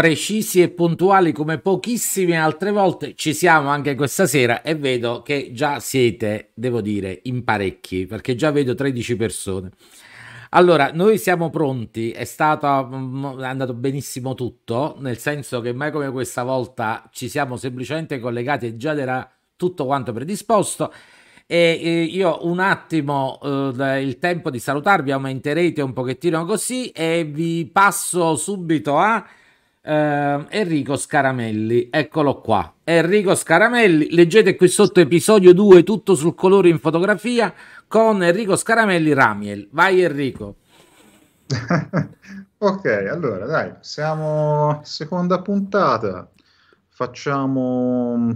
precisi e puntuali come pochissime altre volte. Ci siamo anche questa sera e vedo che già siete, devo dire, in parecchi, perché già vedo 13 persone. Allora, noi siamo pronti, è, stato, mm, è andato benissimo tutto, nel senso che mai come questa volta ci siamo semplicemente collegati e già era tutto quanto predisposto. E, io un attimo eh, il tempo di salutarvi aumenterete un pochettino così e vi passo subito a eh, Enrico Scaramelli, eccolo qua. Enrico Scaramelli, leggete qui sotto episodio 2, tutto sul colore in fotografia con Enrico Scaramelli Ramiel. Vai Enrico. ok, allora dai, siamo seconda puntata. Facciamo mm,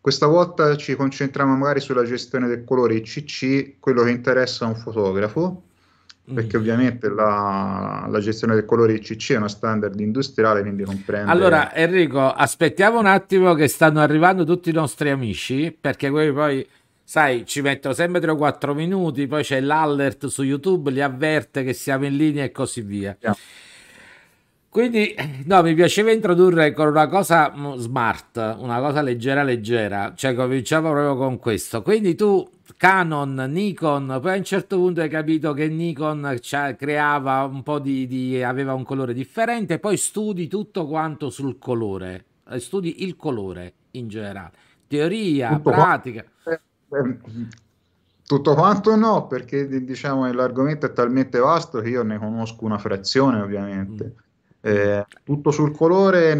questa volta ci concentriamo magari sulla gestione del colore ICC, quello che interessa a un fotografo perché mm. ovviamente la, la, gestione del colore ICC è uno standard industriale, quindi non prende... Allora Enrico, aspettiamo un attimo che stanno arrivando tutti i nostri amici, perché poi, sai, ci mettono sempre 3 o 4 minuti, poi c'è l'alert su YouTube, li avverte che siamo in linea e così via. Yeah. Quindi, no, mi piaceva introdurre con una cosa mm, smart, una cosa leggera, leggera, cioè cominciamo proprio con questo. Quindi tu, Canon, Nikon, poi a un certo punto hai capito che Nikon creava un po' di, di aveva un colore differente, poi studi tutto quanto sul colore, eh, studi il colore in generale, teoria, tutto pratica. Quanto, eh, tutto quanto no, perché diciamo l'argomento è talmente vasto che io ne conosco una frazione ovviamente. Mm Mm. Eh, tutto sul colore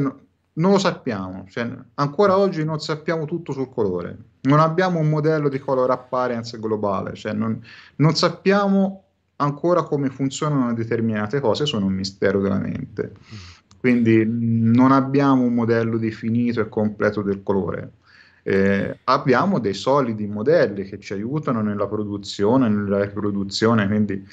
non lo sappiamo, cioè, ancora oggi non sappiamo tutto sul colore, non abbiamo un modello di color apparence globale, cioè non, non sappiamo ancora come funzionano determinate cose, sono un mistero della mente. Mm. Quindi non abbiamo un modello definito e completo del colore. Eh, abbiamo dei solidi modelli che ci aiutano nella produzione, nella riproduzione, quindi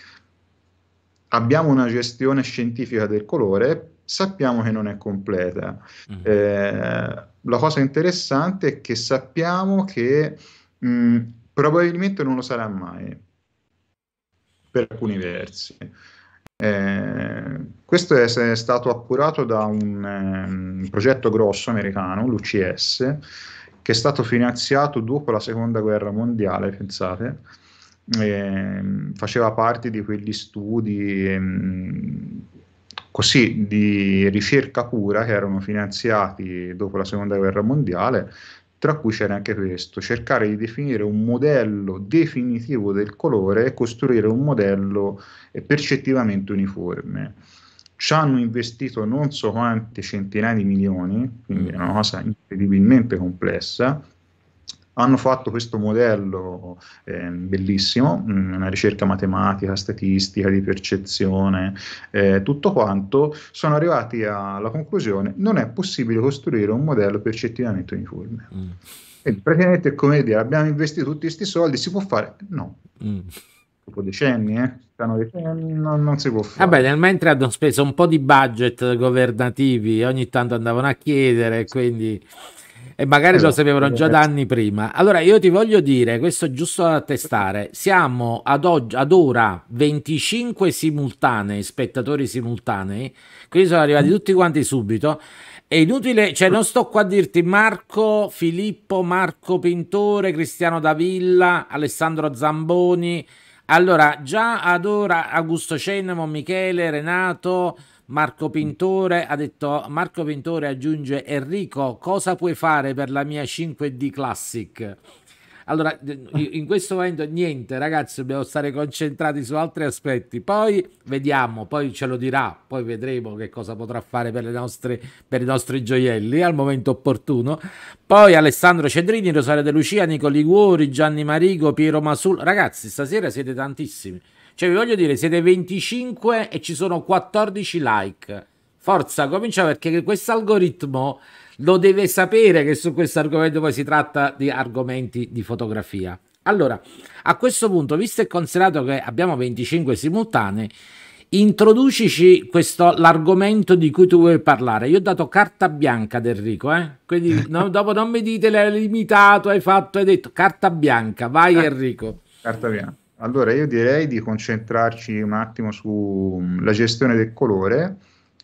abbiamo una gestione scientifica del colore, sappiamo che non è completa. Mm-hmm. Eh, la cosa interessante è che sappiamo che mh, mm, probabilmente non lo sarà mai, per alcuni versi. Eh, questo è, è, stato appurato da un, um, progetto grosso americano, l'UCS, che è stato finanziato dopo la seconda guerra mondiale, pensate, eh, faceva parte di quegli studi ehm, così di ricerca pura che erano finanziati dopo la seconda guerra mondiale tra cui c'era anche questo, cercare di definire un modello definitivo del colore e costruire un modello eh, percettivamente uniforme. Ci hanno investito non so quante centinaia di milioni, quindi è una cosa incredibilmente complessa, hanno fatto questo modello eh, bellissimo, mm, una ricerca matematica, statistica, di percezione, eh, tutto quanto, sono arrivati alla conclusione non è possibile costruire un modello percettivamente uniforme. Mm. E praticamente è come dire, abbiamo investito tutti questi soldi, si può fare? No. Mm dopo decenni, eh, eh? non, non, si può fare. Vabbè, nel mentre hanno speso un po' di budget governativi, ogni tanto andavano a chiedere, quindi e magari allora, lo sapevano già da anni prima. Allora io ti voglio dire, questo giusto da testare, siamo ad, oggi, ad ora 25 simultanei, spettatori simultanei, quindi sono arrivati mm. tutti quanti subito. È inutile, cioè non sto qua a dirti Marco, Filippo, Marco Pintore, Cristiano Davilla, Alessandro Zamboni. Allora, già ad ora Augusto Cenemo, Michele, Renato, Marco Pintore ha detto Marco Pintore aggiunge Enrico cosa puoi fare per la mia 5D Classic? Allora, in questo momento niente, ragazzi, dobbiamo stare concentrati su altri aspetti. Poi vediamo, poi ce lo dirà, poi vedremo che cosa potrà fare per, nostre, per i nostri gioielli al momento opportuno. Poi Alessandro Cedrini, Rosaria De Lucia, Nico Liguori, Gianni Marigo, Piero Masul. Ragazzi, stasera siete tantissimi. Cioè, vi voglio dire, siete 25 e ci sono 14 like. Forza, comincia perché questo algoritmo lo deve sapere che su questo argomento poi si tratta di argomenti di fotografia. Allora, a questo punto, visto e considerato che abbiamo 25 simultanee, introducici questo, l'argomento di cui tu vuoi parlare. Io ho dato carta bianca ad Enrico, eh? quindi no, dopo non mi dite l'hai limitato, hai fatto, hai detto carta bianca, vai eh. Enrico. Carta bianca. Allora io direi di concentrarci un attimo sulla mm, gestione del colore,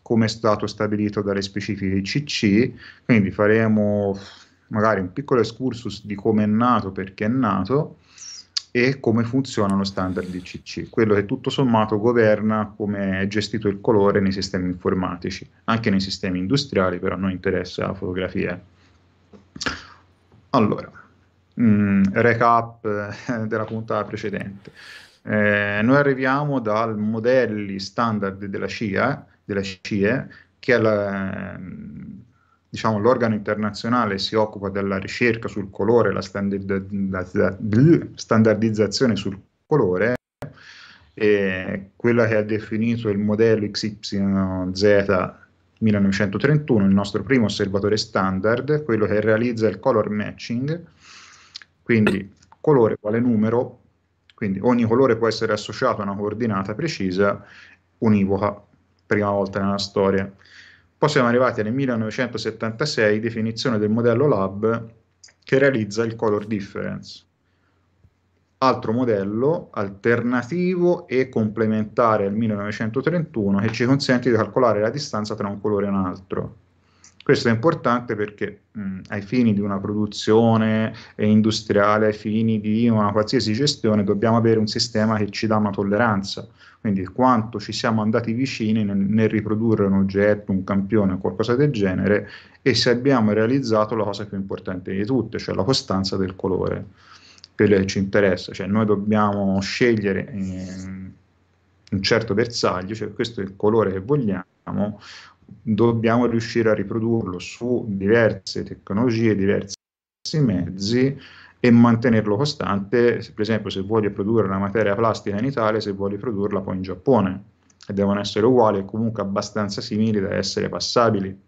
come è stato stabilito dalle specifiche CC, quindi faremo mm, magari un piccolo excursus di come è nato, perché è nato e come funziona lo standard di CC, quello che tutto sommato governa come è gestito il colore nei sistemi informatici, anche nei sistemi industriali, però non interessa la fotografia. Allora, mh, mm, recap eh, della puntata precedente. Eh, noi arriviamo dai modelli standard della CIA, della CIE, che è la, ehm, diciamo, l'organo internazionale che si occupa della ricerca sul colore, la standardizzazione sul colore, e quella che ha definito il modello XYZ 1931, il nostro primo osservatore standard, quello che realizza il color matching quindi colore quale numero, quindi ogni colore può essere associato a una coordinata precisa, univoca, prima volta nella storia. Poi siamo arrivati nel 1976, definizione del modello lab che realizza il color difference. Altro modello alternativo e complementare al 1931 che ci consente di calcolare la distanza tra un colore e un altro. Questo è importante perché mh, ai fini di una produzione industriale, ai fini di una qualsiasi gestione, dobbiamo avere un sistema che ci dà una tolleranza. Quindi quanto ci siamo andati vicini nel, nel riprodurre un oggetto, un campione o qualcosa del genere e se abbiamo realizzato la cosa più importante di tutte, cioè la costanza del colore. Quello che ci interessa, cioè noi dobbiamo scegliere eh, un certo bersaglio, cioè questo è il colore che vogliamo, dobbiamo riuscire a riprodurlo su diverse tecnologie, diversi mezzi e mantenerlo costante, per esempio se vuoi produrre una materia plastica in Italia, se vuoi produrla poi in Giappone, e devono essere uguali e comunque abbastanza simili da essere passabili.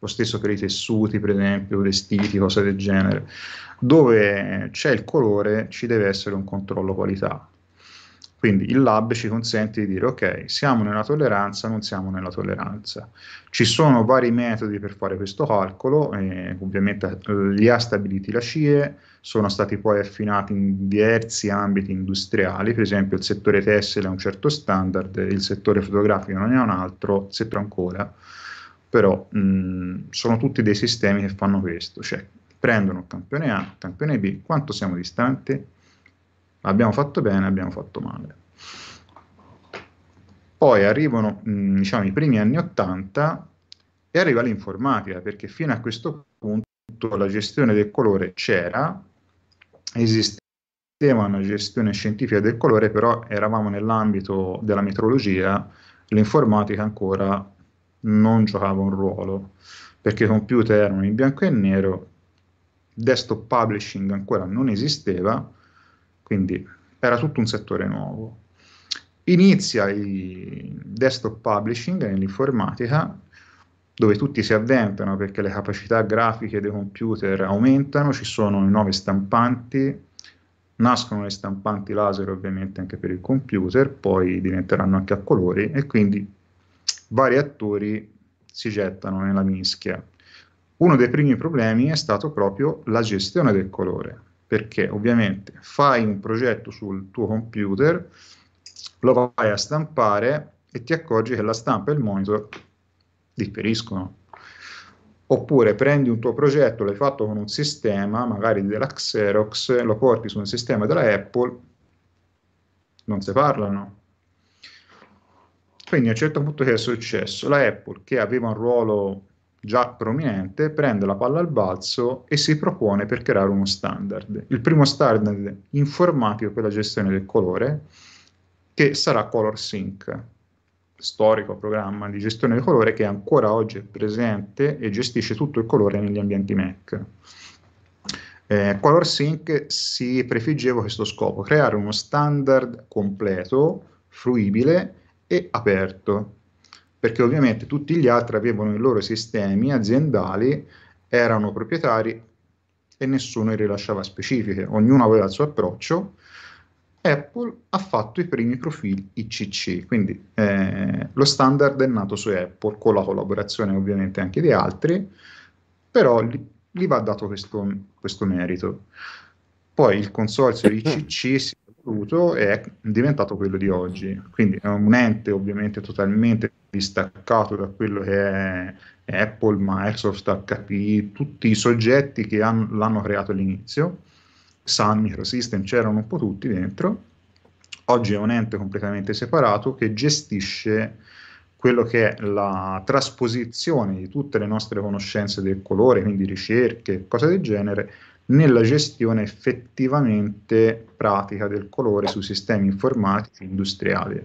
Lo stesso per i tessuti, per esempio, vestiti, cose del genere. Dove c'è il colore ci deve essere un controllo qualità quindi il lab ci consente di dire ok, siamo nella tolleranza, non siamo nella tolleranza. Ci sono vari metodi per fare questo calcolo, eh, ovviamente eh, li ha stabiliti la CIE, sono stati poi affinati in diversi ambiti industriali, per esempio il settore tessile ha un certo standard, il settore fotografico non è un altro, il settore ancora, però mh, mm, sono tutti dei sistemi che fanno questo, cioè prendono il campione A, il campione B, quanto siamo distanti? abbiamo fatto bene, abbiamo fatto male. Poi arrivano mh, mm, diciamo, i primi anni 80 e arriva l'informatica, perché fino a questo punto la gestione del colore c'era, esisteva una gestione scientifica del colore, però eravamo nell'ambito della metrologia, l'informatica ancora non giocava un ruolo, perché i computer erano in bianco e nero, desktop publishing ancora non esisteva, quindi era tutto un settore nuovo inizia il desktop publishing nell'informatica, dove tutti si avventano perché le capacità grafiche dei computer aumentano, ci sono nuove stampanti, nascono le stampanti laser ovviamente anche per il computer, poi diventeranno anche a colori e quindi vari attori si gettano nella mischia. Uno dei primi problemi è stato proprio la gestione del colore, perché ovviamente fai un progetto sul tuo computer, lo vai a stampare e ti accorgi che la stampa e il monitor differiscono. Oppure prendi un tuo progetto, l'hai fatto con un sistema, magari della Xerox, lo porti su un sistema della Apple, non si parlano. Quindi a un certo punto che è successo? La Apple, che aveva un ruolo già prominente, prende la palla al balzo e si propone per creare uno standard. Il primo standard informatico per la gestione del colore, che sarà ColorSync, storico programma di gestione del colore che ancora oggi è presente e gestisce tutto il colore negli ambienti Mac. Eh, ColorSync si prefiggeva questo scopo, creare uno standard completo, fruibile e aperto, perché ovviamente tutti gli altri avevano i loro sistemi aziendali, erano proprietari e nessuno li rilasciava specifiche, ognuno aveva il suo approccio Apple ha fatto i primi profili ICC, quindi eh, lo standard è nato su Apple, con la collaborazione ovviamente anche di altri, però gli, gli va dato questo, questo, merito. Poi il consorzio ICC si è evoluto e è diventato quello di oggi, quindi è un ente ovviamente totalmente distaccato da quello che è Apple, Microsoft, HP, tutti i soggetti che han, l'hanno creato all'inizio Sun Microsystem, c'erano un po' tutti dentro. Oggi è un ente completamente separato che gestisce quello che è la trasposizione di tutte le nostre conoscenze del colore, quindi ricerche, cose del genere, nella gestione effettivamente pratica del colore su sistemi informatici industriali.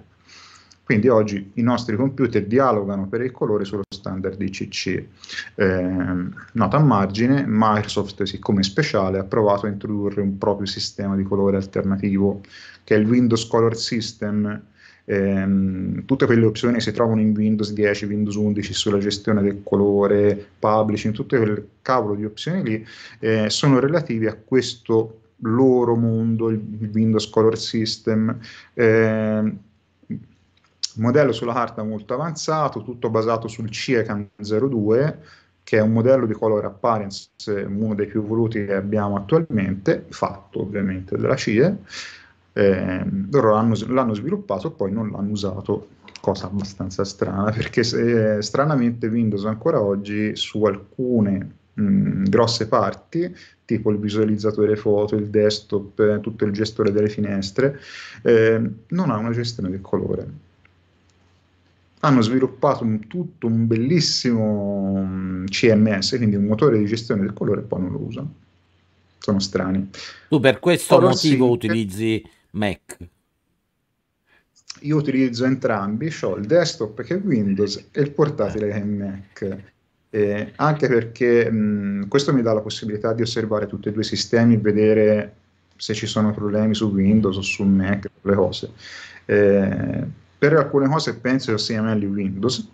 Quindi oggi i nostri computer dialogano per il colore sullo standard ICC. Eh, nota a margine, Microsoft, siccome è speciale, ha provato a introdurre un proprio sistema di colore alternativo, che è il Windows Color System, Ehm, tutte quelle opzioni che si trovano in Windows 10, Windows 11 sulla gestione del colore, publishing, tutte quel cavolo di opzioni lì eh, sono relativi a questo loro mondo, il Windows Color System, eh, modello sulla carta molto avanzato, tutto basato sul CIECAN 02, che è un modello di color appearance, uno dei più voluti che abbiamo attualmente, fatto ovviamente dalla CIE. Eh, loro l'hanno, l'hanno sviluppato, poi non l'hanno usato, cosa abbastanza strana, perché se, stranamente Windows ancora oggi su alcune mh, mhmm, grosse parti, tipo il visualizzatore foto, il desktop, eh, tutto il gestore delle finestre, eh, non ha una gestione del colore hanno sviluppato un, tutto un bellissimo mm, CMS, quindi un motore di gestione del colore, e poi non lo usano. Sono strani. Tu per questo Color motivo Sync, utilizzi Mac? Io utilizzo entrambi, ho il desktop che è Windows e il portatile che è Mac. Eh, anche perché mh, mm, questo mi dà la possibilità di osservare tutti e due i sistemi e vedere se ci sono problemi su Windows o su Mac, le cose. Eh, per alcune cose penso sia meglio Windows,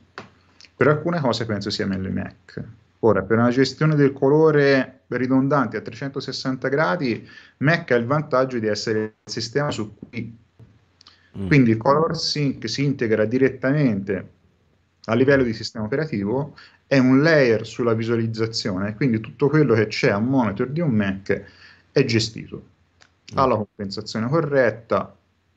per alcune cose penso sia meglio Mac. Ora, per una gestione del colore ridondante a 360 gradi, Mac ha il vantaggio di essere il sistema su cui... Mm. Quindi il color sync si integra direttamente a livello di sistema operativo, è un layer sulla visualizzazione, quindi tutto quello che c'è a monitor di un Mac è gestito. Mm. Ha la compensazione corretta,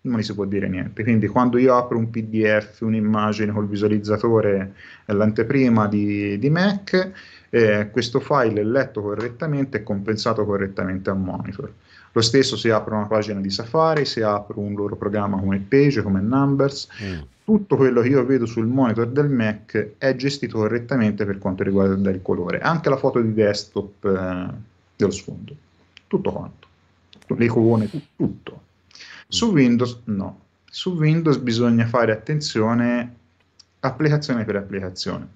non gli si può dire niente. Quindi quando io apro un PDF, un'immagine col visualizzatore, l'anteprima di, di Mac, eh, questo file è letto correttamente e compensato correttamente al monitor. Lo stesso se apro una pagina di Safari, se apro un loro programma come Page, come Numbers, mm. tutto quello che io vedo sul monitor del Mac è gestito correttamente per quanto riguarda il colore, anche la foto di desktop eh, dello sfondo, tutto quanto, le tutto. Su mm. Windows no, su Windows bisogna fare attenzione applicazione per applicazione.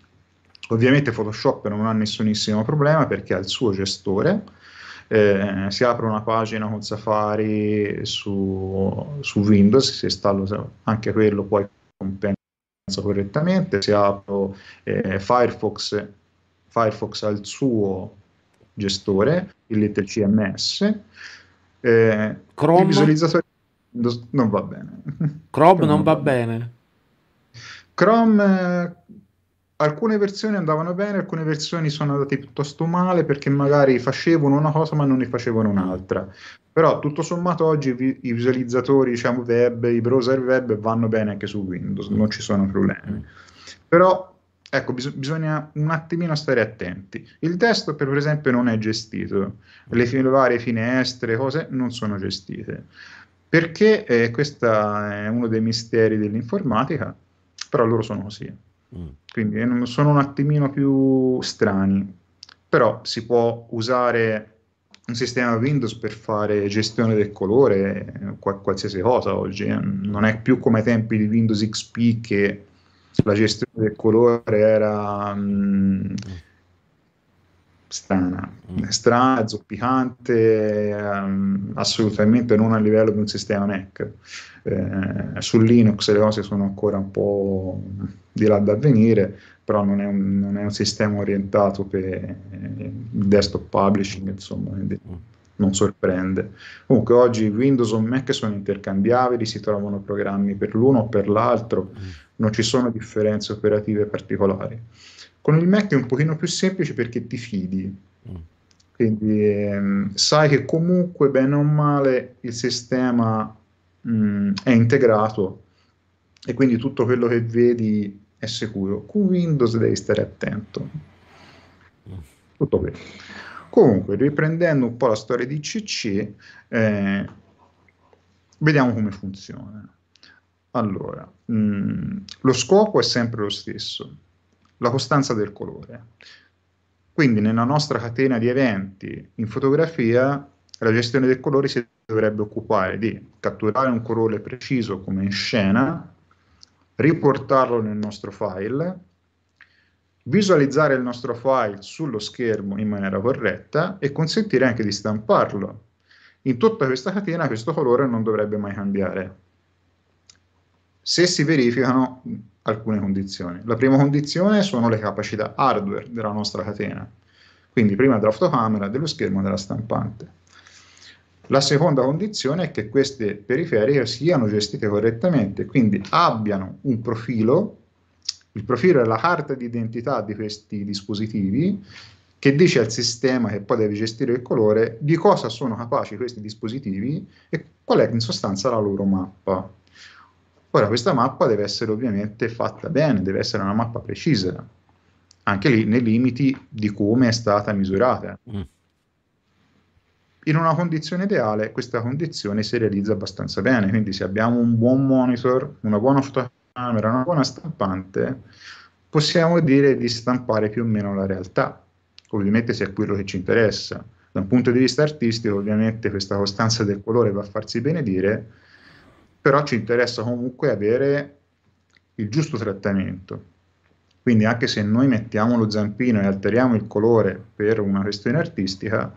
Ovviamente Photoshop non ha nessunissimo problema perché ha il suo gestore, eh, si apre una pagina con Safari su, su Windows, si installa anche quello poi compensa correttamente, si apre eh, Firefox, Firefox ha il suo gestore, il Little CMS, eh, Chrome. il visualizzatore non va bene. Chrome non, non va, va bene. bene. Chrome, eh, alcune versioni andavano bene, alcune versioni sono andate piuttosto male perché magari facevano una cosa ma non ne facevano un'altra. Però tutto sommato oggi vi, i visualizzatori diciamo, web, i browser web vanno bene anche su Windows, non ci sono problemi. Però ecco, bis- bisogna un attimino stare attenti. Il desktop per esempio non è gestito, le, le varie finestre, cose non sono gestite. Perché eh, questo è uno dei misteri dell'informatica, però loro sono così. Mm. Quindi sono un attimino più strani, però si può usare un sistema Windows per fare gestione del colore, qual- qualsiasi cosa oggi, eh. non è più come ai tempi di Windows XP che la gestione del colore era mh, mm, mm strana, mm. strana, zoppicante, ehm, assolutamente non a livello di un sistema Mac. Eh, su Linux le cose sono ancora un po' di là da venire, però non è un, non è un sistema orientato per eh, desktop publishing, insomma, mm. non sorprende. Comunque oggi Windows o Mac sono intercambiabili, si trovano programmi per l'uno o per l'altro. Mm non ci sono differenze operative particolari. Con il Mac è un pochino più semplice perché ti fidi, mm. quindi ehm, sai che comunque bene o male il sistema mh, mm, è integrato e quindi tutto quello che vedi è sicuro. Con Windows devi stare attento. Tutto quello. Comunque, riprendendo un po' la storia di CC, eh, vediamo come funziona. Allora, mh, mm, lo scopo è sempre lo stesso, la costanza del colore. Quindi nella nostra catena di eventi in fotografia la gestione del colore si dovrebbe occupare di catturare un colore preciso come in scena, riportarlo nel nostro file, visualizzare il nostro file sullo schermo in maniera corretta e consentire anche di stamparlo. In tutta questa catena questo colore non dovrebbe mai cambiare se si verificano alcune condizioni. La prima condizione sono le capacità hardware della nostra catena, quindi prima della fotocamera, dello schermo e della stampante. La seconda condizione è che queste periferiche siano gestite correttamente, quindi abbiano un profilo, il profilo è la carta d'identità di questi dispositivi, che dice al sistema che poi deve gestire il colore di cosa sono capaci questi dispositivi e qual è in sostanza la loro mappa. Ora questa mappa deve essere ovviamente fatta bene, deve essere una mappa precisa, anche lì nei limiti di come è stata misurata. Mm. In una condizione ideale questa condizione si realizza abbastanza bene, quindi se abbiamo un buon monitor, una buona fotocamera, una buona stampante, possiamo dire di stampare più o meno la realtà, ovviamente se è quello che ci interessa. Da un punto di vista artistico ovviamente questa costanza del colore va a farsi benedire, però ci interessa comunque avere il giusto trattamento. Quindi anche se noi mettiamo lo zampino e alteriamo il colore per una questione artistica,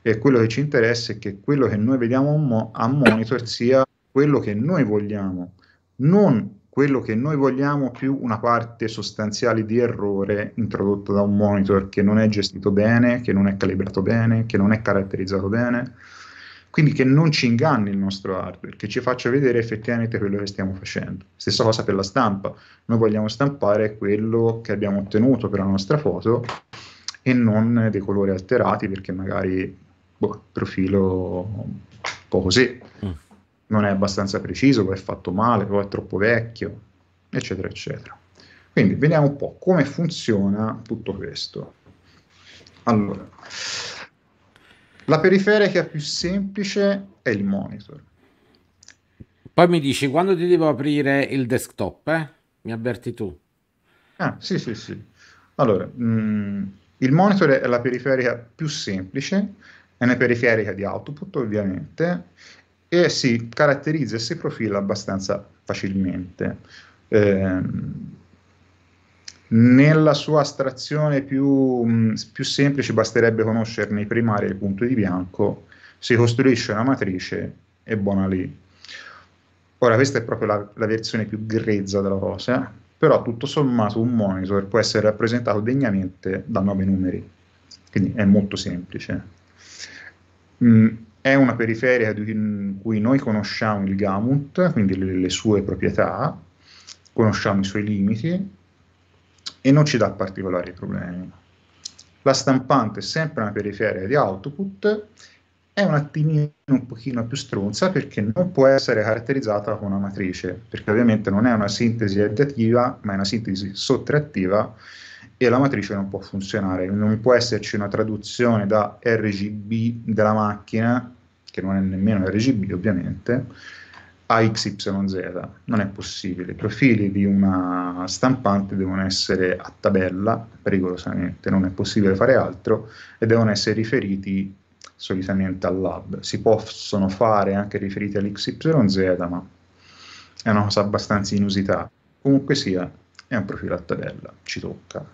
eh, quello che ci interessa è che quello che noi vediamo a monitor sia quello che noi vogliamo, non quello che noi vogliamo più una parte sostanziale di errore introdotta da un monitor che non è gestito bene, che non è calibrato bene, che non è caratterizzato bene. Quindi che non ci inganni il nostro hardware, che ci faccia vedere effettivamente quello che stiamo facendo. Stessa cosa per la stampa, noi vogliamo stampare quello che abbiamo ottenuto per la nostra foto e non dei colori alterati perché magari boh, il profilo un po' così mm. non è abbastanza preciso, o è fatto male, o è troppo vecchio, eccetera, eccetera. Quindi vediamo un po' come funziona tutto questo. Allora, la periferica più semplice è il monitor. Poi mi dici quando ti devo aprire il desktop, eh? mi avverti tu. Ah, sì, sì, sì. Allora, mh, mm, il monitor è la periferica più semplice, è una periferica di output ovviamente, e si caratterizza e si profila abbastanza facilmente. Eh, nella sua astrazione più, mm, più semplice basterebbe conoscerne i primari e i punti di bianco, si costruisce una matrice e buona lì. Ora questa è proprio la, la versione più grezza della cosa, però tutto sommato un monitor può essere rappresentato degnamente da nove numeri, quindi è molto semplice. Mm, è una periferia di cui noi conosciamo il gamut, quindi le, le sue proprietà, conosciamo i suoi limiti, e non ci dà particolari problemi. La stampante è sempre una periferia di output, è un attimino un pochino più stronza perché non può essere caratterizzata come una matrice, perché ovviamente non è una sintesi additiva, ma è una sintesi sottrattiva e la matrice non può funzionare, non può esserci una traduzione da RGB della macchina, che non è nemmeno RGB ovviamente, AXYZ. Non è possibile. I profili di una stampante devono essere a tabella, pericolosamente, non è possibile fare altro, e devono essere riferiti solitamente al lab. Si possono fare anche riferiti all'XYZ, ma è una cosa abbastanza inusitata. Comunque sia, è un profilo a tabella, ci tocca.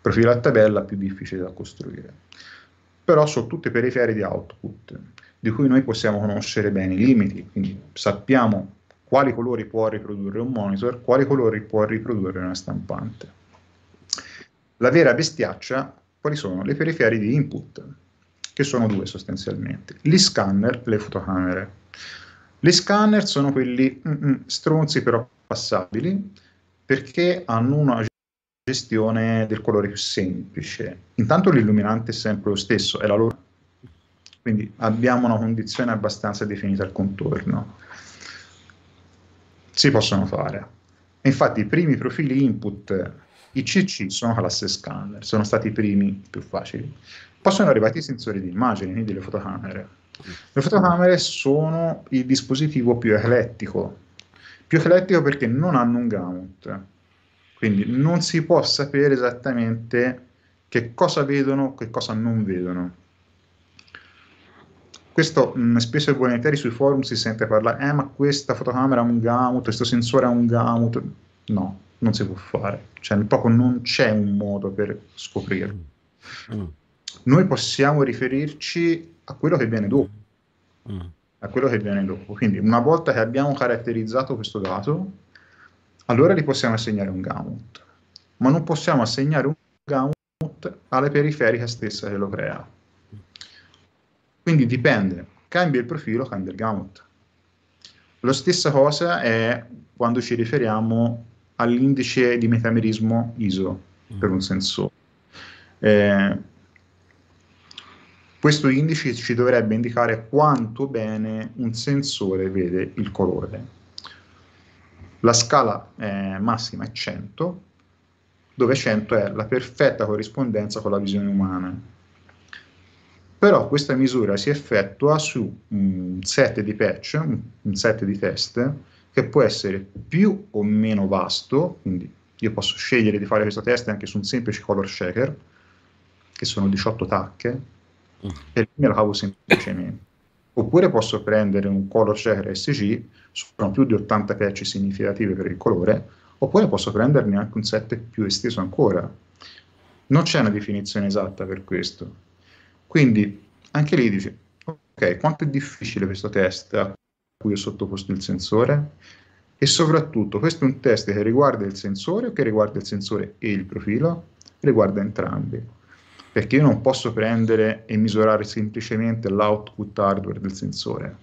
Profilo a tabella più difficile da costruire. Però sono tutte periferie di output, di cui noi possiamo conoscere bene i limiti, quindi sappiamo quali colori può riprodurre un monitor, quali colori può riprodurre una stampante. La vera bestiaccia, quali sono? Le periferie di input, che sono due sostanzialmente, gli scanner e le fotocamere. Gli scanner sono quelli mm, mm, stronzi però passabili, perché hanno una gestione del colore più semplice. Intanto l'illuminante è sempre lo stesso, è la loro quindi abbiamo una condizione abbastanza definita al contorno. Si possono fare. Infatti i primi profili input ICC sono classe scanner, sono stati i primi più facili. Poi sono arrivati i sensori di immagini, quindi le fotocamere. Le fotocamere sono il dispositivo più eclettico, più eclettico perché non hanno un gamut, quindi non si può sapere esattamente che cosa vedono, che cosa non vedono. Questo mh, mm, spesso e volentieri sui forum si sente parlare, eh ma questa fotocamera ha un gamut, questo sensore ha un gamut. No, non si può fare, cioè proprio non c'è un modo per scoprirlo. Mm. mm. Noi possiamo riferirci a quello che viene dopo. Mm. mm. A quello che viene dopo. Quindi una volta che abbiamo caratterizzato questo dato, allora gli possiamo assegnare un gamut. Ma non possiamo assegnare un gamut alle periferiche stesse che lo crea quindi dipende, cambia il profilo, cambia il gamut. La stessa cosa è quando ci riferiamo all'indice di metamerismo ISO mm. per un sensore. Eh, questo indice ci dovrebbe indicare quanto bene un sensore vede il colore. La scala eh, massima è 100, dove 100 è la perfetta corrispondenza con la visione umana però questa misura si effettua su un set di patch, un set di test, che può essere più o meno vasto, quindi io posso scegliere di fare questo test anche su un semplice color shaker, che sono 18 tacche, e me lo cavo semplicemente. Oppure posso prendere un color shaker SG, sono più di 80 patch significative per il colore, oppure posso prenderne anche un set più esteso ancora. Non c'è una definizione esatta per questo, quindi anche lì dice, ok, quanto è difficile questo test a cui ho sottoposto il sensore? E soprattutto, questo è un test che riguarda il sensore o che riguarda il sensore e il profilo? Riguarda entrambi. Perché io non posso prendere e misurare semplicemente l'output hardware del sensore.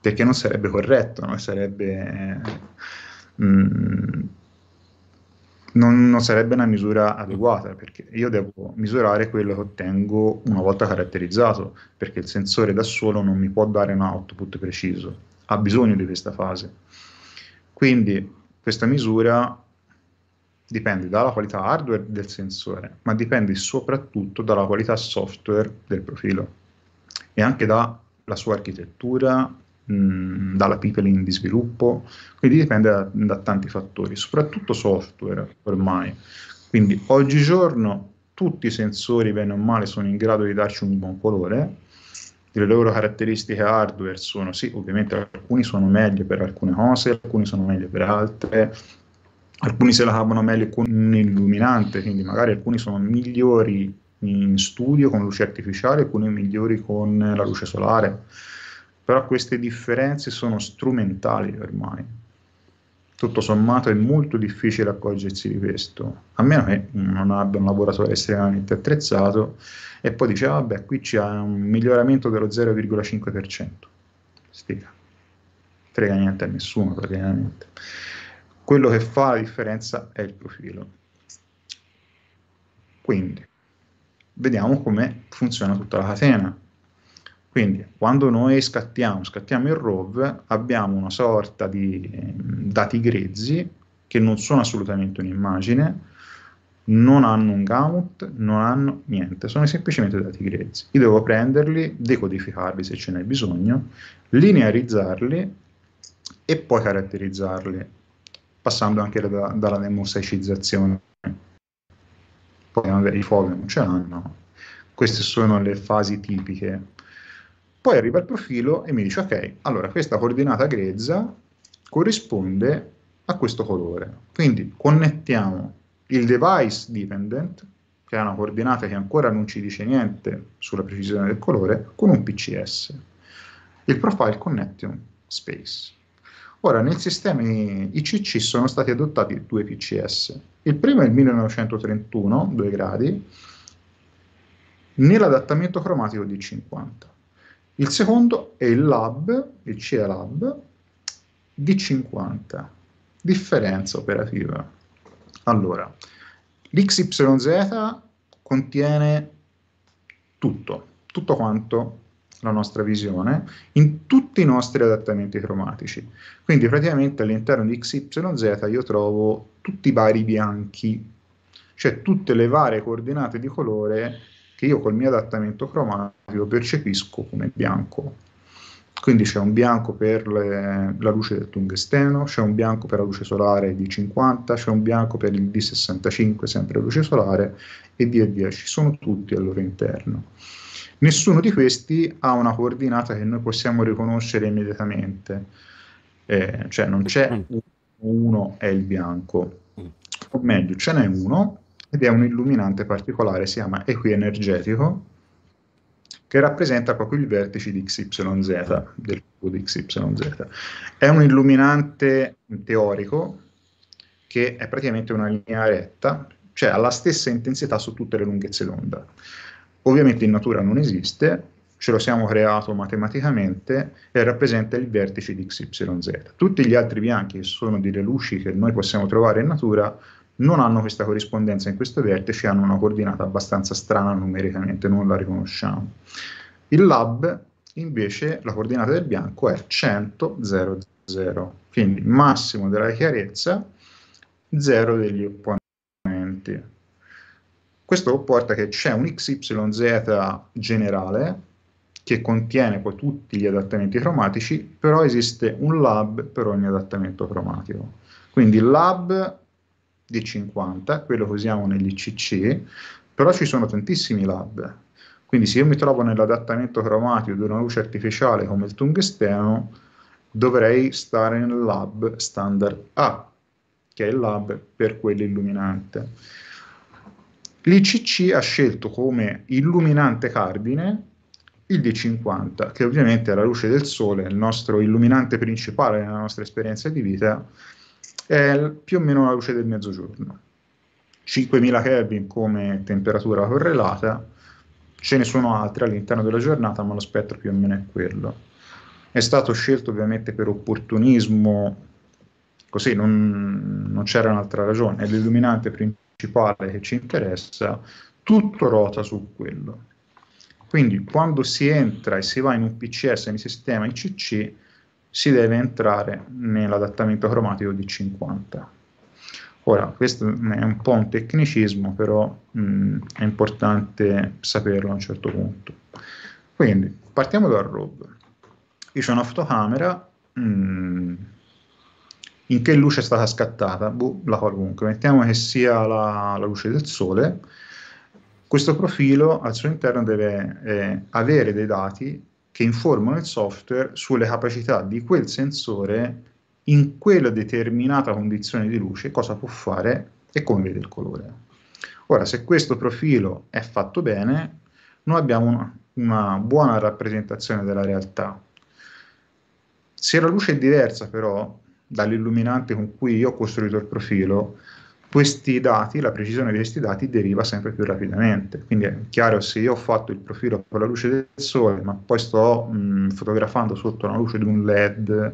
Perché non sarebbe corretto, non sarebbe... Eh, mh, mm, non, non, sarebbe una misura mm. adeguata perché io devo misurare quello che ottengo una volta caratterizzato perché il sensore da solo non mi può dare un output preciso, ha bisogno di questa fase. Quindi questa misura dipende dalla qualità hardware del sensore, ma dipende soprattutto dalla qualità software del profilo e anche dalla sua architettura, dalla pipeline di sviluppo, quindi dipende da, da tanti fattori, soprattutto software ormai. Quindi oggigiorno tutti i sensori, bene o male, sono in grado di darci un buon colore, le loro caratteristiche hardware sono, sì, ovviamente alcuni sono meglio per alcune cose, alcuni sono meglio per altre, alcuni se la cavano meglio con un illuminante, quindi magari alcuni sono migliori in studio con luce artificiale, alcuni migliori con la luce solare però queste differenze sono strumentali ormai. Tutto sommato è molto difficile accorgersi di questo, a meno che non abbia un lavoratore estremamente attrezzato e poi dice, vabbè, ah, qui c'è un miglioramento dello 0,5%. Stica. Frega niente a nessuno praticamente. Quello che fa la differenza è il profilo. Quindi, vediamo come funziona tutta la catena quindi quando noi scattiamo, scattiamo il ROV, abbiamo una sorta di eh, dati grezzi che non sono assolutamente un'immagine, non hanno un gamut, non hanno niente, sono semplicemente dati grezzi. Io devo prenderli, decodificarli se ce n'è bisogno, linearizzarli e poi caratterizzarli, passando anche da, dalla demosaicizzazione. Poi magari i fogli non ce l'hanno. Queste sono le fasi tipiche poi arriva il profilo e mi dice, ok, allora questa coordinata grezza corrisponde a questo colore. Quindi connettiamo il device dependent, che è una coordinata che ancora non ci dice niente sulla precisione del colore, con un PCS, il profile connection space. Ora, nel sistema ICC sono stati adottati due PCS. Il primo è il 1931, 2 gradi, nell'adattamento cromatico di 50. Il secondo è il lab, il CEA lab, di 50, differenza operativa. Allora, l'XYZ contiene tutto, tutto quanto la nostra visione, in tutti i nostri adattamenti cromatici. Quindi praticamente all'interno di XYZ io trovo tutti i vari bianchi, cioè tutte le varie coordinate di colore che io col mio adattamento cromatico percepisco come bianco. Quindi c'è un bianco per le, la luce del tungsteno, c'è un bianco per la luce solare di 50, c'è un bianco per il D65, sempre luce solare, e D10. Sono tutti al loro interno. Nessuno di questi ha una coordinata che noi possiamo riconoscere immediatamente, eh, cioè non c'è mm. uno è il bianco, mm. o meglio ce n'è uno ed è un illuminante particolare, si chiama equienergetico, che rappresenta proprio il vertice di XYZ, del cubo di XYZ. È un illuminante teorico che è praticamente una linea retta, cioè ha la stessa intensità su tutte le lunghezze d'onda. Ovviamente in natura non esiste, ce lo siamo creato matematicamente e rappresenta il vertice di XYZ. Tutti gli altri bianchi, che sono delle luci che noi possiamo trovare in natura, non hanno questa corrispondenza in questo vertice, hanno una coordinata abbastanza strana numericamente, non la riconosciamo. Il lab invece la coordinata del bianco è 100, 0, 0, quindi massimo della chiarezza, 0 degli opponenti. Questo comporta che c'è un XYZ generale che contiene poi tutti gli adattamenti cromatici, però esiste un lab per ogni adattamento cromatico. Quindi il lab di 50, quello che usiamo nell'ICC, però ci sono tantissimi lab. Quindi se io mi trovo nell'adattamento cromatico di una luce artificiale come il tungsteno, dovrei stare nel lab standard A, che è il lab per quell'illuminante. L'ICC ha scelto come illuminante cardine il D50, che ovviamente è la luce del sole, il nostro illuminante principale nella nostra esperienza di vita, è più o meno la luce del mezzogiorno. 5000 Kelvin come temperatura correlata, ce ne sono altre all'interno della giornata, ma lo spettro più o meno è quello. È stato scelto ovviamente per opportunismo, così non, non c'era un'altra ragione, è l'illuminante principale che ci interessa, tutto ruota su quello. Quindi quando si entra e si va in un PCS, in un sistema ICC, si deve entrare nell'adattamento cromatico di 50. Ora, questo è un po' un tecnicismo, però mh, è importante saperlo a un certo punto. Quindi, partiamo dal RAW. Io ho una fotocamera, mh, in che luce è stata scattata? Boh, la qualunque. Mettiamo che sia la, la luce del sole. Questo profilo al suo interno deve eh, avere dei dati che informano il software sulle capacità di quel sensore in quella determinata condizione di luce, cosa può fare e come vede il colore. Ora, se questo profilo è fatto bene, noi abbiamo una, una buona rappresentazione della realtà. Se la luce è diversa però dall'illuminante con cui io ho costruito il profilo, questi dati, la precisione di questi dati deriva sempre più rapidamente. Quindi è chiaro, se io ho fatto il profilo con la luce del sole, ma poi sto mh, fotografando sotto la luce di un LED,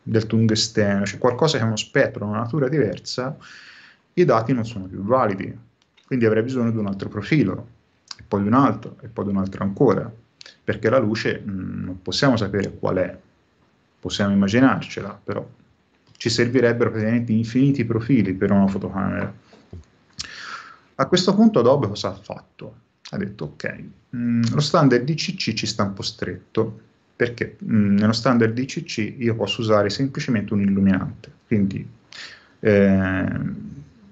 del tungsteno, cioè qualcosa che ha uno spettro, una natura diversa, i dati non sono più validi. Quindi avrei bisogno di un altro profilo, e poi di un altro, e poi di un altro ancora, perché la luce mh, non possiamo sapere qual è, possiamo immaginarcela, però ci servirebbero praticamente infiniti profili per una fotocamera. A questo punto Adobe cosa ha fatto? Ha detto ok, mh, mm, lo standard DCC ci sta un po' stretto, perché mh, mm, nello standard DCC io posso usare semplicemente un illuminante, quindi eh,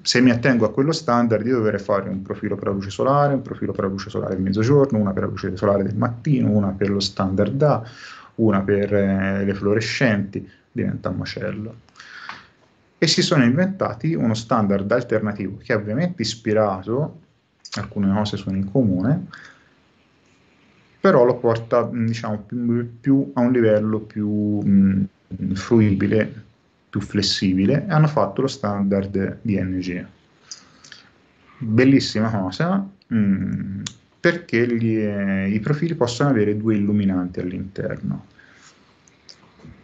se mi attengo a quello standard io dovrei fare un profilo per la luce solare, un profilo per la luce solare del mezzogiorno, una per la luce solare del mattino, una per lo standard A, una per eh, le fluorescenti, diventa un macello e si sono inventati uno standard alternativo che è ovviamente ispirato, alcune cose sono in comune, però lo porta diciamo, più, più a un livello più mh, fruibile, più flessibile e hanno fatto lo standard DNG Bellissima cosa mh, perché gli, eh, i profili possono avere due illuminanti all'interno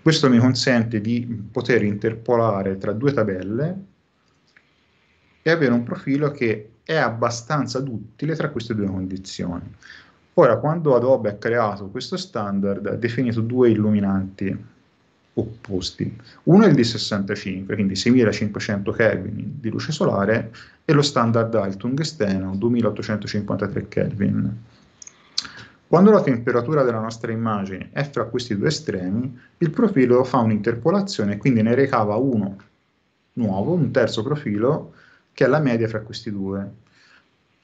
questo mi consente di poter interpolare tra due tabelle e avere un profilo che è abbastanza duttile tra queste due condizioni. Ora, quando Adobe ha creato questo standard, ha definito due illuminanti opposti. Uno è il D65, quindi 6500 Kelvin di luce solare, e lo standard Altung esterno 2853 Kelvin quando la temperatura della nostra immagine è fra questi due estremi, il profilo fa un'interpolazione e quindi ne recava uno nuovo, un terzo profilo, che è la media fra questi due.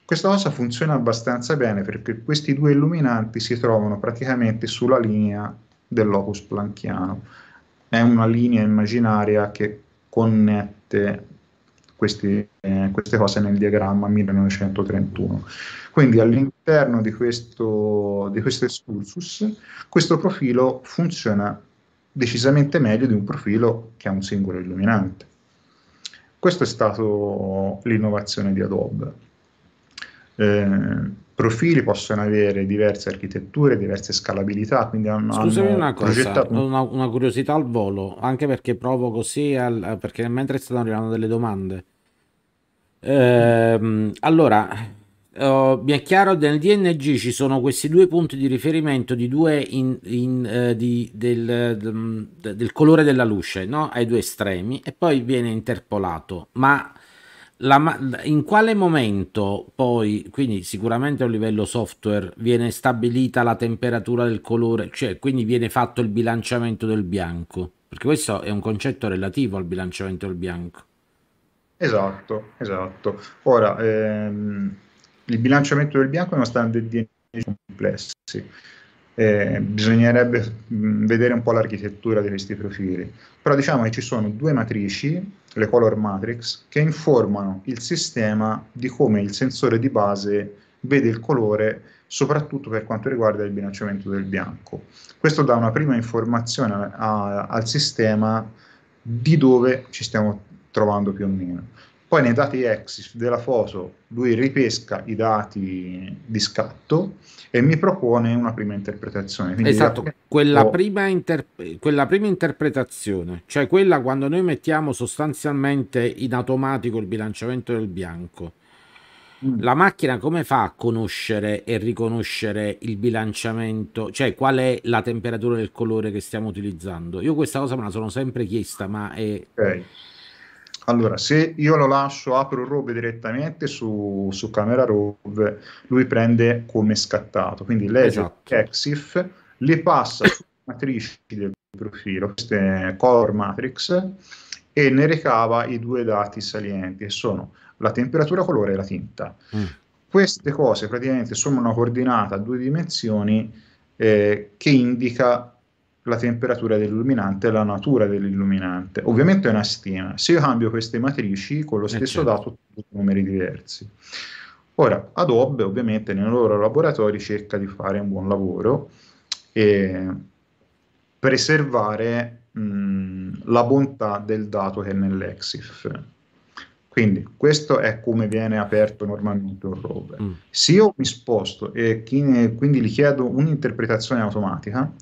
Questa cosa funziona abbastanza bene perché questi due illuminanti si trovano praticamente sulla linea del locus planchiano. È una linea immaginaria che connette questi, eh, queste cose nel diagramma 1931. Quindi all'interno di questo, di questo excursus, questo profilo funziona decisamente meglio di un profilo che ha un singolo illuminante. Questa è stata l'innovazione di Adobe. Eh, profili possono avere diverse architetture, diverse scalabilità, quindi hanno, Scusami hanno una cosa, una, una, curiosità al volo, anche perché provo così, al, eh, perché mentre stanno arrivando delle domande. Ehm, allora, oh, mi è chiaro, nel DNG ci sono questi due punti di riferimento di due in, in, eh, di, del, del, del, colore della luce, no? ai due estremi, e poi viene interpolato, ma la, in quale momento poi, quindi sicuramente a un livello software, viene stabilita la temperatura del colore, cioè quindi viene fatto il bilanciamento del bianco? Perché questo è un concetto relativo al bilanciamento del bianco. Esatto, esatto. Ora, ehm, il bilanciamento del bianco è uno standard di complessi. Eh, bisognerebbe mm, vedere un po' l'architettura di questi profili però diciamo che ci sono due matrici, le color matrix, che informano il sistema di come il sensore di base vede il colore, soprattutto per quanto riguarda il bilanciamento del bianco. Questo dà una prima informazione a, a, al sistema di dove ci stiamo trovando più o meno. Poi nei dati EXIF della foto lui ripesca i dati di scatto e mi propone una prima interpretazione. Quindi esatto, quella, ho... prima interp- quella prima interpretazione, cioè quella quando noi mettiamo sostanzialmente in automatico il bilanciamento del bianco. Mm. La macchina come fa a conoscere e riconoscere il bilanciamento, cioè qual è la temperatura del colore che stiamo utilizzando? Io questa cosa me la sono sempre chiesta, ma è... Okay allora, se io lo lascio, apro Robe direttamente su, su camera Robe, lui prende come scattato, quindi legge esatto. EXIF, li passa su matrici del profilo, queste color matrix, e ne ricava i due dati salienti, che sono la temperatura colore e la tinta. Mm. Queste cose praticamente sono una coordinata a due dimensioni eh, che indica la temperatura dell'illuminante e la natura dell'illuminante. Ovviamente è una stima. Se io cambio queste matrici con lo eh, stesso certo. dato, ho numeri diversi. Ora, Adobe ovviamente nei loro laboratori cerca di fare un buon lavoro e preservare mh, la bontà del dato che è nell'EXIF. Quindi questo è come viene aperto normalmente un rover. Mm. Se io mi sposto e quindi gli chiedo un'interpretazione automatica, mm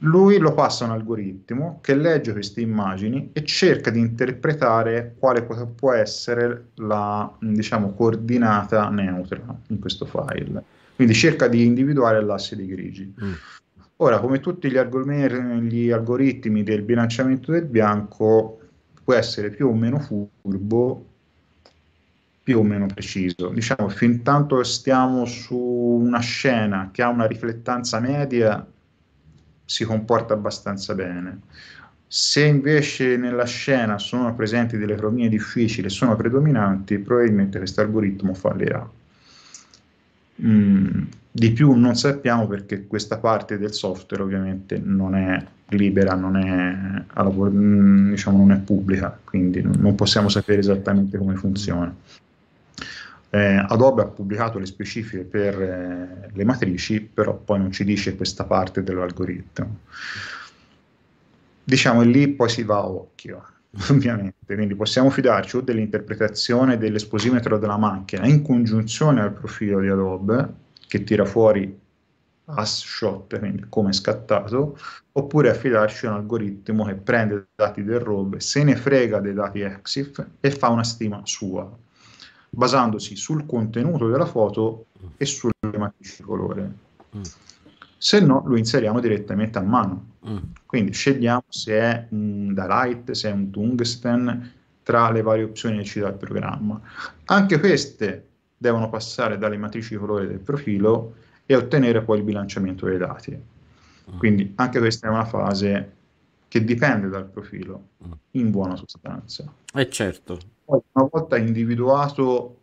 lui lo passa a un algoritmo che legge queste immagini e cerca di interpretare quale può essere la diciamo, coordinata neutra in questo file. Quindi cerca di individuare l'asse dei grigi. Mm. Ora, come tutti gli, algoritmi, gli algoritmi del bilanciamento del bianco, può essere più o meno furbo, più o meno preciso. Diciamo, fin tanto stiamo su una scena che ha una riflettanza media si comporta abbastanza bene. Se invece nella scena sono presenti delle cromie difficili e sono predominanti, probabilmente questo algoritmo fallirà. Mm, di più non sappiamo perché questa parte del software ovviamente non è libera, non è, mm, diciamo, non è pubblica, quindi non possiamo sapere esattamente come funziona. Eh, Adobe ha pubblicato le specifiche per eh, le matrici, però poi non ci dice questa parte dell'algoritmo. Diciamo, lì poi si va a occhio, ovviamente, quindi possiamo fidarci o dell'interpretazione dell'esposimetro della macchina in congiunzione al profilo di Adobe, che tira fuori as shot, quindi come scattato, oppure affidarci a un algoritmo che prende dati del ROB, se ne frega dei dati EXIF e fa una stima sua, basandosi sul contenuto della foto e sulle matrici di colore. Mm. Se no, lo inseriamo direttamente a mano. Mm. Quindi scegliamo se è un Dalight, se è un tungsten, tra le varie opzioni che ci dà il programma. Anche queste devono passare dalle matrici di colore del profilo e ottenere poi il bilanciamento dei dati. Mm. Quindi anche questa è una fase che dipende dal profilo, mm. in buona sostanza. E eh, certo, poi una volta individuato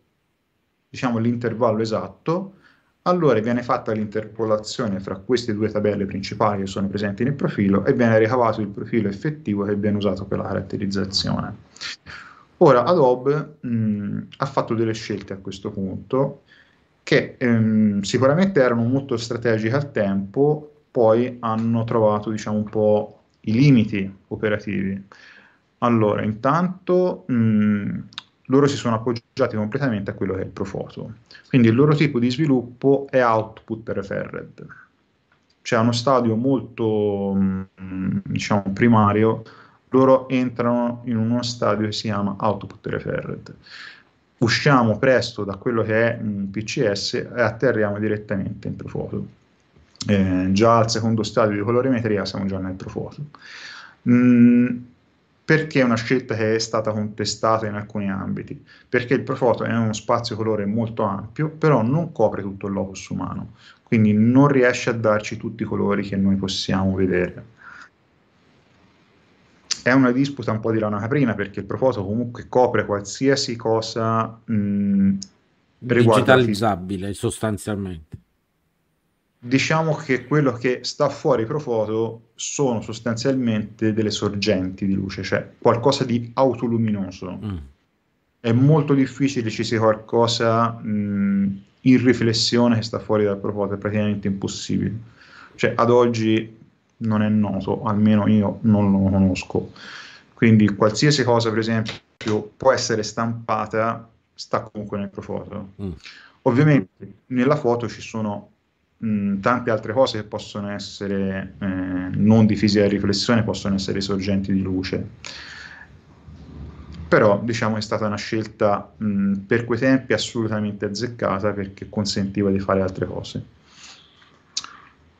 diciamo, l'intervallo esatto, allora viene fatta l'interpolazione fra queste due tabelle principali che sono presenti nel profilo e viene ricavato il profilo effettivo che viene usato per la caratterizzazione. Ora Adobe mh, ha fatto delle scelte a questo punto che ehm, sicuramente erano molto strategiche al tempo, poi hanno trovato diciamo, un po' i limiti operativi. Allora, intanto mh, mm, loro si sono appoggiati completamente a quello che è il Profoto, quindi il loro tipo di sviluppo è output referred, cioè a uno stadio molto mh, mm, diciamo, primario, loro entrano in uno stadio che si chiama output referred. Usciamo presto da quello che è un PCS e atterriamo direttamente in Profoto. Eh, già al secondo stadio di colorimetria siamo già nel Profoto. Mm, perché è una scelta che è stata contestata in alcuni ambiti, perché il profoto è uno spazio colore molto ampio, però non copre tutto il locus umano, quindi non riesce a darci tutti i colori che noi possiamo vedere. È una disputa un po' di lana caprina perché il profoto comunque copre qualsiasi cosa mh, digitalizzabile sostanzialmente diciamo che quello che sta fuori profoto sono sostanzialmente delle sorgenti di luce, cioè qualcosa di autoluminoso. Mm. È molto difficile ci sia qualcosa mh, mm, in riflessione che sta fuori dal profoto, è praticamente impossibile. Cioè ad oggi non è noto, almeno io non lo conosco. Quindi qualsiasi cosa, per esempio, può essere stampata, sta comunque nel profoto. Mm. Ovviamente nella foto ci sono Mm, tante altre cose che possono essere eh, non di fisica di riflessione, possono essere sorgenti di luce. Però diciamo è stata una scelta mh, mm, per quei tempi assolutamente azzeccata perché consentiva di fare altre cose.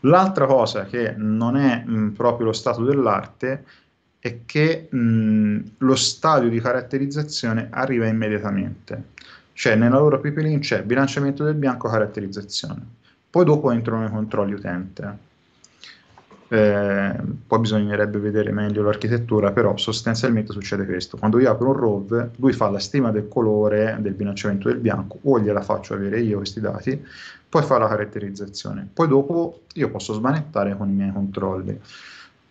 L'altra cosa che non è mh, mm, proprio lo stato dell'arte è che mh, lo stadio di caratterizzazione arriva immediatamente. Cioè nella loro pipeline c'è bilanciamento del bianco caratterizzazione. Poi dopo entrano i controlli utente. Eh, poi bisognerebbe vedere meglio l'architettura, però sostanzialmente succede questo. Quando io apro un ROV, lui fa la stima del colore del bilanciamento del bianco, o gliela faccio avere io questi dati, poi fa la caratterizzazione. Poi dopo io posso smanettare con i miei controlli,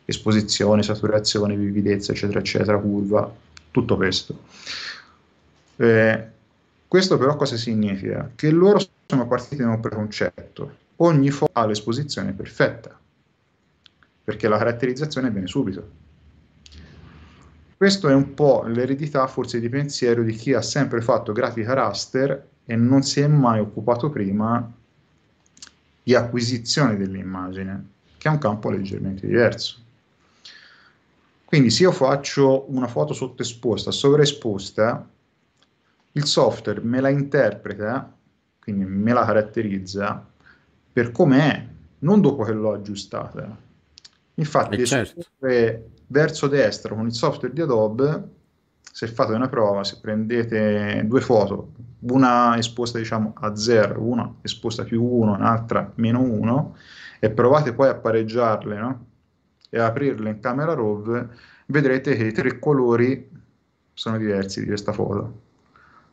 esposizione, saturazione, vividezza, eccetera, eccetera, curva, tutto questo. Eh, questo però cosa significa? Che loro sono partiti da un preconcetto. Ogni foto ha l'esposizione perfetta, perché la caratterizzazione viene subito. Questo è un po' l'eredità forse di pensiero di chi ha sempre fatto grafica raster e non si è mai occupato prima di acquisizione dell'immagine, che è un campo leggermente diverso. Quindi se io faccio una foto sottoesposta, sovraesposta, il software me la interpreta quindi me la caratterizza per come è, non dopo che l'ho aggiustata. Infatti, eh certo. verso destra con il software di Adobe, se fate una prova, se prendete due foto, una esposta diciamo a 0, una esposta più 1, un'altra meno 1, e provate poi a pareggiarle no? e aprirle in camera RAW, vedrete che i tre colori sono diversi di questa foto.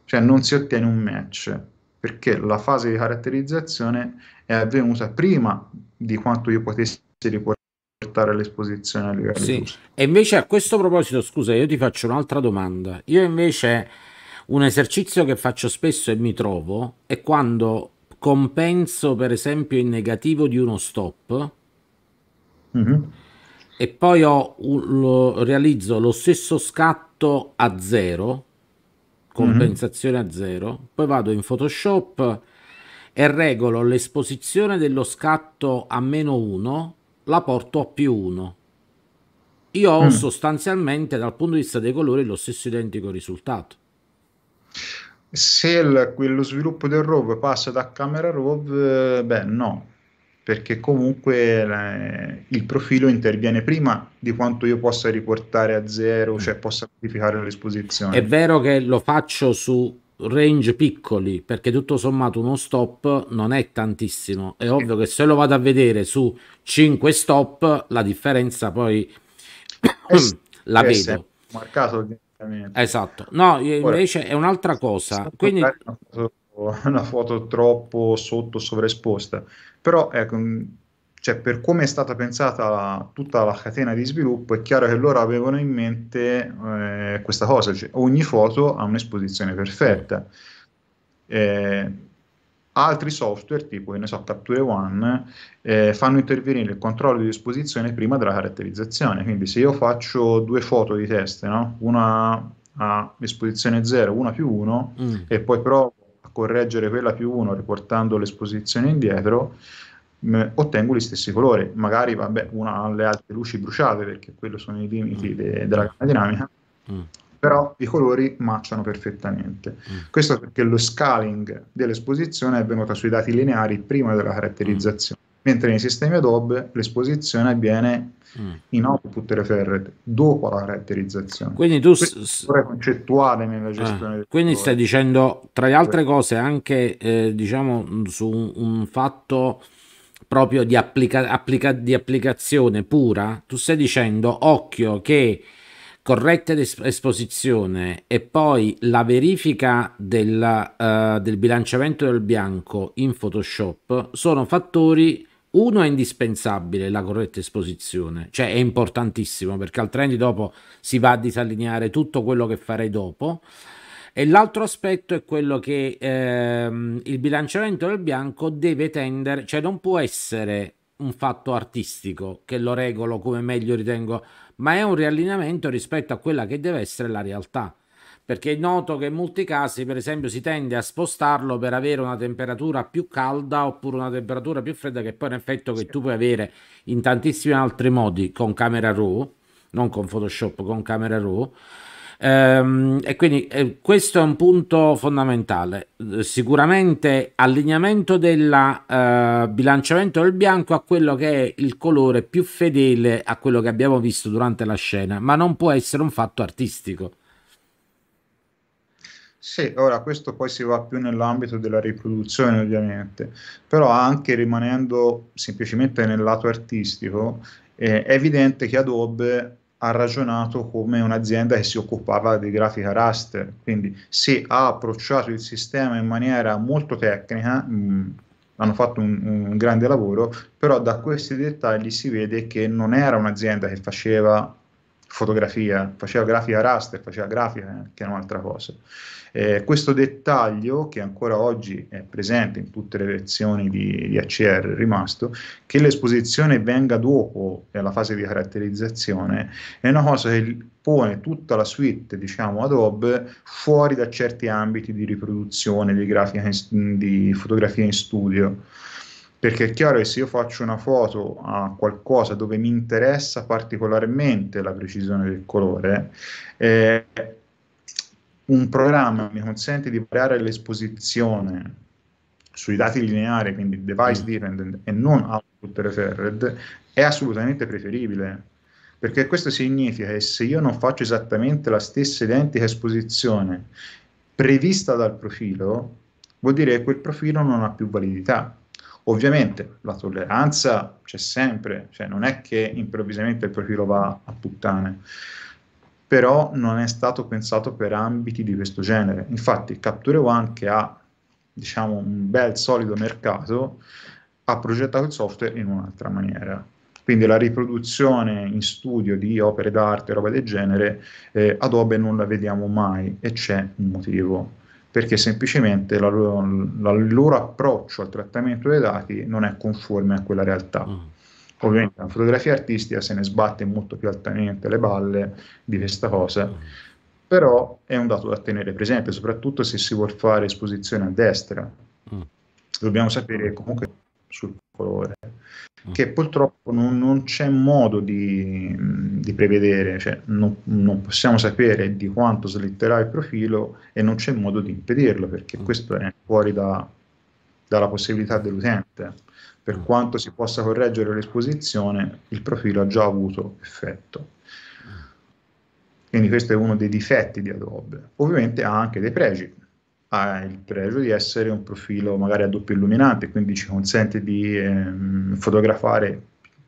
Cioè non si ottiene un match perché la fase di caratterizzazione è avvenuta prima di quanto io potessi riportare l'esposizione a livello sì. Giusto. E invece a questo proposito, scusa, io ti faccio un'altra domanda. Io invece un esercizio che faccio spesso e mi trovo è quando compenso per esempio il negativo di uno stop mm-hmm. e poi ho, lo, realizzo lo stesso scatto a zero compensazione mm-hmm. a zero, poi vado in Photoshop e regolo l'esposizione dello scatto a meno 1, la porto a più 1. Io ho mm. sostanzialmente dal punto di vista dei colori lo stesso identico risultato. Se il, lo sviluppo del RAW passa da camera RAW, eh, beh no, perché comunque il profilo interviene prima di quanto io possa riportare a zero, cioè mm. possa modificare l'esposizione. È vero che lo faccio su range piccoli, perché tutto sommato uno stop non è tantissimo. È ovvio che se lo vado a vedere su 5 stop, la differenza poi es- eh la eh vedo. Marcato ovviamente. Esatto. No, invece Ora, è un'altra cosa. Quindi... Una cosa una foto troppo sotto sovraesposta però ecco mm, cioè, per come è stata pensata la, tutta la catena di sviluppo, è chiaro che loro avevano in mente eh, questa cosa, cioè, ogni foto ha un'esposizione perfetta. Eh, altri software, tipo ne so, Capture One, eh, fanno intervenire il controllo di esposizione prima della caratterizzazione. Quindi se io faccio due foto di test no? una a esposizione 0, una più 1, mm. e poi provo correggere quella più 1 riportando l'esposizione indietro, mh, mm, ottengo gli stessi colori. Magari vabbè, una ha le altre luci bruciate perché quelli sono i limiti mm. de- della gamma dinamica, mm. però i colori matchano perfettamente. Mm. Questo perché lo scaling dell'esposizione è venuto sui dati lineari prima della caratterizzazione, mm. mentre nei sistemi Adobe l'esposizione avviene mm. in output referred dopo la caratterizzazione. Quindi tu è concettuale nella ah, gestione. Ah, quindi stai dicendo tra le altre cose anche eh, diciamo su un, un fatto proprio di, applica- applica- di applicazione pura, tu stai dicendo occhio che corretta esposizione e poi la verifica del, uh, eh, del bilanciamento del bianco in Photoshop sono fattori uno è indispensabile la corretta esposizione, cioè è importantissimo perché altrimenti dopo si va a disallineare tutto quello che farei dopo. E l'altro aspetto è quello che ehm, il bilanciamento del bianco deve tendere, cioè non può essere un fatto artistico che lo regolo come meglio ritengo, ma è un riallineamento rispetto a quella che deve essere la realtà perché è noto che in molti casi, per esempio, si tende a spostarlo per avere una temperatura più calda oppure una temperatura più fredda, che poi è un effetto che tu puoi avere in tantissimi altri modi con Camera Raw, non con Photoshop, con Camera Raw. Ehm, e quindi eh, questo è un punto fondamentale. Sicuramente allineamento del eh, bilanciamento del bianco a quello che è il colore più fedele a quello che abbiamo visto durante la scena, ma non può essere un fatto artistico sì, ora questo poi si va più nell'ambito della riproduzione ovviamente, però anche rimanendo semplicemente nel lato artistico, eh, è evidente che Adobe ha ragionato come un'azienda che si occupava di grafica raster, quindi sì, ha approcciato il sistema in maniera molto tecnica, mh, mm, hanno fatto un, un grande lavoro, però da questi dettagli si vede che non era un'azienda che faceva fotografia, faceva grafica raster, faceva grafica, eh, che è un'altra cosa. Eh, questo dettaglio, che ancora oggi è presente in tutte le versioni di, di ACR, è rimasto, che l'esposizione venga dopo la fase di caratterizzazione, è una cosa che pone tutta la suite, diciamo, Adobe fuori da certi ambiti di riproduzione, di, grafica in, di fotografia in studio perché è chiaro che se io faccio una foto a qualcosa dove mi interessa particolarmente la precisione del colore, eh, un programma mi consente di variare l'esposizione sui dati lineari, quindi device mm. dependent e non output referred, è assolutamente preferibile. Perché questo significa che se io non faccio esattamente la stessa identica esposizione prevista dal profilo, vuol dire che quel profilo non ha più validità Ovviamente la tolleranza c'è sempre, cioè non è che improvvisamente il profilo va a puttane, però non è stato pensato per ambiti di questo genere. Infatti Capture One, che ha diciamo, un bel solido mercato, ha progettato il software in un'altra maniera. Quindi la riproduzione in studio di opere d'arte, roba del genere, eh, Adobe non la vediamo mai e c'è un motivo perché semplicemente il loro, loro approccio al trattamento dei dati non è conforme a quella realtà. Mm. Ovviamente la fotografia artistica se ne sbatte molto più altamente le balle di questa cosa, mm. però è un dato da tenere presente, soprattutto se si vuole fare esposizione a destra. Mm. Dobbiamo sapere comunque sul colore. Mm. che purtroppo non, non c'è modo di, di prevedere, cioè non, non, possiamo sapere di quanto slitterà il profilo e non c'è modo di impedirlo perché mm. questo è fuori da, dalla possibilità dell'utente. Per mm. quanto si possa correggere l'esposizione, il profilo ha già avuto effetto. Quindi questo è uno dei difetti di Adobe. Ovviamente ha anche dei pregi, ha il pregio di essere un profilo magari a doppio illuminante, quindi ci consente di ehm, fotografare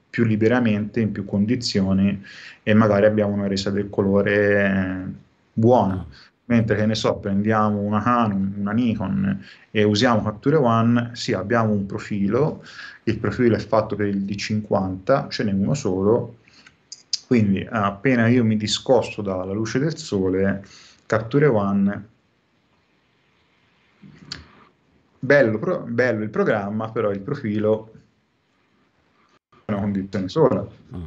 più liberamente, in più condizioni e magari abbiamo una resa del colore eh, buona. Ah. Mentre che ne so, prendiamo una Canon, una Nikon e usiamo Capture One, sì, abbiamo un profilo, il profilo è fatto per il D50, ce n'è uno solo, quindi appena io mi discosto dalla luce del sole, Capture One Bello, pro- bello il programma, però il profilo è una condizione sola. Mm.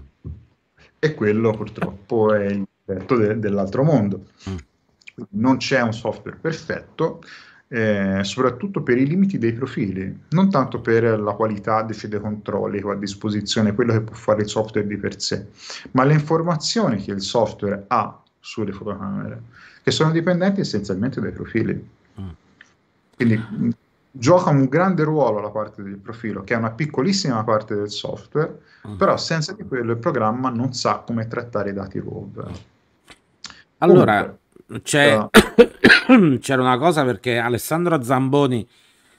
E quello purtroppo è il detto de- dell'altro mondo. Mm. Non c'è un software perfetto, eh, soprattutto per i limiti dei profili, non tanto per la qualità dei fede controlli che a disposizione, quello che può fare il software di per sé, ma le informazioni che il software ha sulle fotocamere, che sono dipendenti essenzialmente dai profili. Quindi gioca un grande ruolo la parte del profilo, che è una piccolissima parte del software, uh però senza di quello il programma non sa come trattare i dati RAW. Allora, Comunque, uh... c'era una cosa perché Alessandro Zamboni,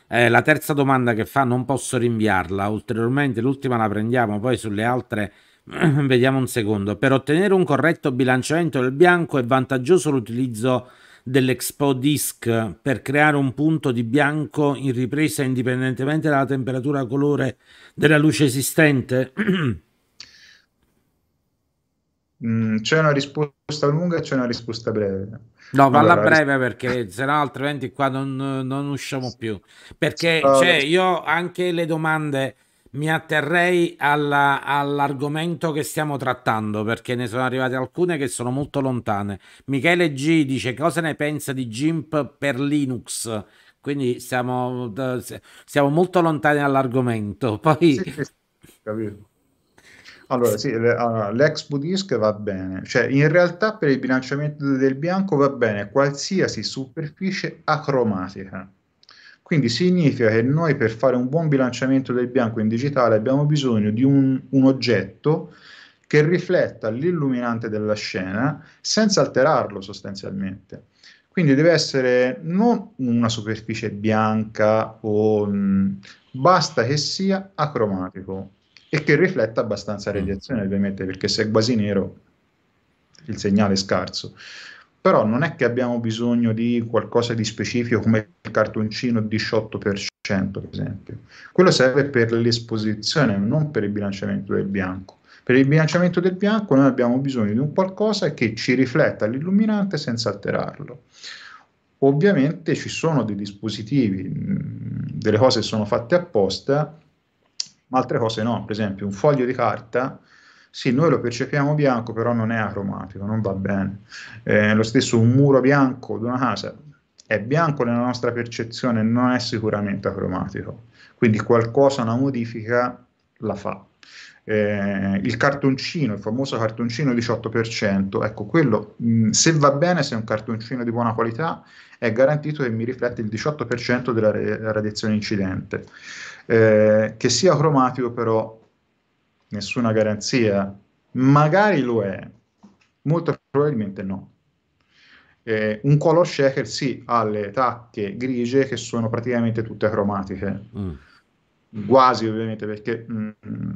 eh, la terza domanda che fa, non posso rinviarla ulteriormente, l'ultima la prendiamo, poi sulle altre vediamo un secondo. Per ottenere un corretto bilanciamento del bianco è vantaggioso l'utilizzo dell'Expo Disc per creare un punto di bianco in ripresa indipendentemente dalla temperatura colore della luce esistente? Mm, c'è una risposta lunga e c'è una risposta breve. No, valla allora, breve perché se no altrimenti qua non, non usciamo più. Perché cioè, io anche le domande mi atterrei alla, all'argomento che stiamo trattando perché ne sono arrivate alcune che sono molto lontane. Michele G dice cosa ne pensa di GIMP per Linux? Quindi siamo, eh, siamo molto lontani dall'argomento. Poi... Sì, sì, capito. Allora, sì, l'expo disk va bene, cioè in realtà per il bilanciamento del bianco va bene qualsiasi superficie acromatica quindi significa che noi per fare un buon bilanciamento del bianco in digitale abbiamo bisogno di un, un oggetto che rifletta l'illuminante della scena senza alterarlo sostanzialmente. Quindi deve essere non una superficie bianca o mh, mm, basta che sia acromatico e che rifletta abbastanza mm. radiazione ovviamente perché se è quasi nero il segnale è scarso però non è che abbiamo bisogno di qualcosa di specifico come il cartoncino 18% per esempio. Quello serve per l'esposizione, non per il bilanciamento del bianco. Per il bilanciamento del bianco noi abbiamo bisogno di un qualcosa che ci rifletta l'illuminante senza alterarlo. Ovviamente ci sono dei dispositivi, delle cose sono fatte apposta, ma altre cose no. Per esempio un foglio di carta sì, noi lo percepiamo bianco, però non è acromatico, non va bene. Eh, lo stesso un muro bianco di una casa è bianco nella nostra percezione, non è sicuramente acromatico. Quindi qualcosa, una modifica la fa. Eh, il cartoncino, il famoso cartoncino 18%, ecco quello mh, se va bene, se è un cartoncino di buona qualità, è garantito che mi riflette il 18% della radiazione incidente. Eh, che sia cromatico però nessuna garanzia, magari lo è, molto probabilmente no. Eh, un color shaker sì, ha le tacche grigie che sono praticamente tutte cromatiche, mm. quasi ovviamente perché mh, mm,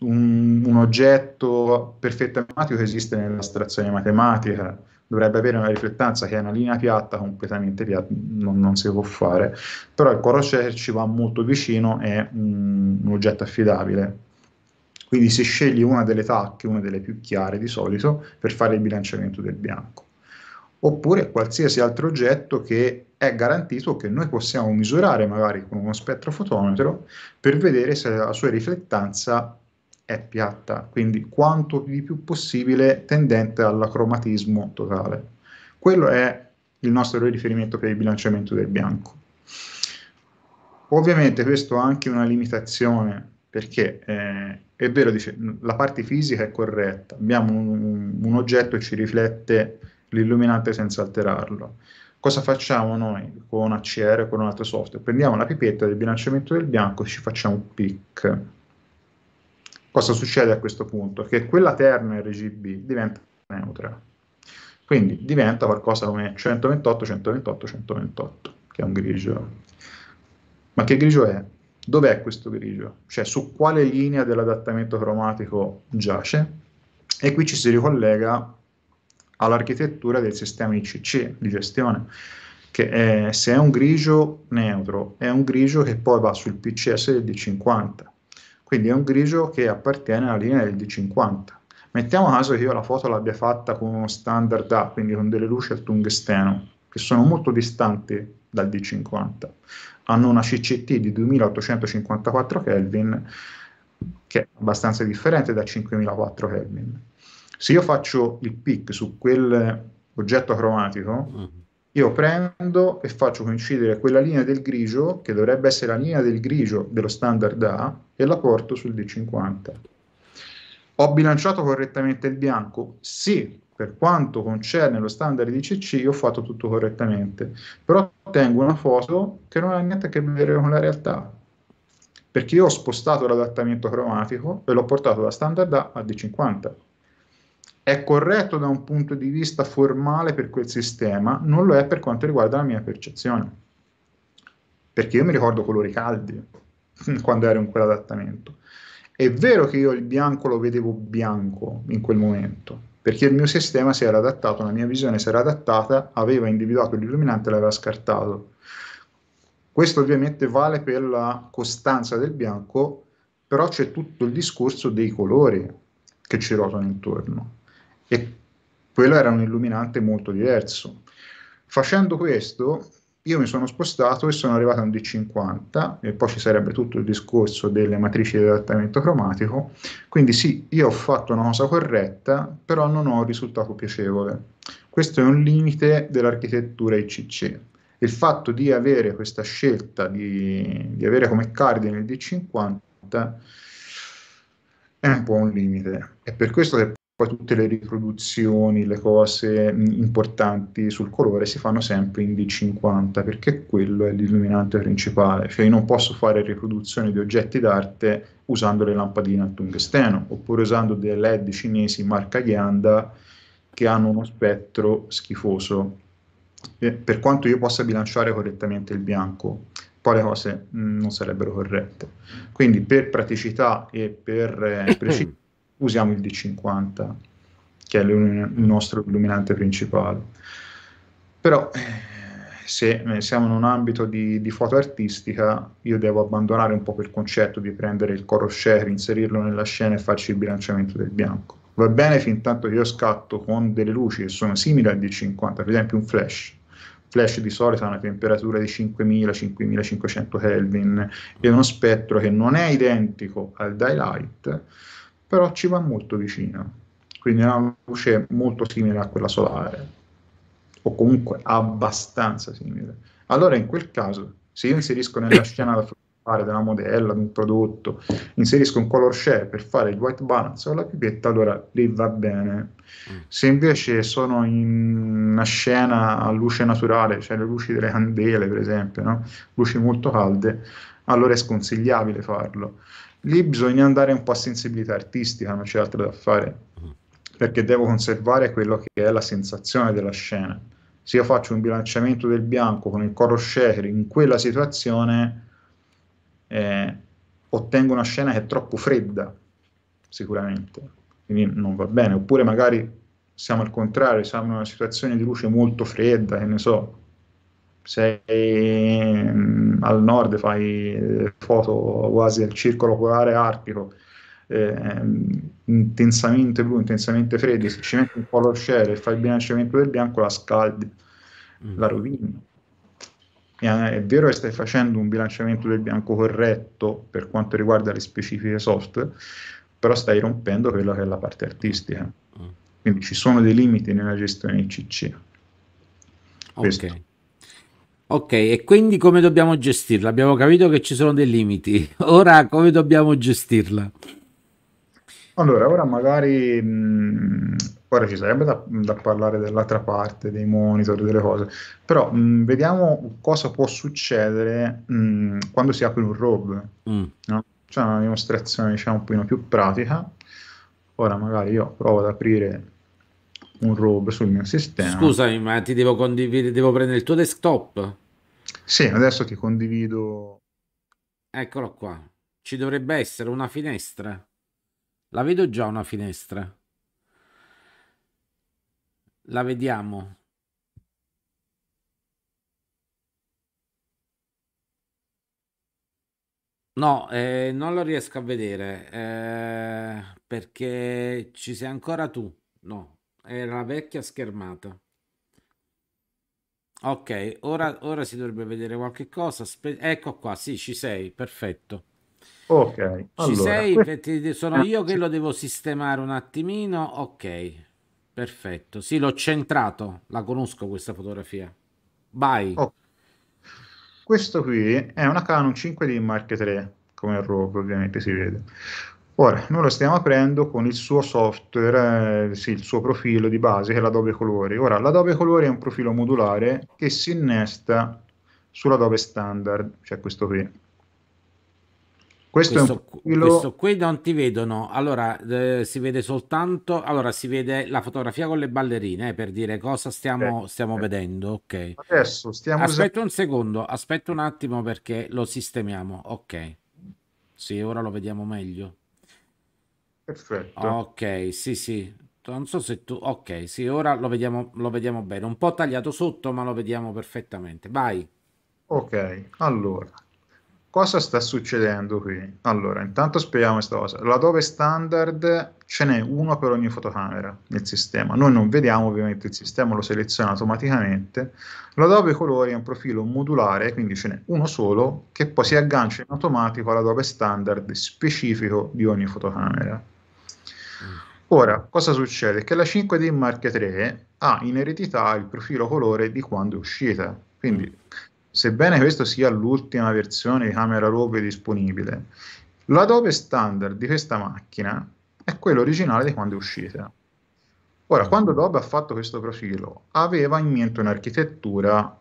un, un, oggetto perfettamente matematico esiste nell'astrazione matematica, dovrebbe avere una riflettanza che è una linea piatta, completamente piatta, non, non si può fare, però il color shaker ci va molto vicino, è un, un oggetto affidabile quindi si sceglie una delle tacche, una delle più chiare di solito, per fare il bilanciamento del bianco. Oppure qualsiasi altro oggetto che è garantito che noi possiamo misurare magari con uno spettrofotometro per vedere se la sua riflettanza è piatta, quindi quanto di più possibile tendente all'acromatismo totale. Quello è il nostro riferimento per il bilanciamento del bianco. Ovviamente questo ha anche una limitazione perché eh, è vero, dice, la parte fisica è corretta, abbiamo un, un oggetto che ci riflette l'illuminante senza alterarlo. Cosa facciamo noi con ACR o con un altro software? Prendiamo la pipetta del bilanciamento del bianco e ci facciamo un pic. Cosa succede a questo punto? Che quella terna RGB diventa neutra. Quindi diventa qualcosa come 128, 128, 128, che è un grigio. Ma che grigio è? Dov'è questo grigio? Cioè su quale linea dell'adattamento cromatico giace? E qui ci si ricollega all'architettura del sistema ICC di gestione, che è, se è un grigio neutro, è un grigio che poi va sul PCS del D50, quindi è un grigio che appartiene alla linea del D50. Mettiamo caso che io la foto l'abbia fatta con uno standard A, quindi con delle luci al tungsteno, che sono molto distanti dal D50. Hanno una CCT di 2854 Kelvin, che è abbastanza differente da 5004 Kelvin. Se io faccio il pic su quel oggetto cromatico, mm-hmm. io prendo e faccio coincidere quella linea del grigio, che dovrebbe essere la linea del grigio dello standard A, e la porto sul D50. Ho bilanciato correttamente il bianco? Sì, per quanto concerne lo standard ICC, io ho fatto tutto correttamente, però tengo una foto che non ha niente a che vedere con la realtà, perché io ho spostato l'adattamento cromatico e l'ho portato da standard A a D50. È corretto da un punto di vista formale per quel sistema, non lo è per quanto riguarda la mia percezione, perché io mi ricordo colori caldi quando ero in quell'adattamento. È vero che io il bianco lo vedevo bianco in quel momento, perché il mio sistema si era adattato, la mia visione si era adattata, aveva individuato l'illuminante e l'aveva scartato. Questo ovviamente vale per la costanza del bianco, però c'è tutto il discorso dei colori che ci ruotano intorno e quello era un illuminante molto diverso. Facendo questo, io mi sono spostato e sono arrivato a un D50 e poi ci sarebbe tutto il discorso delle matrici di adattamento cromatico, quindi sì, io ho fatto una cosa corretta, però non ho un risultato piacevole. Questo è un limite dell'architettura ICC. Il fatto di avere questa scelta, di, di avere come cardine il D50, è un po' un limite. è per questo che poi tutte le riproduzioni, le cose mm, importanti sul colore si fanno sempre in D50 perché quello è l'illuminante principale, cioè io non posso fare riproduzioni di oggetti d'arte usando le lampadine al tungsteno oppure usando dei LED cinesi marca Ghianda che hanno uno spettro schifoso. per quanto io possa bilanciare correttamente il bianco, poi le cose mm, non sarebbero corrette. Quindi per praticità e per eh, precisione usiamo il D50, che è il nostro illuminante principale. Però eh, se eh, siamo in un ambito di, di foto artistica, io devo abbandonare un po' quel concetto di prendere il color share, inserirlo nella scena e farci il bilanciamento del bianco. Va bene fin tanto che io scatto con delle luci che sono simili al D50, per esempio un flash. Flash di solito ha una temperatura di 5000-5500 Kelvin e uno spettro che non è identico al daylight, però ci va molto vicino, quindi ha una luce molto simile a quella solare, o comunque abbastanza simile. Allora in quel caso, se io inserisco nella scena da fare della modella, di un prodotto, inserisco un color share per fare il white balance o la pipetta, allora lì va bene. Mm. Se invece sono in una scena a luce naturale, cioè le luci delle candele per esempio, no? luci molto calde, allora è sconsigliabile farlo. Lì bisogna andare un po' a sensibilità artistica, non c'è altro da fare, mm. perché devo conservare quello che è la sensazione della scena. Se io faccio un bilanciamento del bianco con il coro shaker in quella situazione, eh, ottengo una scena che è troppo fredda, sicuramente, quindi non va bene. Oppure magari siamo al contrario, siamo in una situazione di luce molto fredda, che ne so, sei mm, al nord, fai eh, foto quasi al circolo polare artico, eh, mm, intensamente blu, intensamente freddo, se ci metti un po' lo share e fai il bilanciamento del bianco la scaldi, mm. la rovini. E, eh, è vero che stai facendo un bilanciamento del bianco corretto per quanto riguarda le specifiche software, però stai rompendo quella che è la parte artistica. Mm. Quindi ci sono dei limiti nella gestione ICC. CC. Ok. Ok, e quindi come dobbiamo gestirla? Abbiamo capito che ci sono dei limiti. Ora come dobbiamo gestirla? Allora, ora magari mh, mm, ora ci sarebbe da, da, parlare dell'altra parte, dei monitor, delle cose, però mh, mm, vediamo cosa può succedere mh, mm, quando si apre un ROB. Mm. No? C'è una dimostrazione, diciamo, un pochino più pratica. Ora magari io provo ad aprire un robe sul mio sistema. Scusami, ma ti devo condividere, devo prendere il tuo desktop? Sì, adesso ti condivido. Eccolo qua. Ci dovrebbe essere una finestra. La vedo già una finestra. La vediamo. No, eh, non lo riesco a vedere eh, perché ci sei ancora tu. No, era la vecchia schermata. Ok, ora, ora si dovrebbe vedere qualche cosa. Spe- ecco qua, sì, ci sei, perfetto. Ok, ci allora. sei, sono io che lo devo sistemare un attimino. Ok, perfetto. Sì, l'ho centrato, la conosco questa fotografia. Vai. Oh. Questo qui è una Canon 5D Mark III, come il ovviamente si vede. Ora, noi lo stiamo aprendo con il suo software, eh, sì, il suo profilo di base che è l'Adobe Colori. Ora, l'Adobe Colori è un profilo modulare che si innesta sull'Adobe Standard, cioè questo qui. Questo, questo, profilo... questo qui non ti vedono, allora eh, si vede soltanto, allora si vede la fotografia con le ballerine eh, per dire cosa stiamo, eh, stiamo eh. vedendo, ok. Adesso stiamo... Aspetta un secondo, aspetta un attimo perché lo sistemiamo, ok. Sì, ora lo vediamo meglio. Perfetto. Ok, sì, sì. Non so se tu... Ok, sì, ora lo vediamo, lo vediamo bene. Un po' tagliato sotto, ma lo vediamo perfettamente. Vai. Ok, allora. Cosa sta succedendo qui? Allora, intanto spieghiamo questa cosa. Laddove standard ce n'è uno per ogni fotocamera nel sistema. Noi non vediamo ovviamente il sistema, lo seleziona automaticamente. L'Adobe Colori è un profilo modulare, quindi ce n'è uno solo, che poi si aggancia in automatico all'Adobe standard specifico di ogni fotocamera. Ora, cosa succede? Che la 5D Mark III ha in eredità il profilo colore di quando è uscita, quindi mm. sebbene questa sia l'ultima versione di camera RAW disponibile, l'adobe standard di questa macchina è quello originale di quando è uscita. Ora, mm. quando Adobe ha fatto questo profilo, aveva in mente un'architettura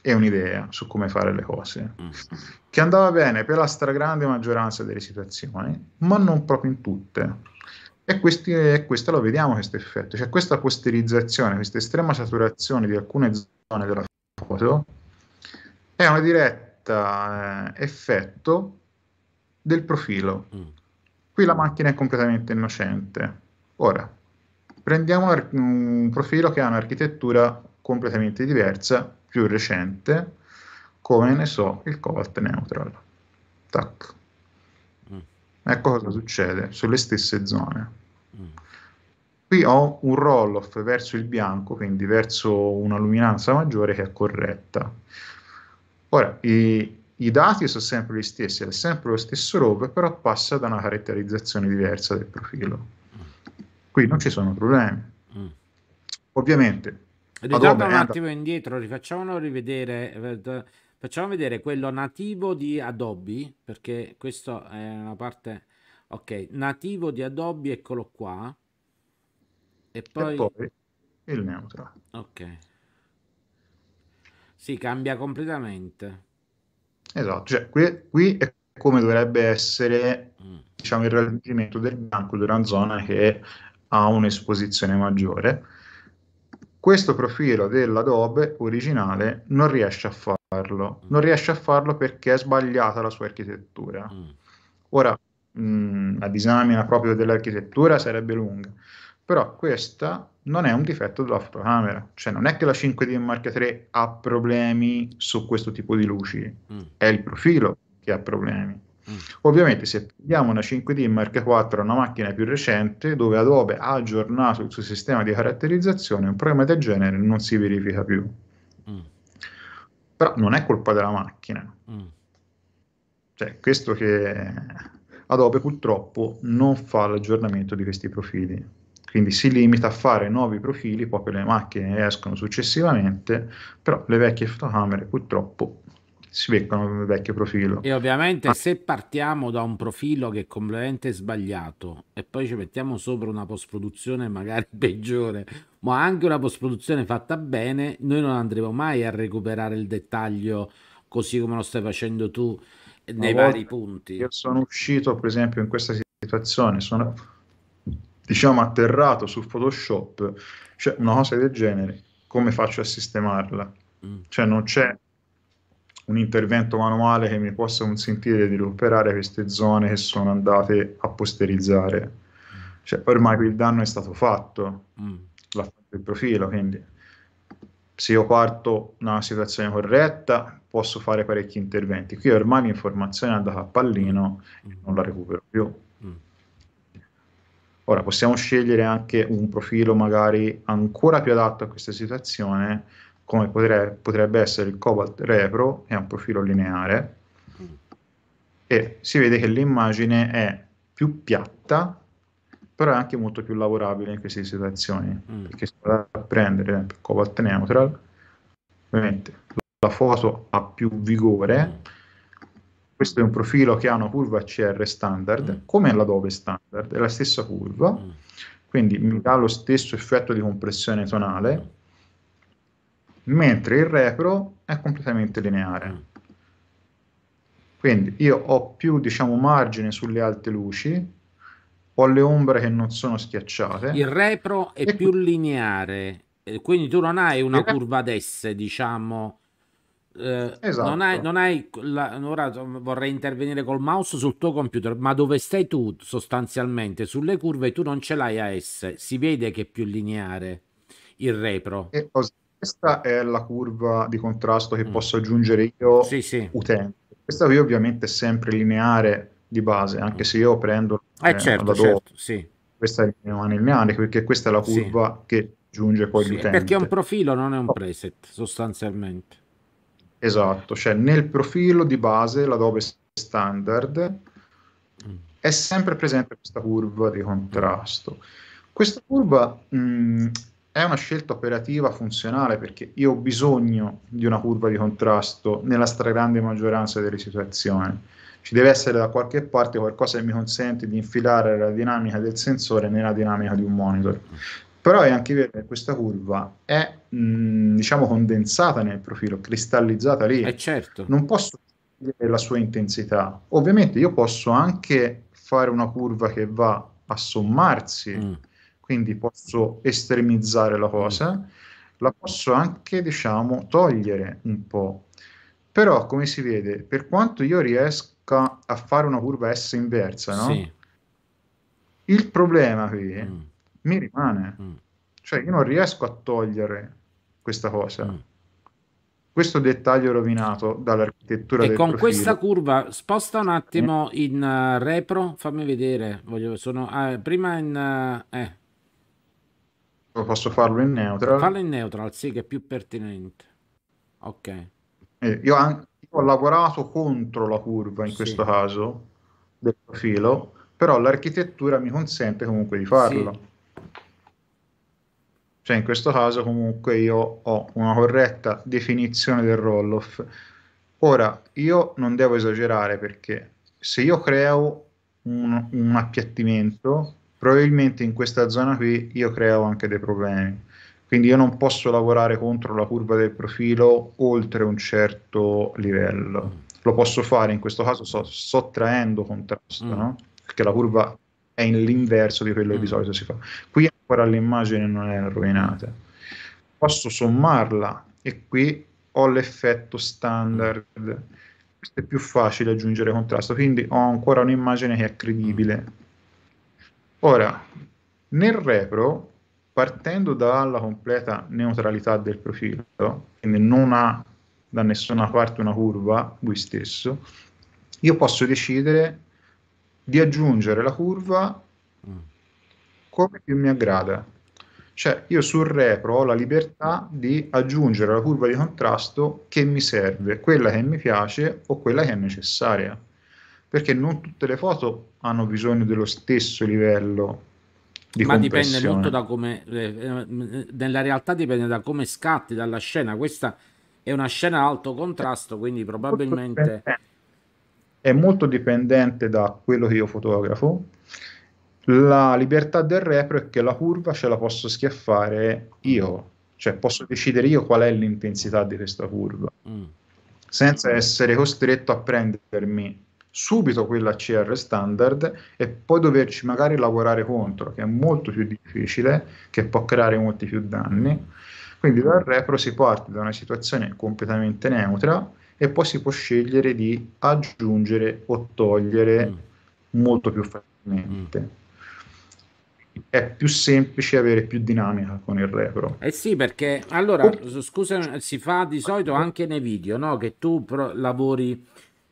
e un'idea su come fare le cose, mm. che andava bene per la stragrande maggioranza delle situazioni, ma non proprio in tutte. E, questi, questo lo vediamo questo effetto, cioè questa posterizzazione, questa estrema saturazione di alcune zone della foto è una diretta eh, effetto del profilo. Mm. Qui la macchina è completamente innocente. Ora, prendiamo un profilo che ha un'architettura completamente diversa, più recente, come ne so, il Cobalt Neutral. Tac. Ecco cosa succede sulle stesse zone. Mm. Qui ho un roll off verso il bianco, quindi verso una luminanza maggiore che è corretta. Ora, i, i dati sono sempre gli stessi, è sempre lo stesso robe, però passa da una caratterizzazione diversa del profilo. Mm. Qui non ci sono problemi. Mm. Ovviamente. Ritorno un attimo indietro, rifacciamolo rivedere eh, Facciamo vedere quello nativo di Adobe, perché questa è una parte... Ok, nativo di Adobe, eccolo qua. E poi... E poi il neutro. Ok. Si cambia completamente. Esatto, cioè qui, qui è come dovrebbe essere mm. diciamo, il raggiungimento del bianco di una zona che ha un'esposizione maggiore. Questo profilo dell'Adobe originale non riesce a farlo farlo. Mm. Non riesce a farlo perché è sbagliata la sua architettura. Mm. Ora, mh, mm, la disamina proprio dell'architettura sarebbe lunga, però questa non è un difetto della fotocamera, cioè non è che la 5D Mark III ha problemi su questo tipo di luci, mm. è il profilo che ha problemi. Mm. Ovviamente se prendiamo una 5D Mark IV, una macchina più recente, dove Adobe ha aggiornato il suo sistema di caratterizzazione, un problema del genere non si verifica più però non è colpa della macchina. Mm. Cioè, questo che Adobe purtroppo non fa l'aggiornamento di questi profili, quindi si limita a fare nuovi profili poi per le macchine escono successivamente, però le vecchie fotocamere purtroppo si beccano come vecchio profilo. E ovviamente ah. se partiamo da un profilo che è completamente sbagliato e poi ci mettiamo sopra una post-produzione magari peggiore, ma anche una post-produzione fatta bene, noi non andremo mai a recuperare il dettaglio così come lo stai facendo tu nei una vari punti. Io sono uscito per esempio in questa situazione, sono diciamo atterrato su Photoshop, cioè una cosa del genere, come faccio a sistemarla? Mm. Cioè non c'è un intervento manuale che mi possa consentire di recuperare queste zone che sono andate a posterizzare. Cioè, ormai il danno è stato fatto, mm. l'ha fatto il profilo, quindi se io parto da una situazione corretta posso fare parecchi interventi. Qui ormai l'informazione è andata a pallino mm. e non la recupero più. Mm. Ora possiamo scegliere anche un profilo magari ancora più adatto a questa situazione, come potre, potrebbe essere il Cobalt Repro, è un profilo lineare, mm. e si vede che l'immagine è più piatta, però è anche molto più lavorabile in queste situazioni, mm. perché se va a prendere, esempio, Cobalt Neutral, ovviamente la foto ha più vigore, mm. questo è un profilo che ha una curva CR standard, mm. come l'Adobe standard, è la stessa curva, quindi mi dà lo stesso effetto di compressione tonale, mentre il repro è completamente lineare. Mm. Quindi io ho più diciamo, margine sulle alte luci, ho le ombre che non sono schiacciate. Il repro è più lineare, quindi tu non hai una curva d'S, diciamo. Eh, esatto. Non hai, esatto. non hai la, ora vorrei intervenire col mouse sul tuo computer, ma dove stai tu sostanzialmente sulle curve tu non ce l'hai a S, si vede che è più lineare il repro. E, os- questa è la curva di contrasto che mm. posso aggiungere io, sì, sì. utente. Questa qui ovviamente è sempre lineare di base, anche mm. se io prendo... Eh, eh certo, certo, sì. Questa è lineare, perché questa è la curva sì. che aggiunge poi sì, l'utente. Perché è un profilo, non è un preset, sostanzialmente. Esatto, cioè nel profilo di base, l'Adobe Standard, mm. è sempre presente questa curva di mm. contrasto. Questa curva mh, mm, è una scelta operativa funzionale perché io ho bisogno di una curva di contrasto nella stragrande maggioranza delle situazioni. Ci deve essere da qualche parte qualcosa che mi consente di infilare la dinamica del sensore nella dinamica di un monitor. Però è anche vero che questa curva è mh, mm, diciamo condensata nel profilo, cristallizzata lì. Eh certo. Non posso vedere la sua intensità. Ovviamente io posso anche fare una curva che va a sommarsi. Mm quindi posso estremizzare la cosa, mm. la posso anche, diciamo, togliere un po'. Però, come si vede, per quanto io riesca a fare una curva S inversa, no? Sì. Il problema qui mm. mi rimane. Mm. Cioè, io non riesco a togliere questa cosa. Mm questo dettaglio rovinato dall'architettura e con profilo. questa curva sposta un attimo mm. in uh, repro fammi vedere voglio sono uh, prima in uh, eh, eh posso farlo in neutral. Fallo in neutral, sì, che è più pertinente. Ok. Eh, io, anche, io ho lavorato contro la curva in sì. questo caso del profilo, però l'architettura mi consente comunque di farlo. Sì. Cioè in questo caso comunque io ho una corretta definizione del roll-off. Ora, io non devo esagerare perché se io creo un, un appiattimento probabilmente in questa zona qui io creo anche dei problemi. Quindi io non posso lavorare contro la curva del profilo oltre un certo livello. Lo posso fare in questo caso so, sottraendo contrasto, mm. no? perché la curva è l'inverso di quello che di mm. solito si fa. Qui ancora l'immagine non è rovinata. Posso sommarla e qui ho l'effetto standard. Mm. Questo è più facile aggiungere contrasto, quindi ho ancora un'immagine che è credibile Ora, nel repro, partendo dalla completa neutralità del profilo, quindi non ha da nessuna parte una curva lui stesso, io posso decidere di aggiungere la curva mm. come più mi aggrada. Cioè io sul repro ho la libertà di aggiungere la curva di contrasto che mi serve, quella che mi piace o quella che è necessaria, perché non tutte le foto hanno bisogno dello stesso livello di ma dipende molto da come eh, eh, nella realtà dipende da come scatti dalla scena questa è una scena a alto contrasto quindi probabilmente è molto dipendente da quello che io fotografo la libertà del repro è che la curva ce la posso schiaffare io cioè posso decidere io qual è l'intensità di questa curva mm. senza essere costretto a prendermi subito quella CR standard e poi doverci magari lavorare contro, che è molto più difficile, che può creare molti più danni. Quindi dal repro si parte da una situazione completamente neutra e poi si può scegliere di aggiungere o togliere mm. molto più facilmente. Mm è più semplice avere più dinamica con il repro. Eh sì, perché allora, scusa, si fa di solito anche nei video, no? Che tu pro- lavori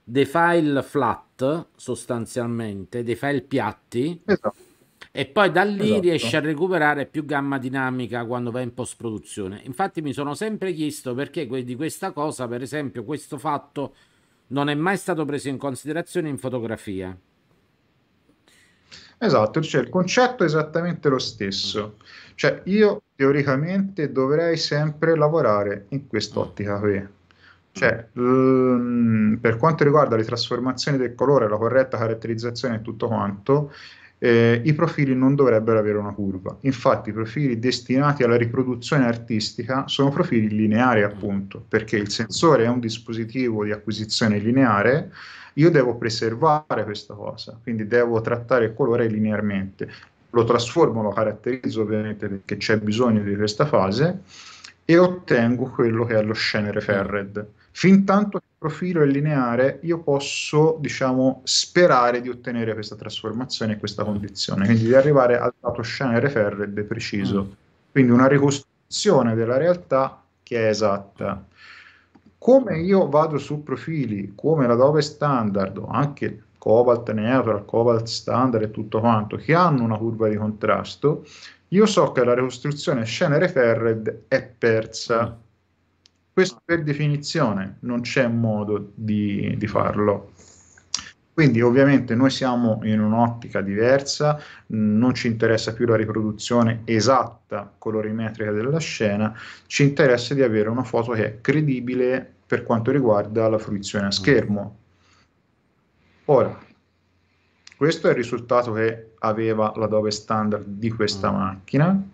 dei file flat sostanzialmente, dei file piatti. Esatto. E poi da lì esatto. riesce a recuperare più gamma dinamica quando va in post produzione. Infatti mi sono sempre chiesto perché di questa cosa, per esempio, questo fatto non è mai stato preso in considerazione in fotografia. Esatto, cioè il concetto è esattamente lo stesso. Mm. Cioè io teoricamente dovrei sempre lavorare in quest'ottica qui cioè, um, per quanto riguarda le trasformazioni del colore, la corretta caratterizzazione e tutto quanto, eh, i profili non dovrebbero avere una curva. Infatti, i profili destinati alla riproduzione artistica sono profili lineari, mm. appunto, perché il sensore è un dispositivo di acquisizione lineare. Io devo preservare questa cosa, quindi devo trattare il colore linearmente. Lo trasformo, lo caratterizzo ovviamente perché c'è bisogno di questa fase e ottengo quello che è lo scenario mm. Ferred Fin tanto che il profilo è lineare, io posso, diciamo, sperare di ottenere questa trasformazione e questa condizione, quindi di arrivare al dato scenere ferred preciso. Mm. Quindi una ricostruzione della realtà che è esatta. Come io vado su profili come la Dove standard o anche Cobalt Neutral, Cobalt standard e tutto quanto, che hanno una curva di contrasto, io so che la ricostruzione scenere ferred è persa mm. Questo per definizione, non c'è modo di, di farlo. Quindi ovviamente noi siamo in un'ottica diversa, non ci interessa più la riproduzione esatta colorimetrica della scena, ci interessa di avere una foto che è credibile per quanto riguarda la fruizione a mm. schermo. Ora, questo è il risultato che aveva l'Adobe Standard di questa mm. macchina,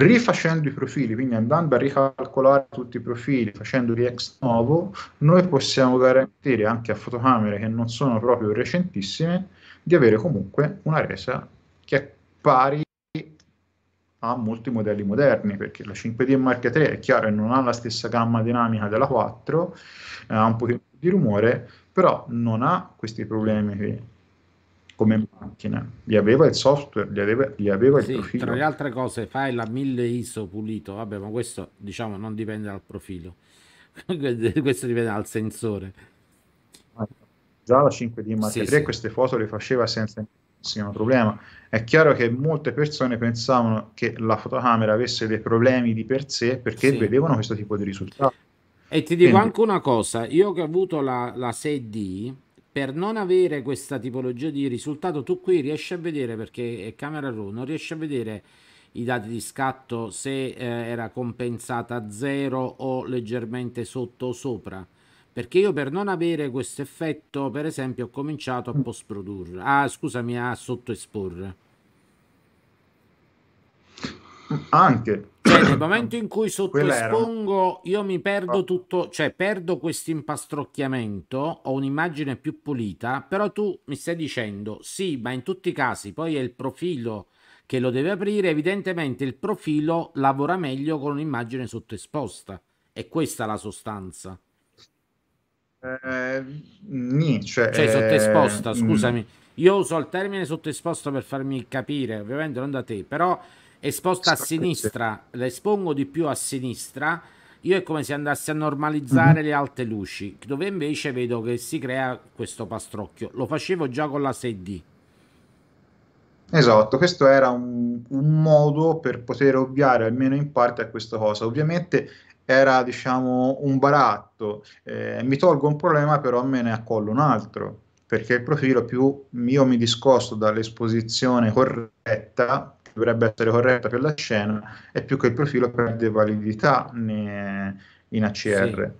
Rifacendo i profili, quindi andando a ricalcolare tutti i profili, facendoli ex novo, noi possiamo garantire anche a fotocamere che non sono proprio recentissime di avere comunque una resa che è pari a molti modelli moderni, perché la 5D Mark III è chiaro non ha la stessa gamma dinamica della 4, eh, ha un po' di rumore, però non ha questi problemi qui come macchina, gli aveva il software, gli aveva, gli aveva sì, il profilo. Tra le altre cose, fai la 1000 ISO pulito, vabbè, ma questo diciamo non dipende dal profilo, questo dipende dal sensore. Già la 5D Mark sì, 3 sì. queste foto le faceva senza nessun problema. È chiaro che molte persone pensavano che la fotocamera avesse dei problemi di per sé perché vedevano questo tipo di risultati. E ti dico Quindi, anche una cosa, io che ho avuto la, la 6D, per non avere questa tipologia di risultato tu qui riesci a vedere perché camera raw non riesci a vedere i dati di scatto se eh, era compensata a zero o leggermente sotto o sopra perché io per non avere questo effetto per esempio ho cominciato a post produrre ah scusami a sottoesporre anche. Cioè, nel momento in cui sottospongo, io mi perdo ah. tutto, cioè perdo questo impastrocchiamento, ho un'immagine più pulita, però tu mi stai dicendo sì, ma in tutti i casi poi è il profilo che lo deve aprire, evidentemente il profilo lavora meglio con un'immagine sottoesposta. È questa la sostanza. Eh, cioè, cioè sottoesposta, eh, scusami. Mm. Io uso il termine sottoesposto per farmi capire, ovviamente non da te, però esposta a sinistra, la espongo di più a sinistra, io è come se andassi a normalizzare mm -hmm. le alte luci, dove invece vedo che si crea questo pastrocchio. Lo facevo già con la 6D. Esatto, questo era un, un, modo per poter ovviare almeno in parte a questa cosa. Ovviamente era diciamo un baratto, eh, mi tolgo un problema però me ne accollo un altro, perché il profilo più io mi discosto dall'esposizione corretta, dovrebbe essere corretta per la scena e più che il profilo perde validità in ACR.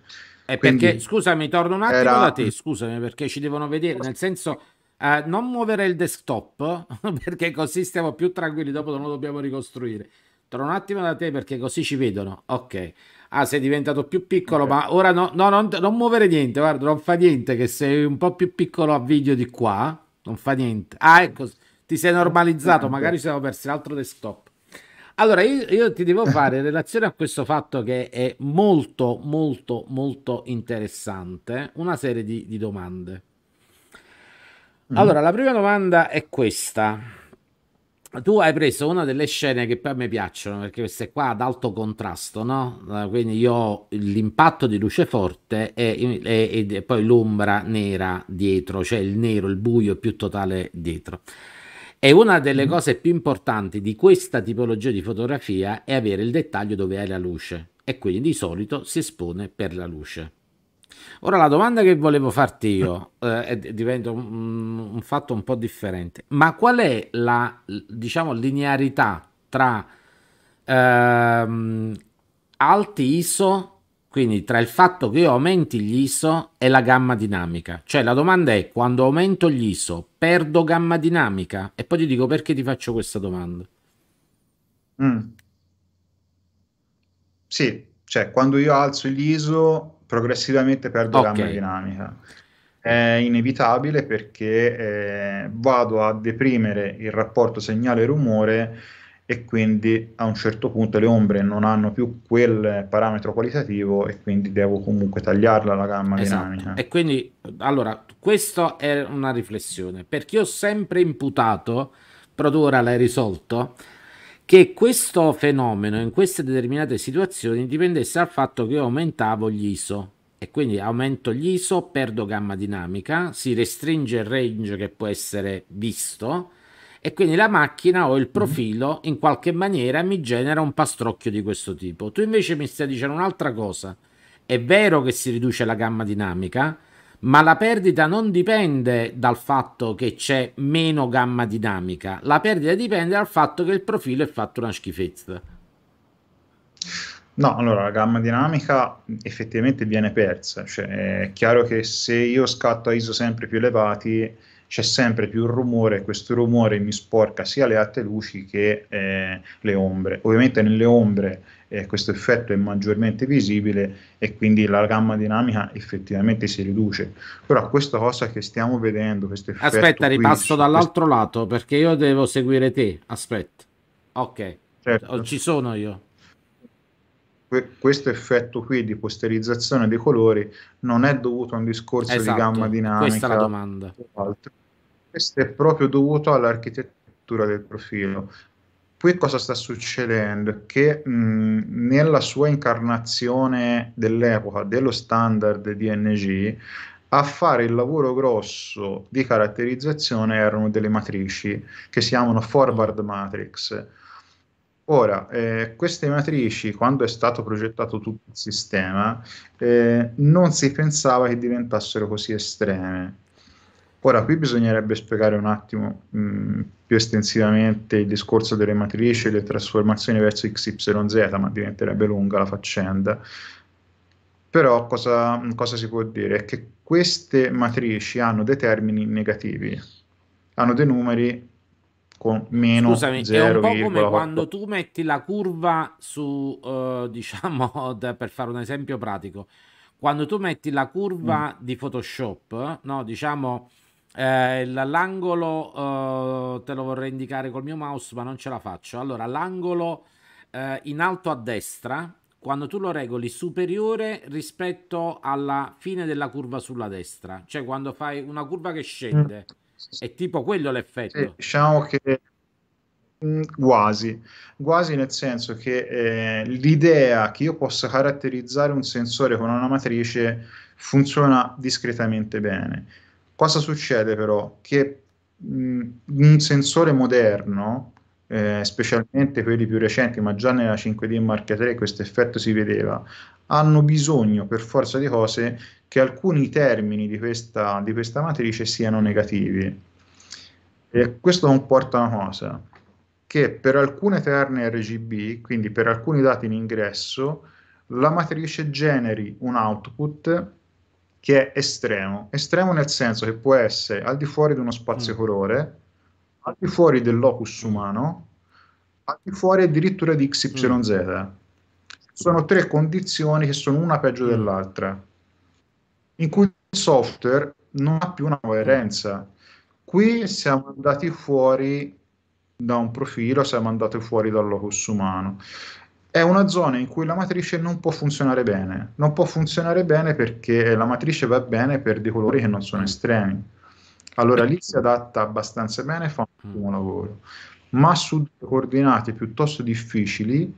Sì. Quindi, perché, scusami, torno un attimo era... da te, scusami, perché ci devono vedere, nel senso... Uh, non muovere il desktop perché così stiamo più tranquilli dopo non lo dobbiamo ricostruire torno un attimo da te perché così ci vedono ok ah sei diventato più piccolo okay. ma ora no, no non, non, muovere niente guarda non fa niente che sei un po' più piccolo a video di qua non fa niente ah ecco ti sei normalizzato, esatto. magari siamo persi l'altro desktop. Allora, io, io, ti devo fare in relazione a questo fatto che è molto, molto, molto interessante, una serie di, di domande. Mm. Allora, mm. la prima domanda è questa. Tu hai preso una delle scene che poi a me piacciono, perché queste qua ad alto contrasto, no? Eh, quindi io ho l'impatto di luce forte e, e, e poi l'ombra nera dietro, cioè il nero, il buio più totale dietro. E una delle mm. cose più importanti di questa tipologia di fotografia è avere il dettaglio dove hai la luce e quindi di solito si espone per la luce. Ora la domanda che volevo farti io eh, diventa un, un, fatto un po' differente, ma qual è la diciamo linearità tra ehm, alti ISO quindi tra il fatto che io aumenti gli ISO e la gamma dinamica. Cioè la domanda è quando aumento gli ISO perdo gamma dinamica? E poi ti dico perché ti faccio questa domanda. Mm. Sì, cioè quando io alzo gli ISO progressivamente perdo okay. gamma dinamica. È inevitabile perché eh, vado a deprimere il rapporto segnale-rumore e quindi a un certo punto le ombre non hanno più quel parametro qualitativo e quindi devo comunque tagliarla la gamma esatto. dinamica. E quindi, allora, questa è una riflessione, perché ho sempre imputato, però tu ora l'hai risolto, che questo fenomeno in queste determinate situazioni dipendesse dal fatto che io aumentavo gli ISO e quindi aumento gli ISO, perdo gamma dinamica, si restringe il range che può essere visto e quindi la macchina o il mm. profilo in qualche maniera mi genera un pastrocchio di questo tipo. Tu invece mi stai dicendo un'altra cosa. È vero che si riduce la gamma dinamica, ma la perdita non dipende dal fatto che c'è meno gamma dinamica, la perdita dipende dal fatto che il profilo è fatto una schifezza. No, allora la gamma dinamica effettivamente viene persa, cioè, è chiaro che se io scatto a ISO sempre più elevati c'è sempre più rumore, questo rumore mi sporca sia le alte luci che eh, le ombre. Ovviamente nelle ombre eh, questo effetto è maggiormente visibile e quindi la gamma dinamica effettivamente si riduce. Però questa cosa che stiamo vedendo, questo effetto... Aspetta, ripasso qui, dall'altro questo... lato perché io devo seguire te, aspetta. Ok, certo. ci sono io questo effetto qui di posterizzazione dei colori non è dovuto a un discorso esatto, di gamma dinamica. Questa è la domanda. Questo è proprio dovuto all'architettura del profilo. Qui cosa sta succedendo? Che mh, nella sua incarnazione dell'epoca dello standard DNG a fare il lavoro grosso di caratterizzazione erano delle matrici che si chiamano forward matrix Ora, eh, queste matrici, quando è stato progettato tutto il sistema, eh, non si pensava che diventassero così estreme. Ora, qui bisognerebbe spiegare un attimo mh, mm, più estensivamente il discorso delle matrici e le trasformazioni verso XYZ, ma diventerebbe lunga la faccenda. Però cosa, cosa si può dire? È che queste matrici hanno dei termini negativi, hanno dei numeri con meno Scusami, 0, è un po' come 8. quando tu metti la curva su, eh, diciamo, per fare un esempio pratico, quando tu metti la curva mm. di Photoshop, no, diciamo, eh, l'angolo, eh, te lo vorrei indicare col mio mouse, ma non ce la faccio. Allora, l'angolo eh, in alto a destra, quando tu lo regoli superiore rispetto alla fine della curva sulla destra, cioè quando fai una curva che scende. Mm è tipo quello l'effetto. Eh, diciamo che mm, Quasi, quasi nel senso che eh, l'idea che io possa caratterizzare un sensore con una matrice funziona discretamente bene. Cosa succede però? Che mh, mm, un sensore moderno eh, specialmente quelli più recenti, ma già nella 5D Mark III questo effetto si vedeva, hanno bisogno per forza di cose che alcuni termini di questa, di questa matrice siano negativi. E questo comporta una cosa, che per alcune terne RGB, quindi per alcuni dati in ingresso, la matrice generi un output che è estremo. Estremo nel senso che può essere al di fuori di uno spazio mm. colore, al di fuori del locus umano, al di fuori addirittura di XYZ. Mm. Sono tre condizioni che sono una peggio mm. dell'altra, in cui il software non ha più una coerenza. Qui siamo andati fuori da un profilo, siamo andati fuori dal locus umano. È una zona in cui la matrice non può funzionare bene. Non può funzionare bene perché la matrice va bene per dei colori che non sono mm. estremi allora lì si adatta abbastanza bene e fa un buon mm. lavoro, ma su coordinate piuttosto difficili,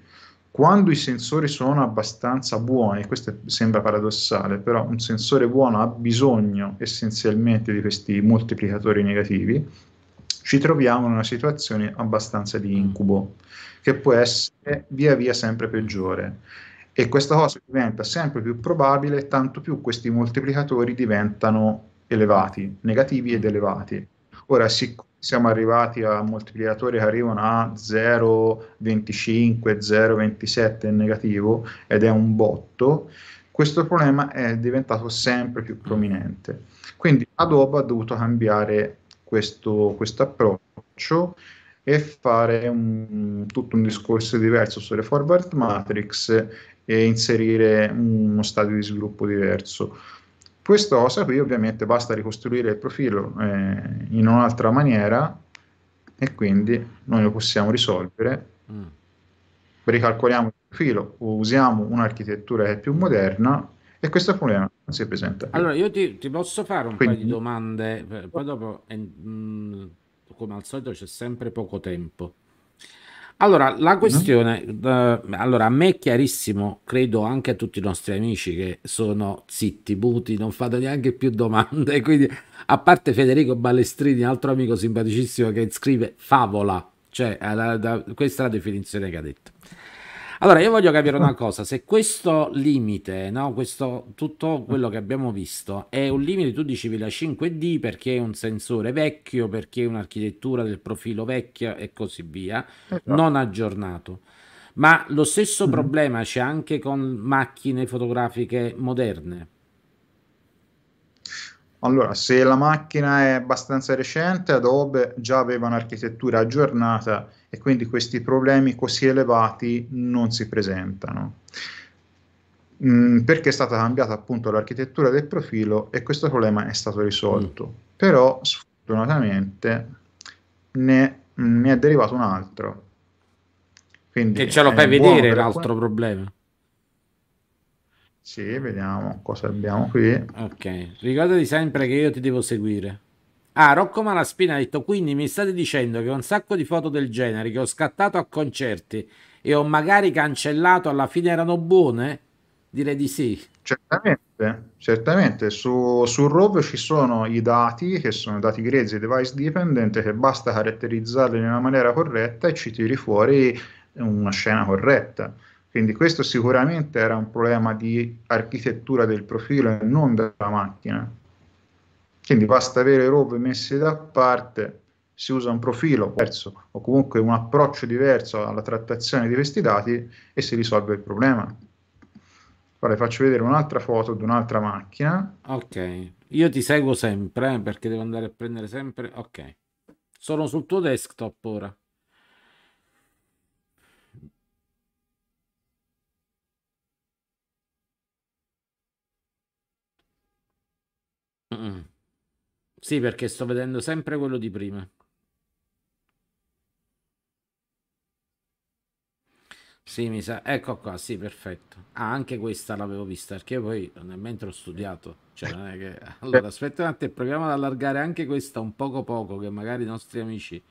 quando i sensori sono abbastanza buoni, questo sembra paradossale, però un sensore buono ha bisogno essenzialmente di questi moltiplicatori negativi, ci troviamo in una situazione abbastanza di mm. incubo, che può essere via via sempre peggiore. E questa cosa diventa sempre più probabile, tanto più questi moltiplicatori diventano elevati, mm. negativi ed mm. elevati. Ora, siccome siamo arrivati a moltiplicatori che arrivano a 0,25, 0,27 in negativo ed è un botto, questo problema è diventato sempre più mm. prominente. Quindi Adobe ha dovuto cambiare questo, questo approccio e fare un, tutto un discorso diverso sulle forward matrix e inserire uno stadio di sviluppo diverso cosa qui ovviamente basta ricostruire il profilo eh, in un'altra maniera e quindi noi lo possiamo risolvere. Mm. Ricalcoliamo il profilo o usiamo un'architettura che è più moderna e questo problema non si presenta. Più. Allora io ti, ti, posso fare un quindi, paio di domande, eh, poi dopo, eh, mh, mm, come al solito c'è sempre poco tempo. Allora, la mm-hmm. questione, no? eh, allora, a me è chiarissimo, credo anche a tutti i nostri amici che sono zitti, buti, non fate neanche più domande, quindi a parte Federico Ballestrini, altro amico simpaticissimo che scrive favola, cioè eh, la, la, questa è la definizione che ha detto. Allora, io voglio capire una ecco. cosa, se questo limite, no, questo, tutto quello che abbiamo visto, è un limite, tu dici la 5D perché è un sensore vecchio, perché è un'architettura del profilo vecchio e così via, esatto. non aggiornato. Ma lo stesso mm. problema c'è anche con macchine fotografiche moderne. Allora, se la macchina è abbastanza recente, Adobe già aveva un'architettura aggiornata e quindi questi problemi così elevati non si presentano. Mm, perché è stata cambiata appunto l'architettura del profilo e questo problema è stato risolto. Mm. Però sfortunatamente ne, ne, è derivato un altro. Quindi che ce lo fai vedere l'altro alcune... problema. Sì, vediamo cosa abbiamo qui. Ok, ricordati sempre che io ti devo seguire. Ah, Rocco Malaspina ha detto, quindi mi state dicendo che un sacco di foto del genere che ho scattato a concerti e ho magari cancellato alla fine erano buone? Direi di sì. Certamente, certamente. Su, su Rove ci sono i dati, che sono dati grezzi device dipendent, che basta caratterizzarli in una maniera corretta e ci tiri fuori una scena corretta. Quindi questo sicuramente era un problema di architettura del profilo e non della macchina. Quindi basta avere robe messe da parte, si usa un profilo diverso o comunque un approccio diverso alla trattazione di questi dati e si risolve il problema. Ora faccio vedere un'altra foto di un'altra macchina. Ok, io ti seguo sempre eh, perché devo andare a prendere sempre. Ok, sono sul tuo desktop ora. Sì, perché sto vedendo sempre quello di prima. Sì, mi sa. Ecco qua, sì, perfetto. Ah, anche questa l'avevo vista, perché io poi mentre ho studiato. Cioè, non è che... Allora, aspetta un attimo, proviamo ad allargare anche questa un poco poco, che magari i nostri amici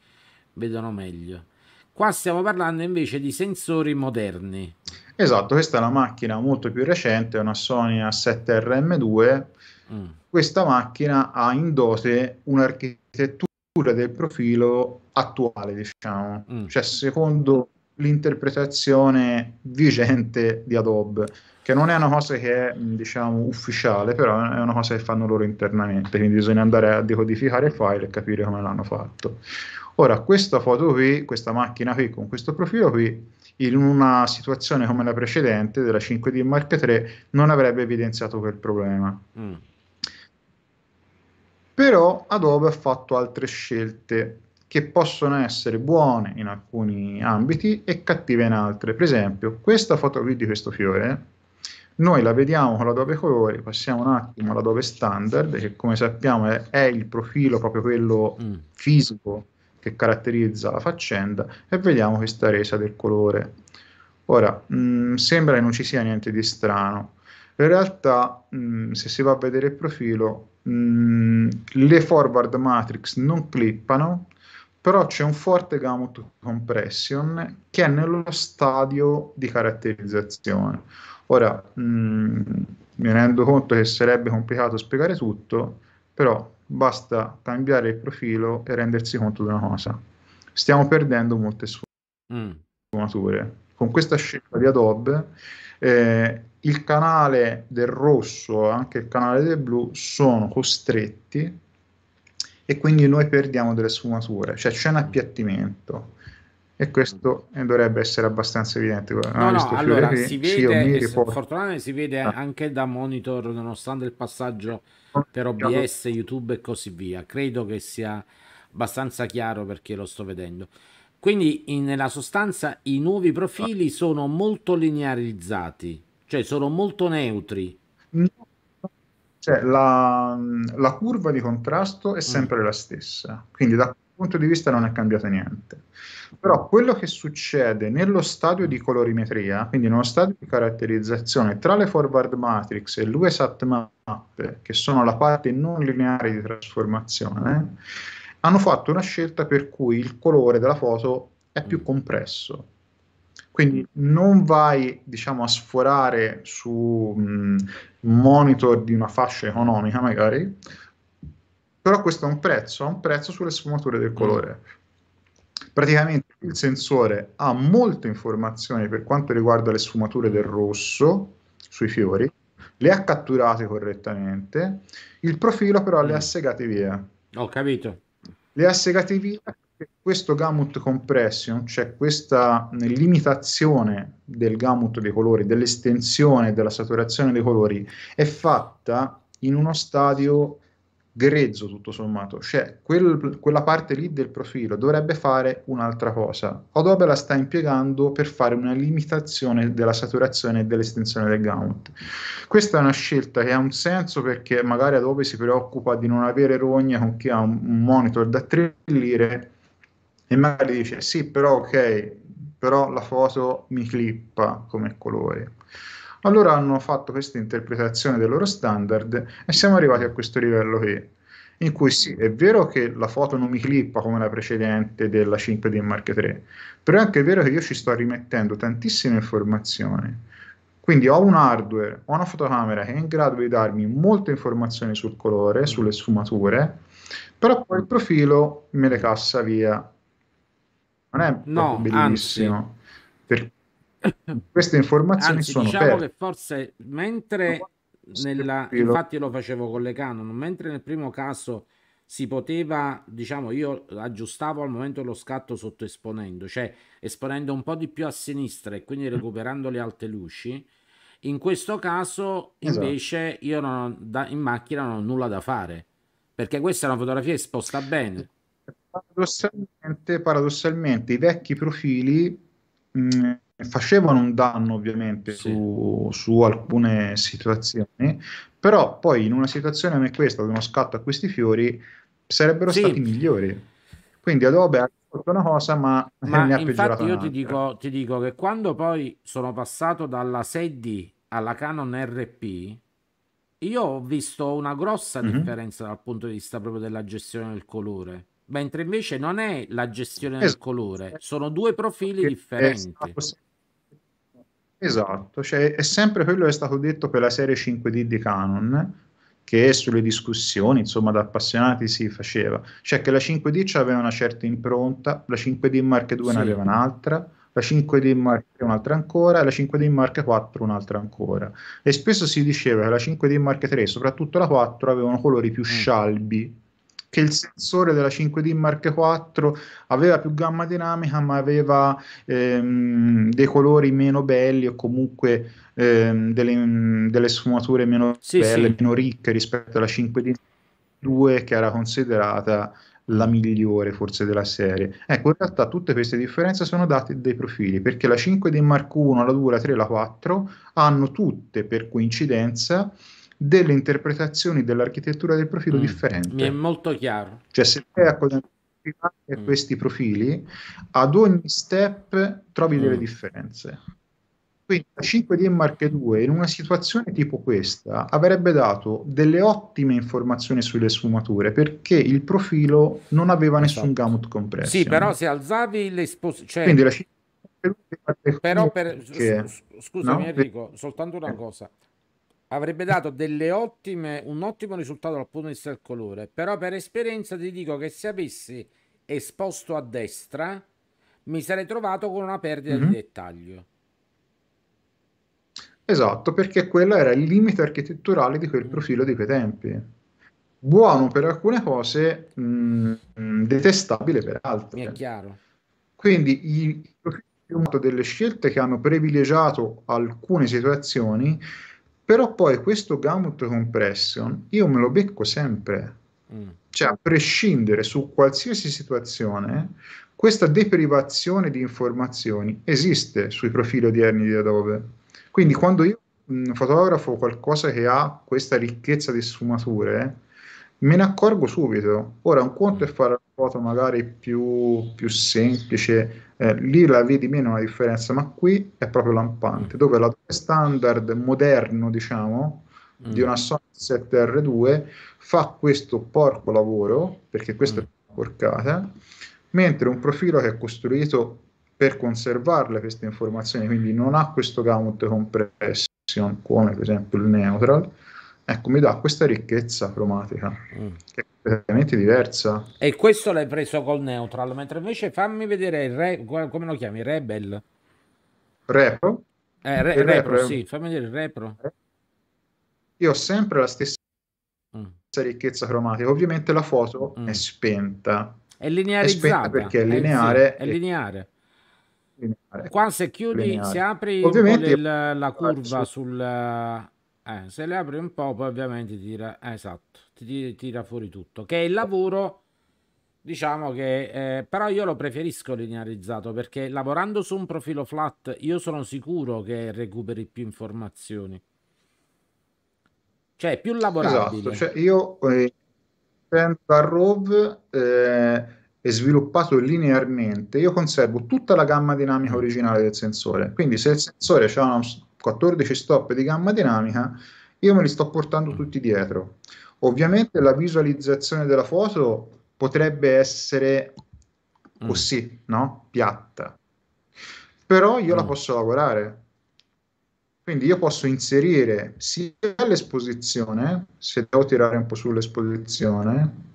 vedono meglio. Qua stiamo parlando invece di sensori moderni. Esatto, questa è una macchina molto più recente, è una Sony A7RM2 Mm. questa macchina ha in dote un'architettura del profilo attuale, diciamo, mm. cioè secondo l'interpretazione vigente di Adobe, che non è una cosa che è diciamo ufficiale, però è una cosa che fanno loro internamente, quindi bisogna andare a decodificare il file e capire come l'hanno fatto. Ora, questa foto qui, questa macchina qui con questo profilo qui, in una situazione come la precedente della 5D Mark III non avrebbe evidenziato quel problema. Mm però Adobe ha fatto altre scelte che possono essere buone in alcuni ambiti e cattive in altri. Per esempio, questa foto qui di questo fiore, eh? noi la vediamo con l'Adobe Colori, passiamo un attimo all'Adobe Standard, che come sappiamo è, è il profilo proprio quello mm. fisico che caratterizza la faccenda, e vediamo questa resa del colore. Ora, mh, mm, sembra che non ci sia niente di strano. In realtà, mh, mm, se si va a vedere il profilo, Mm, le forward matrix non clippano, però c'è un forte gamut compression che è nello stadio di caratterizzazione. Ora, mh, mm, mi rendo conto che sarebbe complicato spiegare tutto, però basta cambiare il profilo e rendersi conto di una cosa. Stiamo perdendo molte sfumature. Mm. Con questa scelta di Adobe, eh, il canale del rosso e anche il canale del blu sono costretti e quindi noi perdiamo delle sfumature, cioè c'è un mm. appiattimento. E questo mm. dovrebbe essere abbastanza evidente. No, no, no allora qui, si vede, fortunatamente si vede ah. anche da monitor, nonostante il passaggio per OBS, YouTube e così via. Credo che sia abbastanza chiaro perché lo sto vedendo. Quindi in, nella sostanza i nuovi profili ah. sono molto linearizzati, cioè sono molto neutri. Cioè, la, la, curva di contrasto è mm. sempre mm. la stessa, quindi da quel punto di vista non è cambiato niente. Però quello che succede nello stadio di colorimetria, quindi nello stadio di caratterizzazione tra le forward matrix e l'USAT map, che sono la parte non lineare di trasformazione, hanno fatto una scelta per cui il colore della foto è più compresso. Quindi non vai diciamo, a sforare su mm, un monitor di una fascia economica magari, però questo ha un prezzo, ha un prezzo sulle sfumature del mm. colore. Praticamente il sensore ha molte informazioni per quanto riguarda le sfumature del rosso sui fiori, le ha catturate correttamente, il profilo però le ha mm. segate via. Ho capito. Le assicuratività questo gamut compression, cioè questa eh, limitazione del gamut dei colori, dell'estensione, della saturazione dei colori, è fatta in uno stadio grezzo tutto sommato, cioè quel, quella parte lì del profilo dovrebbe fare un'altra cosa. Adobe la sta impiegando per fare una limitazione della saturazione e dell'estensione del gaunt. Questa è una scelta che ha un senso perché magari Adobe si preoccupa di non avere rogna con chi ha un, un monitor da 3 lire e magari dice sì, però ok, però la foto mi clippa come colore allora hanno fatto questa interpretazione del loro standard e siamo arrivati a questo livello qui, in cui sì, è vero che la foto non mi clippa come la precedente della 5D Mark III, però è anche vero che io ci sto rimettendo tantissime informazioni. Quindi ho un hardware, ho una fotocamera che è in grado di darmi molte informazioni sul colore, sulle sfumature, però poi il profilo me le cassa via. Non è no, bellissimo. Anzi, per, Queste informazioni Anzi, sono diciamo per... che forse mentre nella, infatti lo facevo con le Canon, mentre nel primo caso si poteva, diciamo, io aggiustavo al momento lo scatto sottoesponendo, cioè esponendo un po' di più a sinistra e quindi recuperando le alte luci. In questo caso esatto. invece esatto. io non da, in macchina non ho nulla da fare perché questa è una fotografia esposta bene. Paradossalmente, paradossalmente i vecchi profili mh, mm, facevano un danno ovviamente sì. su, su, alcune situazioni, però poi in una situazione come questa, di uno scatto a questi fiori, sarebbero sì. stati migliori. Quindi Adobe ha fatto una cosa, ma, ma ne ha peggiorato io ti dico, ti dico, che quando poi sono passato dalla 6D alla Canon RP, io ho visto una grossa mm-hmm. differenza dal punto di vista proprio della gestione del colore mentre invece non è la gestione esatto. del colore, sono due profili che differenti. Esatto, Esatto, cioè, è sempre quello che è stato detto per la serie 5D di Canon, che sulle discussioni, insomma, da appassionati si faceva. Cioè che la 5D aveva una certa impronta, la 5D Mark II sì. ne aveva un'altra, la 5D Mark III un'altra ancora, e la 5D Mark IV un'altra ancora. E spesso si diceva che la 5D Mark III, soprattutto la 4, avevano colori più mm. scialbi che il sensore della 5D Mark IV aveva più gamma dinamica ma aveva ehm, dei colori meno belli o comunque ehm, delle, delle, sfumature meno sì, belle, sì. meno ricche rispetto alla 5D 2 che era considerata la migliore forse della serie. Ecco, in realtà tutte queste differenze sono date dai profili, perché la 5D Mark 1, la 2, la 3, la 4 hanno tutte per coincidenza delle interpretazioni dell'architettura del profilo mm. differente. Mi è molto chiaro. Cioè se te accontentare mm. questi profili, ad ogni step trovi mm. delle differenze. Quindi la 5D Mark II in una situazione tipo questa avrebbe dato delle ottime informazioni sulle sfumature perché il profilo non aveva esatto. nessun gamut compresso. Sì, però se alzavi l'esposizione... Cioè... Quindi la 5D però per, che, scusami no? Enrico, soltanto una eh. cosa avrebbe dato ottime, un ottimo risultato dal punto di vista del colore. Però per esperienza ti dico che se avessi esposto a destra mi sarei trovato con una perdita mm-hmm. di mhm. dettaglio. Esatto, perché quello era il limite architetturale di quel mm. profilo di quei tempi. Buono per alcune cose, mh, mm, detestabile per altre. Mi è chiaro. Quindi i profili delle scelte che hanno privilegiato alcune situazioni però poi questo gamut compression io me lo becco sempre, mm. cioè a prescindere su qualsiasi situazione, questa deprivazione di informazioni esiste sui profili odierni di Adobe. Quindi mm. quando io mh, mm, fotografo qualcosa che ha questa ricchezza di sfumature, me ne accorgo subito. Ora, un conto mm. è fare foto magari più, più semplice, eh, lì la vedi meno la differenza, ma qui è proprio lampante, mm. dove la standard moderno, diciamo, mm. di una Sony 7R2 fa questo porco lavoro, perché questa mm. è una porcata, mentre un profilo che è costruito per conservarle queste informazioni, quindi non ha questo gamut compression come per esempio il neutral, ecco mi dà questa ricchezza cromatica mm. che completamente diversa. E questo l'hai preso col Neutral, mentre invece fammi vedere il re, come lo chiami, Rebel? Repro? Eh, re, repro, repro, sì, fammi vedere il Repro. Io ho sempre la stessa mm. ricchezza cromatica, ovviamente la foto mm. è spenta. È linearizzata. È perché è eh, lineare. È, sì, è lineare. lineare. Qua se chiudi, lineare. se apri ovviamente il, la curva sul eh, se le apri un po', poi ovviamente ti tira, eh, esatto, ti, ti tira fuori tutto. Che il lavoro, diciamo che, eh, però io lo preferisco linearizzato perché lavorando su un profilo flat io sono sicuro che recuperi più informazioni. Cioè, più lavorabile. Esatto, cioè io eh, sempre a ROV eh, è sviluppato linearmente, io conservo tutta la gamma dinamica mm. originale del sensore. Quindi se il sensore ha una 14 stop di gamma dinamica, io me li sto portando mm. tutti dietro. Ovviamente la visualizzazione della foto potrebbe essere mm. così, mm. no? Piatta. Però io mm. la posso lavorare. Quindi io posso inserire sia l'esposizione, se devo tirare un po' sull'esposizione,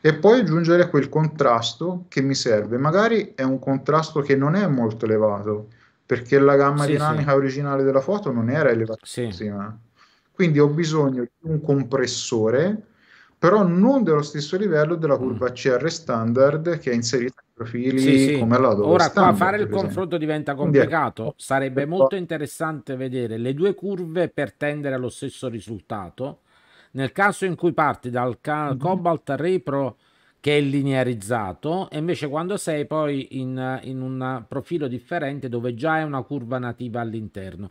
e poi aggiungere quel contrasto che mi serve. Magari è un contrasto che non è molto elevato, perché la gamma sì, dinamica sì. originale della foto non era elevatissima. Sì. Quindi ho bisogno di un compressore, però non dello stesso livello della mm. curva mm. CR standard che è inserita nei profili come la dove Ora standard, qua fare il confronto diventa complicato. Quindi, Sarebbe molto interessante vedere le due curve per tendere allo stesso risultato. Nel caso in cui parti dal mm. Cobalt Repro che è linearizzato e invece quando sei poi in, in un profilo differente dove già è una curva nativa all'interno.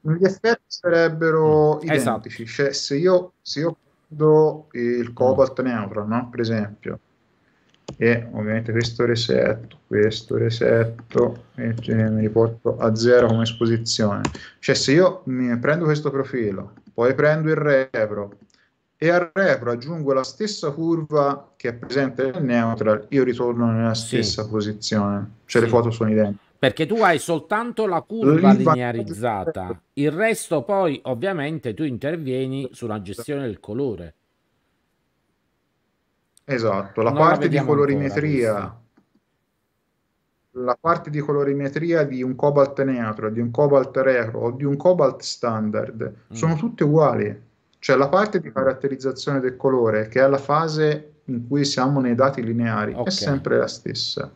Gli effetti sarebbero mm, esatto. identici, esatto. cioè se io, se io prendo il cobalt neutro, no? per esempio, e ovviamente questo resetto, questo resetto e mi riporto a zero come esposizione. Cioè se io prendo questo profilo, poi prendo il repro, e al repro aggiungo la stessa curva che è presente nel neutral, io ritorno nella stessa sì. posizione, cioè sì. le foto sono identiche. Perché tu hai soltanto la curva linearizzata, il resto poi ovviamente tu intervieni sulla gestione del colore. Esatto, la non parte la di colorimetria ancora, la parte di colorimetria di un cobalt neutro, di un cobalt retro o di un cobalt standard mm. sono tutte uguali. Cioè la parte di mm. caratterizzazione del colore, che è la fase in cui siamo nei dati lineari, okay. è sempre la stessa.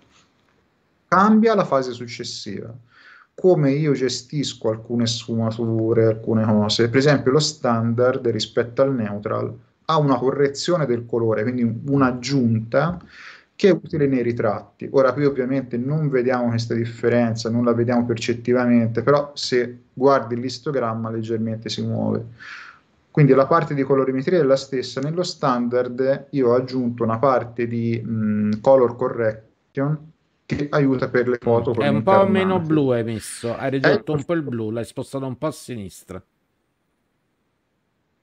Cambia la fase successiva come io gestisco alcune sfumature, alcune cose. Per esempio, lo standard rispetto al neutral ha una correzione del colore, quindi un'aggiunta che è utile nei ritratti. Ora, qui ovviamente non vediamo questa differenza, non la vediamo percettivamente, però se guardi l'istogramma leggermente si muove. Quindi la parte di colorimetria è la stessa, nello standard io ho aggiunto una parte di mh, mm, color correction che aiuta per le foto. È un po' meno blu hai messo, hai ridotto è... Eh? un po' il blu, l'hai spostato un po' a sinistra.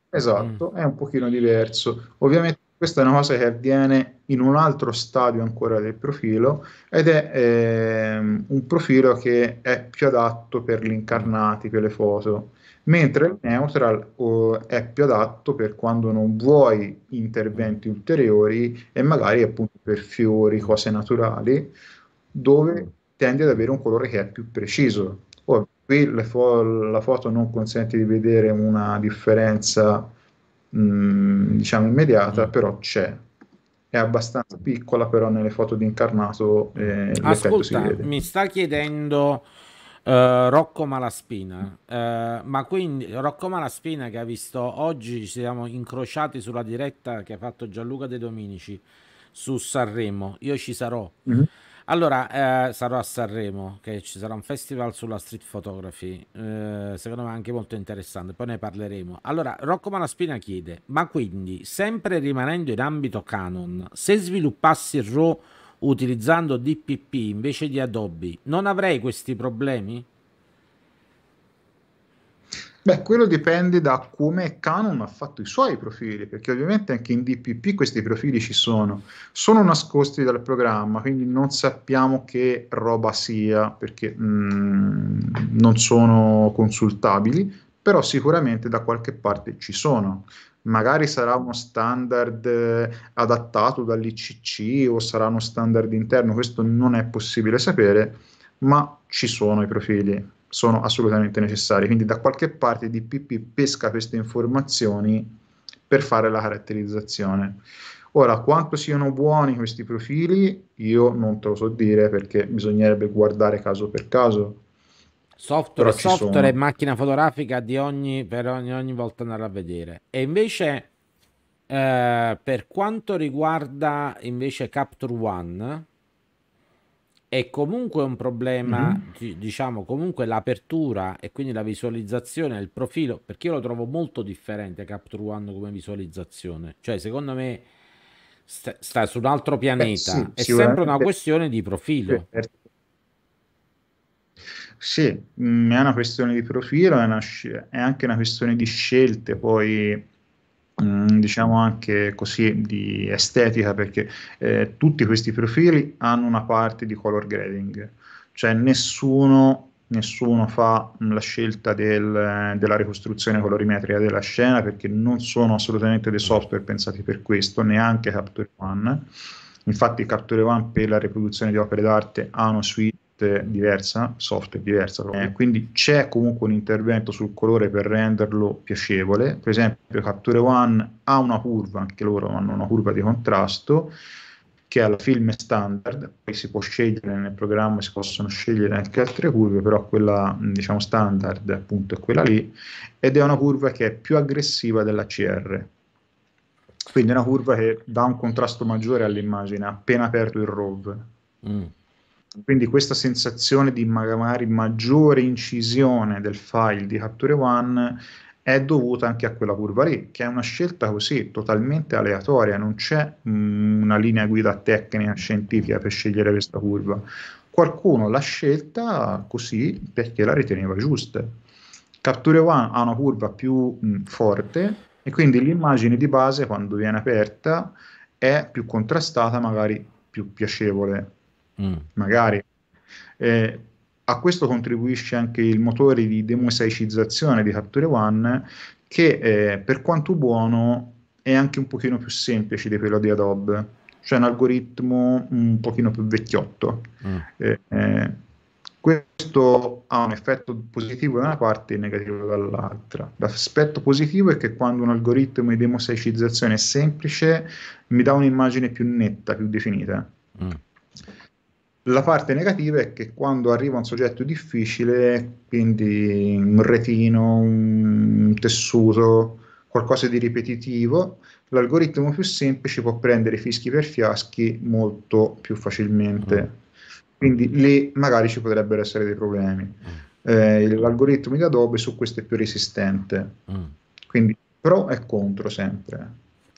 Esatto, mm. è un pochino diverso. Ovviamente questa è una cosa che avviene in un altro stadio ancora del profilo ed è ehm, un profilo che è più adatto per gli incarnati, per le foto mentre il neutral oh, eh, è più adatto per quando non vuoi interventi ulteriori e magari appunto per fiori, cose naturali, dove mm. tendi ad avere un colore che è più preciso. Oh, qui la, fo- la foto non consente di vedere una differenza mh, mm, diciamo immediata, mm. però c'è è abbastanza piccola, però nelle foto di incarnato eh, Ascolta, mi sta chiedendo Uh, Rocco Malaspina, uh, ma quindi Rocco Malaspina che ha visto oggi ci siamo incrociati sulla diretta che ha fatto Gianluca De Dominici su Sanremo. Io ci sarò. Mm-hmm. Allora, eh, sarò a Sanremo, che ci sarà un festival sulla street photography, eh, secondo me anche molto interessante, poi ne parleremo. Allora, Rocco Malaspina chiede, ma quindi, sempre rimanendo in ambito canon, se sviluppassi il Ro- utilizzando DPP invece di Adobe, non avrei questi problemi? Beh, quello dipende da come Canon ha fatto i suoi profili, perché ovviamente anche in DPP questi profili ci sono, sono nascosti dal programma, quindi non sappiamo che roba sia, perché mh, mm, non sono consultabili, però sicuramente da qualche parte ci sono magari sarà uno standard eh, adattato dall'ICC o sarà uno standard interno, questo non è possibile sapere, ma ci sono i profili, sono assolutamente necessari, quindi da qualche parte DPP pesca queste informazioni per fare la caratterizzazione. Ora, quanto siano buoni questi profili, io non te lo so dire perché bisognerebbe guardare caso per caso software, software e macchina fotografica di ogni, per ogni, ogni volta andare a vedere. E invece, eh, per quanto riguarda invece Capture One, è comunque un problema, mm-hmm. diciamo, comunque l'apertura e quindi la visualizzazione, il profilo, perché io lo trovo molto differente Capture One come visualizzazione. Cioè, secondo me sta, sta su un altro pianeta. Beh, sì, è sempre una questione di profilo. Sì, certo. Sì, mh, mm, è una questione di profilo, è, una, è, anche una questione di scelte, poi mm, diciamo anche così di estetica, perché eh, tutti questi profili hanno una parte di color grading, cioè nessuno nessuno fa mm, la scelta del, della ricostruzione colorimetrica della scena perché non sono assolutamente dei software pensati per questo, neanche Capture One. Infatti Capture One per la riproduzione di opere d'arte ha uno suite diversa, software diversa, eh, quindi c'è comunque un intervento sul colore per renderlo piacevole, per esempio Capture One ha una curva, anche loro hanno una curva di contrasto, che è la film standard, poi si può scegliere nel programma, si possono scegliere anche altre curve, però quella diciamo standard appunto è quella lì, ed è una curva che è più aggressiva della CR. Quindi è una curva che dà un contrasto maggiore all'immagine appena aperto il RAW. Mm. Quindi questa sensazione di magari maggiore incisione del file di Capture One è dovuta anche a quella curva lì, che è una scelta così totalmente aleatoria, non c'è mh, mhmm, una linea guida tecnica scientifica per scegliere questa curva. Qualcuno l'ha scelta così perché la riteneva giusta. Capture One ha una curva più mh, mhmm, forte e quindi l'immagine di base quando viene aperta è più contrastata, magari più piacevole mm. magari. Eh, a questo contribuisce anche il motore di demosaicizzazione di Capture One, che eh, per quanto buono è anche un pochino più semplice di quello di Adobe, cioè un algoritmo un pochino più vecchiotto. Mm. Eh, questo ha un effetto positivo da una parte e negativo dall'altra. L'aspetto positivo è che quando un algoritmo di demosaicizzazione è semplice mi dà un'immagine più netta, più definita. Mm. La parte negativa è che quando arriva un soggetto difficile, quindi un retino, un tessuto, qualcosa di ripetitivo, l'algoritmo più semplice può prendere fischi per fiaschi molto più facilmente. Mm. Quindi lì magari ci potrebbero essere dei problemi. Eh, l'algoritmo di Adobe su questo è più resistente. Mm. Quindi pro e contro sempre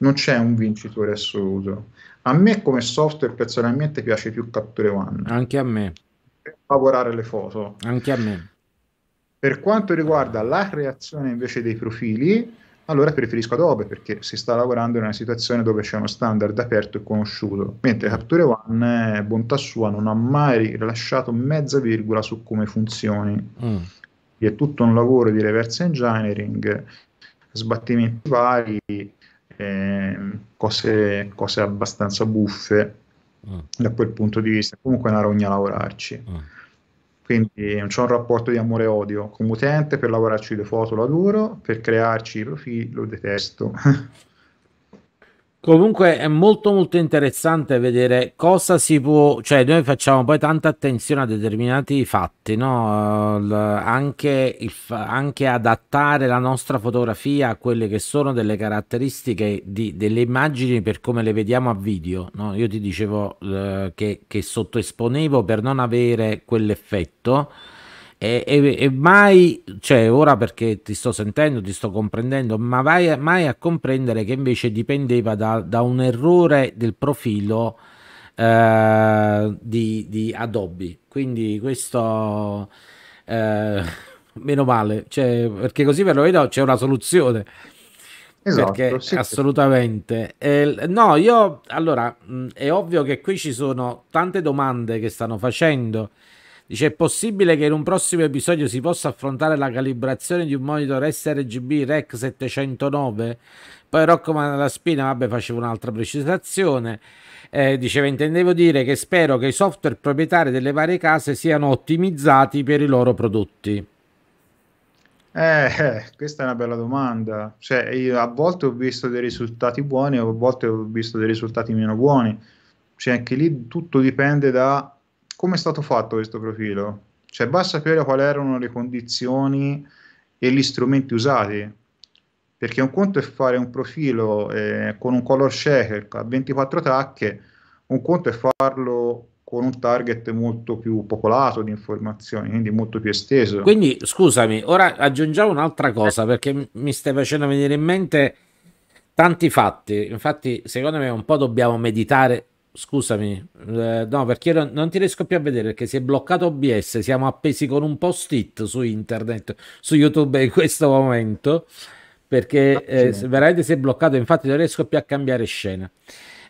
non c'è un vincitore assoluto. A me come software personalmente piace più Capture One. Anche a me. Per lavorare le foto. Anche a me. Per quanto riguarda la creazione invece dei profili, allora preferisco Adobe perché si sta lavorando in una situazione dove c'è uno standard aperto e conosciuto, mentre Capture One, eh, bontà sua, non ha mai rilasciato mezza virgola su come funzioni. Mm. È tutto un lavoro di reverse engineering, sbattimenti vari, eh, cose, cose, abbastanza buffe mm. da quel punto di vista. Comunque è una rogna lavorarci. Mm. Quindi c'è un rapporto di amore e odio con l'utente per lavorarci le foto, lo adoro, per crearci i profili lo detesto. Comunque è molto molto interessante vedere cosa si può, cioè noi facciamo poi tanta attenzione a determinati fatti, no? L anche, anche, adattare la nostra fotografia a quelle che sono delle caratteristiche di, delle immagini per come le vediamo a video, no? Io ti dicevo eh, che, che sottoesponevo per non avere quell'effetto e, e, e, mai, cioè ora perché ti sto sentendo, ti sto comprendendo, ma vai mai a comprendere che invece dipendeva da, da un errore del profilo eh, di, di, Adobe. Quindi questo, eh, meno male, cioè, perché così ve lo vedo c'è una soluzione. Esatto, perché sì. assolutamente eh, no io allora mh, è ovvio che qui ci sono tante domande che stanno facendo Dice: È possibile che in un prossimo episodio si possa affrontare la calibrazione di un monitor sRGB REC 709? Poi Rocco Manala Spina, vabbè, faceva un'altra precisazione. Eh, diceva: Intendevo dire che spero che i software proprietari delle varie case siano ottimizzati per i loro prodotti. Eh, eh, questa è una bella domanda. Cioè, io a volte ho visto dei risultati buoni, a volte ho visto dei risultati meno buoni. Cioè, anche lì tutto dipende da come è stato fatto questo profilo? Cioè, basta sapere quali erano le condizioni e gli strumenti usati. Perché un conto è fare un profilo eh, con un color shaker a 24 tacche, un conto è farlo con un target molto più popolato di informazioni, quindi molto più esteso. Quindi scusami, ora aggiungiamo un'altra cosa perché mi stai facendo venire in mente tanti fatti. Infatti, secondo me, un po' dobbiamo meditare Scusami, eh, no, perché io non, non, ti riesco più a vedere perché si è bloccato OBS. Siamo appesi con un post-it su internet, su YouTube in questo momento. Perché ah, eh, veramente si è bloccato. Infatti, non riesco più a cambiare scena.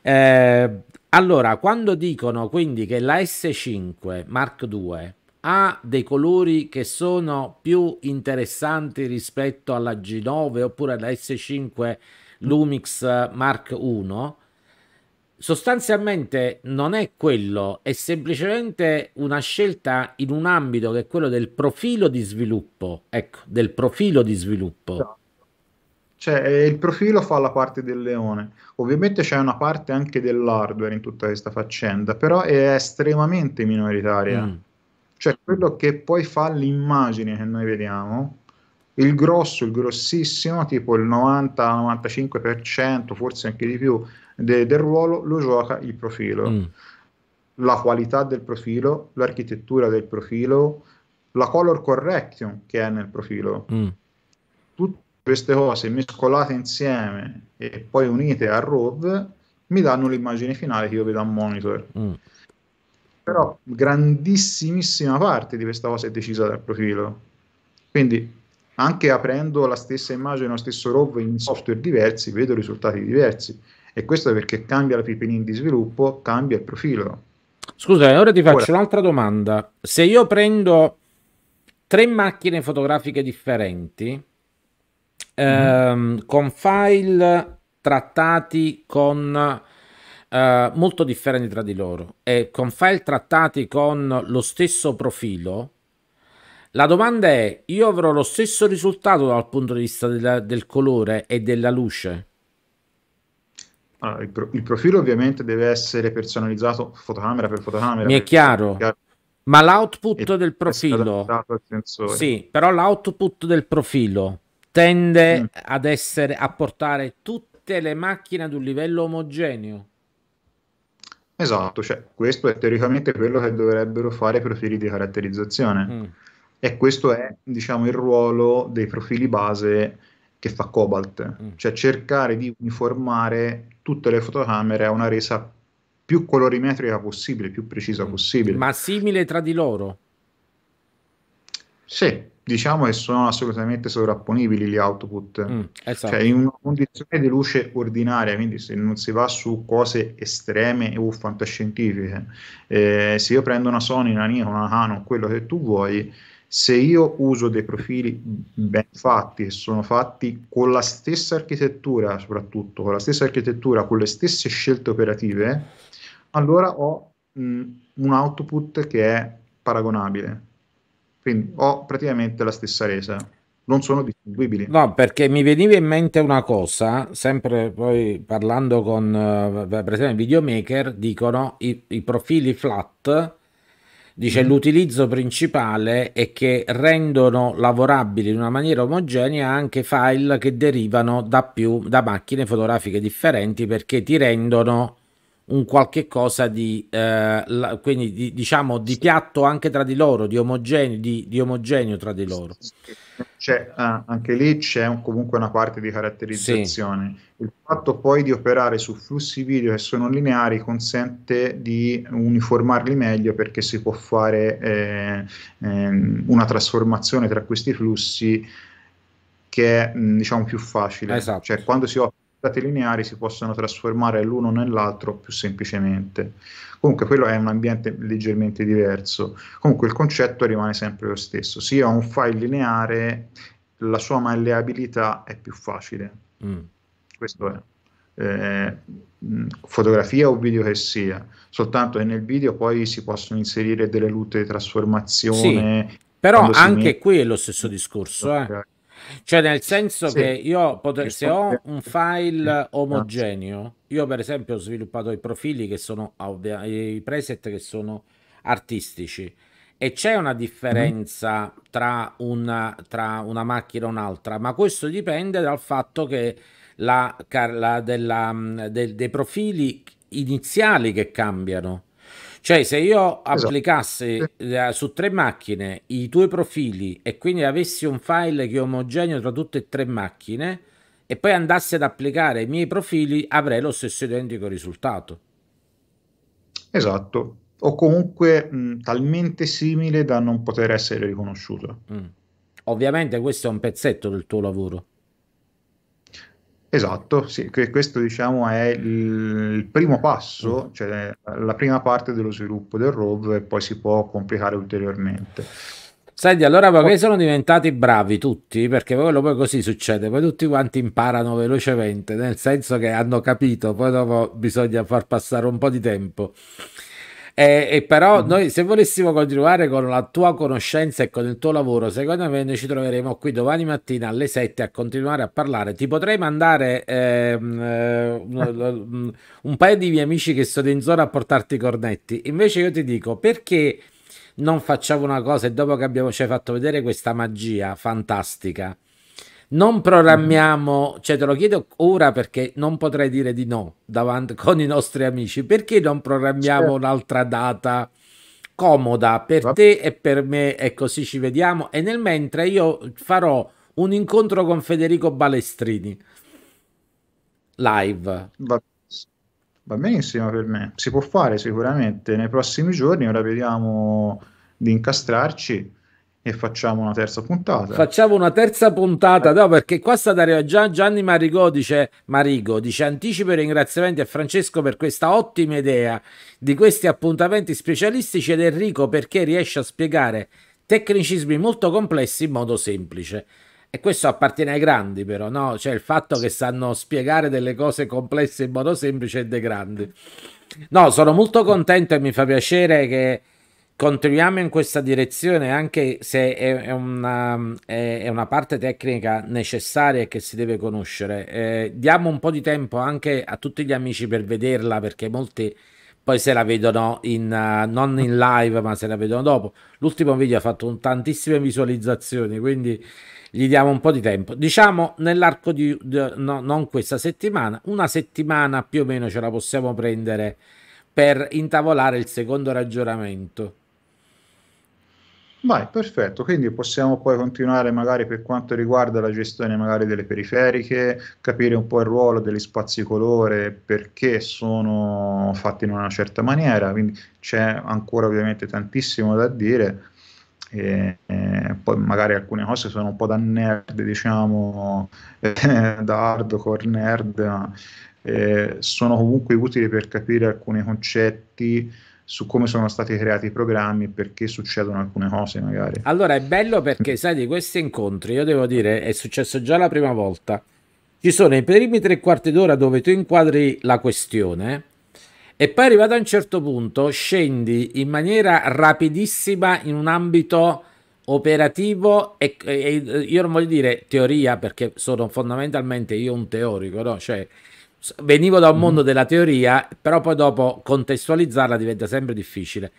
Eh, allora, quando dicono quindi che la S5 Mark II ha dei colori che sono più interessanti rispetto alla G9 oppure alla S5 Lumix Mark I sostanzialmente non è quello, è semplicemente una scelta in un ambito che è quello del profilo di sviluppo, ecco, del profilo di sviluppo. Esatto. Cioè, eh, il profilo fa la parte del leone. Ovviamente c'è una parte anche dell'hardware in tutta questa faccenda, però è estremamente minoritaria. Mm. Cioè, quello che poi fa l'immagine che noi vediamo, il grosso, il grossissimo, tipo il 90-95%, forse anche di più, de, del ruolo lo gioca il profilo. Mm. La qualità del profilo, l'architettura del profilo, la color correction che è nel profilo. Mm. Tutte queste cose mescolate insieme e poi unite a RAW mi danno l'immagine finale che io vedo a monitor. Mm. Però grandissima parte di questa cosa è decisa dal profilo. Quindi anche aprendo la stessa immagine, lo stesso RAW in software diversi, vedo risultati diversi. E questo perché cambia la pipenin di sviluppo, cambia il profilo. Scusa, ora ti faccio ora... un'altra domanda. Se io prendo tre macchine fotografiche differenti, ehm, con file trattati con... Eh, molto differenti tra di loro e con file trattati con lo stesso profilo la domanda è: io avrò lo stesso risultato dal punto di vista della, del colore e della luce? Allora, il, pro- il, profilo ovviamente deve essere personalizzato fotocamera per fotocamera. Mi è chiaro. Ma l'output del profilo... Sì, però l'output del profilo tende mm. ad essere, a portare tutte le macchine ad un livello omogeneo. Esatto, cioè questo è teoricamente quello che dovrebbero fare i profili di caratterizzazione. Mm. E questo è, diciamo, il ruolo dei profili base che fa Cobalt, mm. cioè cercare di uniformare tutte le fotocamere a una resa più colorimetrica possibile, più precisa mm. possibile. Ma simile tra di loro? Sì, diciamo che sono assolutamente sovrapponibili gli output, mm, esatto. cioè in una condizione di luce ordinaria, quindi se non si va su cose estreme o fantascientifiche, eh, se io prendo una Sony, una Nikon, una Canon, quello che tu vuoi, se io uso dei profili ben fatti, e sono fatti con la stessa architettura, soprattutto con la stessa architettura, con le stesse scelte operative, allora ho mh, mm, un output che è paragonabile. Quindi ho praticamente la stessa resa. Non sono distinguibili. No, perché mi veniva in mente una cosa, sempre poi parlando con, eh, per esempio, i videomaker, dicono i, i profili flat Dice mm. l'utilizzo principale è che rendono lavorabili in una maniera omogenea anche file che derivano da, più, da macchine fotografiche differenti perché ti rendono un qualche cosa di, eh, la, quindi di, diciamo di piatto anche tra di loro, di omogeneo, di, di omogeneo tra di loro. C'è, ah, anche lì c'è un, comunque una parte di caratterizzazione. Sì. Il fatto poi di operare su flussi video che sono lineari consente di uniformarli meglio perché si può fare eh, eh, una trasformazione tra questi flussi che è diciamo più facile. Esatto. Cioè quando si opera dati lineari si possono trasformare l'uno nell'altro più semplicemente. Comunque quello è un ambiente leggermente diverso. Comunque il concetto rimane sempre lo stesso. Se io ho un file lineare, la sua malleabilità è più facile. Mm. Questo è. Eh, mm, fotografia o video che sia, soltanto che nel video poi si possono inserire delle lute di trasformazione. Sì, però anche met... qui è lo stesso discorso. Eh. Cioè, nel senso sì. che io potrei, se ho un file mm. omogeneo, io per esempio ho sviluppato i profili che sono i preset che sono artistici e c'è una differenza mm. tra, una, tra una macchina e un'altra, ma questo dipende dal fatto che la, la della, mm, del, dei profili iniziali che cambiano cioè, se io esatto. applicassi eh, su tre macchine i tuoi profili e quindi avessi un file che è omogeneo tra tutte e tre macchine e poi andassi ad applicare i miei profili, avrei lo stesso identico risultato. Esatto, o comunque mh, talmente simile da non poter essere riconosciuto. Mm. Ovviamente questo è un pezzetto del tuo lavoro. Esatto, sì, questo diciamo è il primo passo, mm. cioè la prima parte dello sviluppo del ROV e poi si può complicare ulteriormente. Senti, allora perché sono diventati bravi tutti? Perché poi, poi così succede, poi tutti quanti imparano velocemente, nel senso che hanno capito, poi dopo bisogna far passare un po' di tempo. E, e però mm noi se volessimo continuare con la tua conoscenza e con il tuo lavoro, secondo me noi ci troveremo qui domani mattina alle 7 a continuare a parlare. Ti potrei mandare ehm, eh, un paio di miei amici che sono in zona a portarti i cornetti. Invece io ti dico perché non facciamo una cosa e dopo che abbiamo ci hai fatto vedere questa magia fantastica non programmiamo, mm-hmm. cioè te lo chiedo ora perché non potrei dire di no davanti con i nostri amici, perché non programmiamo certo. un'altra data comoda per te e per me e così ci vediamo e nel mentre io farò un incontro con Federico Balestrini live. Va. Va benissimo per me, si può fare sicuramente nei prossimi giorni, ora vediamo di incastrarci e facciamo una terza puntata. Facciamo una terza puntata, no, perché qua sta arrivando Gian, Gianni Marigo dice, Marigo dice anticipo i ringraziamenti a Francesco per questa ottima idea di questi appuntamenti specialistici ed Enrico perché riesce a spiegare tecnicismi molto complessi in modo semplice. E questo appartiene ai grandi però, no? Cioè il fatto che sanno spiegare delle cose complesse in modo semplice è dei grandi. No, sono molto contento e mi fa piacere che continuiamo in questa direzione anche se è, una, è una parte tecnica necessaria e che si deve conoscere. Eh, diamo un po' di tempo anche a tutti gli amici per vederla perché molti poi se la vedono in, uh, non in live ma se la vedono dopo. L'ultimo video ha fatto tantissime visualizzazioni quindi gli diamo un po' di tempo. Diciamo nell'arco di, di no, non questa settimana, una settimana più o meno ce la possiamo prendere per intavolare il secondo ragionamento Vai, perfetto, quindi possiamo poi continuare magari per quanto riguarda la gestione magari delle periferiche, capire un po' il ruolo degli spazi colore, perché sono fatti in una certa maniera, quindi c'è ancora ovviamente tantissimo da dire, e, e poi magari alcune cose sono un po' da nerd, diciamo, eh, da hardcore nerd, eh, sono comunque utili per capire alcuni concetti, su come sono stati creati i programmi perché succedono alcune cose magari. Allora è bello perché sai di questi incontri, io devo dire, è successo già la prima volta. Ci sono i primi tre quarti d'ora dove tu inquadri la questione e poi arrivato a un certo punto scendi in maniera rapidissima in un ambito operativo e, e, io non voglio dire teoria perché sono fondamentalmente io un teorico, no? Cioè, venivo da un mm-hmm. mondo della teoria, però poi dopo contestualizzarla diventa sempre difficile.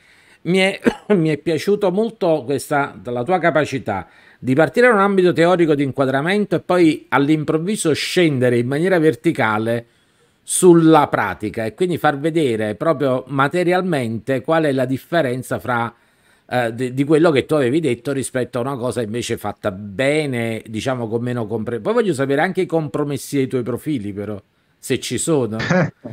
Mi è, mi è piaciuto molto questa, la tua capacità di partire da un ambito teorico di inquadramento e poi all'improvviso scendere in maniera verticale sulla pratica e quindi far vedere proprio materialmente qual è la differenza fra eh, di, di, quello che tu avevi detto rispetto a una cosa invece fatta bene, diciamo con meno comprensione. Poi voglio sapere anche i compromessi dei tuoi profili, però se ci sono.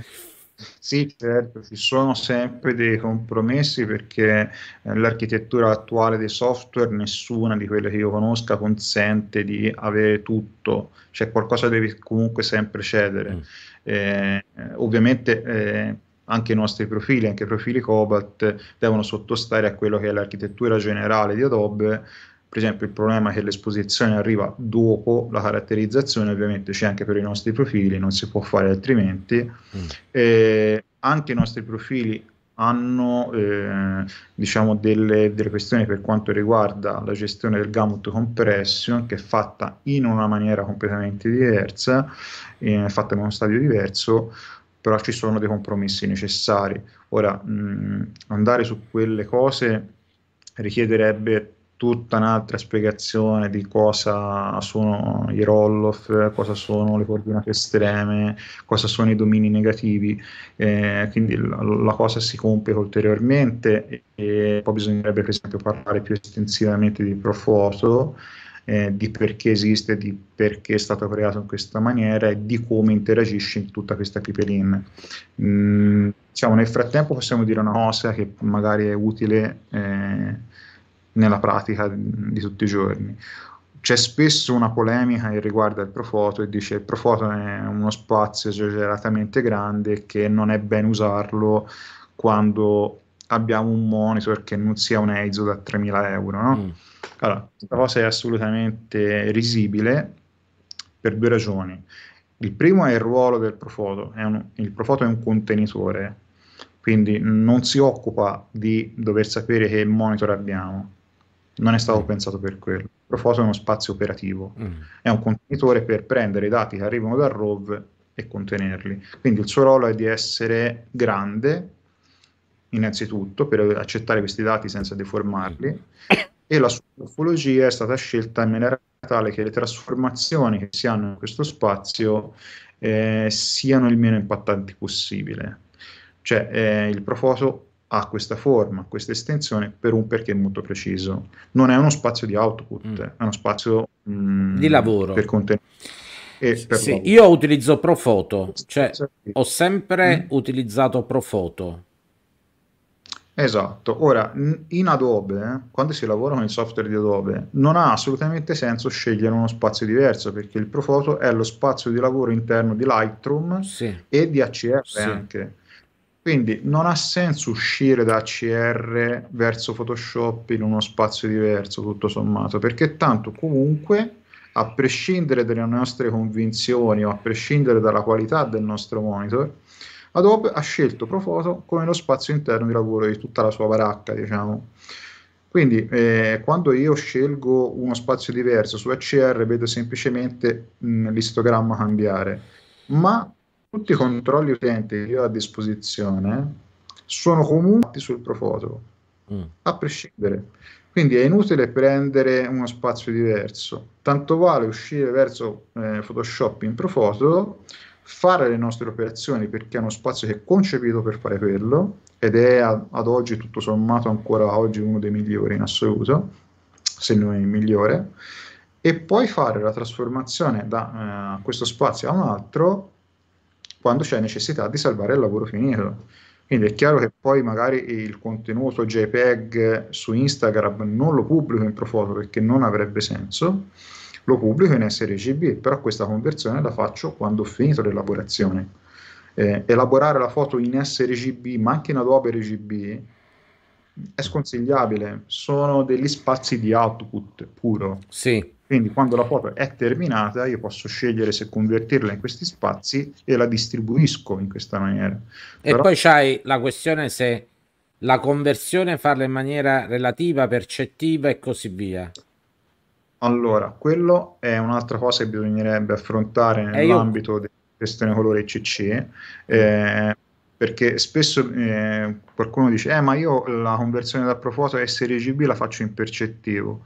Sì, certo, ci sono sempre dei compromessi perché eh, l'architettura attuale dei software, nessuna di quelle che io conosca consente di avere tutto, cioè qualcosa deve comunque sempre cedere. Mm. Eh, ovviamente eh, anche i nostri profili, anche i profili Cobalt, devono sottostare a quello che è l'architettura generale di Adobe per esempio il problema è che l'esposizione arriva dopo la caratterizzazione, ovviamente c'è anche per i nostri profili, non si può fare altrimenti. Mm. Eh, anche i nostri profili hanno eh, diciamo delle, delle, questioni per quanto riguarda la gestione del gamut compression che è fatta in una maniera completamente diversa, è eh, fatta in uno stadio diverso, però ci sono dei compromessi necessari. Ora, mh, mm, andare su quelle cose richiederebbe tutta un'altra spiegazione di cosa sono i roll-off, cosa sono le coordinate estreme, cosa sono i domini negativi, eh, quindi la, la, cosa si complica ulteriormente e, e, poi bisognerebbe per esempio parlare più estensivamente di Profoto, eh, di perché esiste, di perché è stato creato in questa maniera e di come interagisce in tutta questa pipeline. Mm, diciamo, nel frattempo possiamo dire una cosa che magari è utile. Eh, nella pratica di tutti i giorni. C'è spesso una polemica che riguarda il Profoto e dice il Profoto è uno spazio esageratamente grande che non è bene usarlo quando abbiamo un monitor che non sia un EIZO da 3.000 euro. No? Mm. Allora, questa cosa è assolutamente risibile per due ragioni. Il primo è il ruolo del Profoto, un, il Profoto è un contenitore, quindi non si occupa di dover sapere che monitor abbiamo, non è stato pensato per quello. Profoto è uno spazio operativo, mm. è un contenitore per prendere i dati che arrivano dal ROV e contenerli. Quindi il suo ruolo è di essere grande, innanzitutto, per accettare questi dati senza deformarli, mm. e la sua morfologia è stata scelta in maniera tale che le trasformazioni che si hanno in questo spazio eh, siano il meno impattanti possibile. Cioè eh, il profoto ha questa forma, questa estensione per un perché molto preciso. Non è uno spazio di output, mm. è uno spazio mh, mm, di lavoro per contenuti. Sì, io utilizzo Profoto, cioè ho sempre mm. utilizzato Profoto. Esatto, ora in Adobe, quando si lavora con il software di Adobe, non ha assolutamente senso scegliere uno spazio diverso perché il Profoto è lo spazio di lavoro interno di Lightroom sì. e di ACR sì. anche quindi non ha senso uscire da CR verso Photoshop in uno spazio diverso, tutto sommato, perché tanto comunque, a prescindere dalle nostre convinzioni o a prescindere dalla qualità del nostro monitor, Adobe ha scelto Profoto come lo spazio interno di lavoro di tutta la sua baracca, diciamo. Quindi eh, quando io scelgo uno spazio diverso su ACR vedo semplicemente mh, l'istogramma cambiare, ma tutti i controlli utenti che ho a disposizione sono comuni sul profoto, mm. a prescindere. Quindi è inutile prendere uno spazio diverso, tanto vale uscire verso eh, Photoshop in profoto, fare le nostre operazioni perché è uno spazio che è concepito per fare quello ed è ad, ad oggi tutto sommato ancora oggi uno dei migliori in assoluto, se non il migliore, e poi fare la trasformazione da eh, questo spazio a un altro quando c'è necessità di salvare il lavoro finito. Quindi è chiaro che poi magari il contenuto JPEG su Instagram non lo pubblico in Profoto perché non avrebbe senso, lo pubblico in sRGB, però questa conversione la faccio quando ho finito l'elaborazione. Eh, elaborare la foto in sRGB, ma anche in Adobe RGB, è sconsigliabile, sono degli spazi di output puro. Sì. Quindi quando la foto è terminata io posso scegliere se convertirla in questi spazi e la distribuisco in questa maniera. E Però... poi c'hai la questione se la conversione farla in maniera relativa, percettiva e così via. Allora, quello è un'altra cosa che bisognerebbe affrontare eh, nell'ambito io... della gestione colore CC. Eh, perché spesso eh, qualcuno dice eh, ma io la conversione da profoto srgb la faccio in percettivo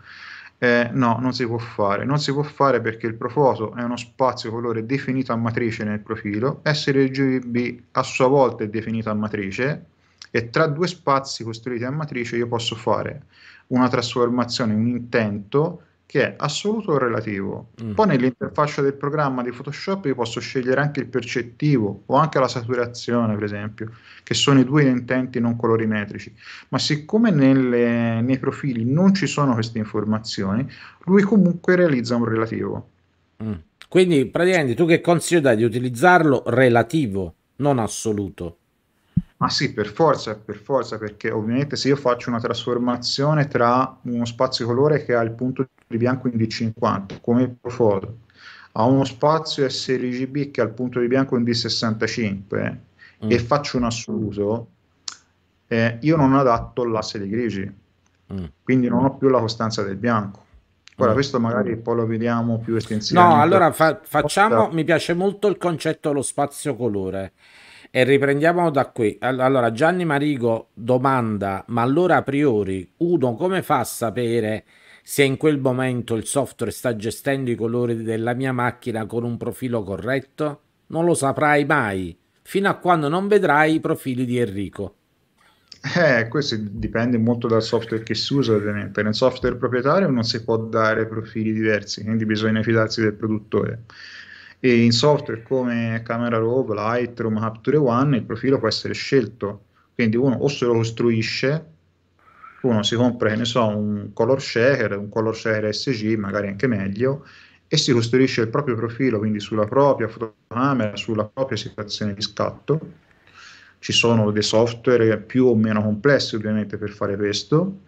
eh, no, non si può fare. Non si può fare perché il profoto è uno spazio colore definito a matrice nel profilo, sRGB a sua volta è definito a matrice e tra due spazi costruiti a matrice io posso fare una trasformazione, un intento che è assoluto o relativo. Mm. Poi nell'interfaccia del programma di Photoshop io posso scegliere anche il percettivo o anche la saturazione, per esempio, che sono i due intenti non colorimetrici. Ma siccome nelle, nei profili non ci sono queste informazioni, lui comunque realizza un relativo. Mm. Quindi praticamente tu che consiglio dai di utilizzarlo relativo, non assoluto? Ma sì, per forza, per forza, perché ovviamente se io faccio una trasformazione tra uno spazio colore che ha il punto di bianco in D50 come profoto, a uno spazio S16B che ha il punto di bianco in D65 eh, mm. e faccio un assoluto, eh, io non adatto l'asse di grigi, mm. quindi non ho più la costanza del bianco. Ora, mm. questo magari poi lo vediamo più estensivamente. No, allora fa- facciamo. Mi piace molto il concetto dello spazio colore. E riprendiamo da qui. Allora, Gianni Marigo domanda: ma allora a priori uno come fa a sapere se in quel momento il software sta gestendo i colori della mia macchina con un profilo corretto, non lo saprai mai, fino a quando non vedrai i profili di Enrico. Eh, questo dipende molto dal software che si usa, ovviamente. Nel software proprietario non si può dare profili diversi, quindi bisogna fidarsi del produttore. E in software come Camera Raw, Lightroom, Capture One, il profilo può essere scelto. Quindi uno o se lo costruisce uno si compra, che ne so, un color shaker, un color shaker SG, magari anche meglio, e si costruisce il proprio profilo, quindi sulla propria fotocamera, sulla propria situazione di scatto. Ci sono dei software più o meno complessi ovviamente per fare questo,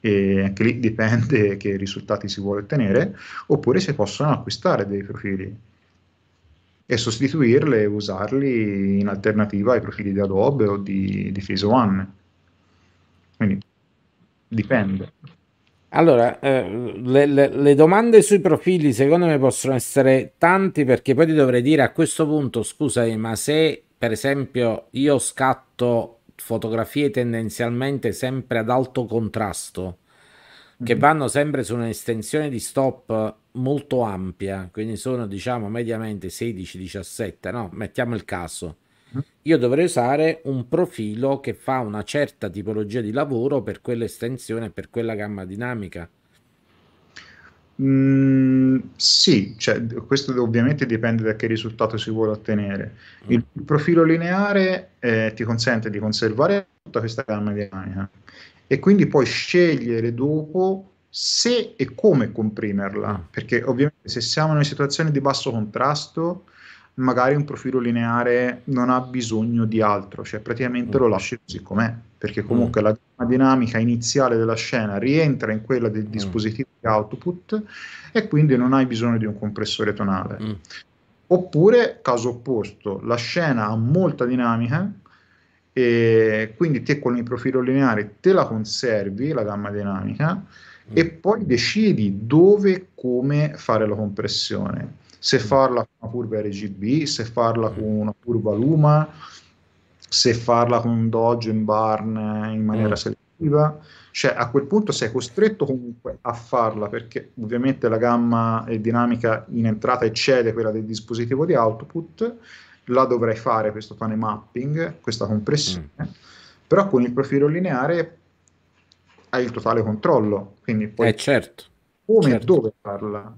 e anche lì dipende che risultati si vuole ottenere, oppure si possono acquistare dei profili e sostituirli e usarli in alternativa ai profili di Adobe o di, di Phase One. Quindi dipende. Allora, eh, le, le, le, domande sui profili secondo me possono essere tanti perché poi ti dovrei dire a questo punto, scusami, ma se per esempio io scatto fotografie tendenzialmente sempre ad alto contrasto, che mm-hmm. vanno sempre su un'estensione di stop molto ampia, quindi sono diciamo mediamente 16-17, no? Mettiamo il caso Mm-hmm. io dovrei usare un profilo che fa una certa tipologia di lavoro per quell'estensione per quella gamma dinamica. Mm, sì, cioè, questo ovviamente dipende da che risultato si vuole ottenere. Mm. Il profilo lineare eh, ti consente di conservare tutta questa gamma dinamica e quindi puoi scegliere dopo se e come comprimerla, mm. perché ovviamente se siamo in una situazione di basso contrasto magari un profilo lineare non ha bisogno di altro, cioè praticamente mm. lo lasci così com'è, perché mm. comunque mm. la dinamica iniziale della scena rientra in quella del mm. dispositivo di output e quindi non hai bisogno di un compressore tonale. Mm. Oppure, caso opposto, la scena ha molta dinamica e quindi te con il profilo lineare te la conservi, la gamma dinamica, mm. e poi decidi dove e come fare la compressione se mm. farla con una curva RGB, se farla con una curva Luma, se farla con un dojo in barn in maniera mm. selettiva. Cioè, a quel punto sei costretto comunque a farla perché ovviamente la gamma dinamica in entrata eccede quella del dispositivo di output, la dovrai fare questo pane mapping, questa compressione, mm. però con il profilo lineare hai il totale controllo, quindi poi eh, certo, come certo. e dove farla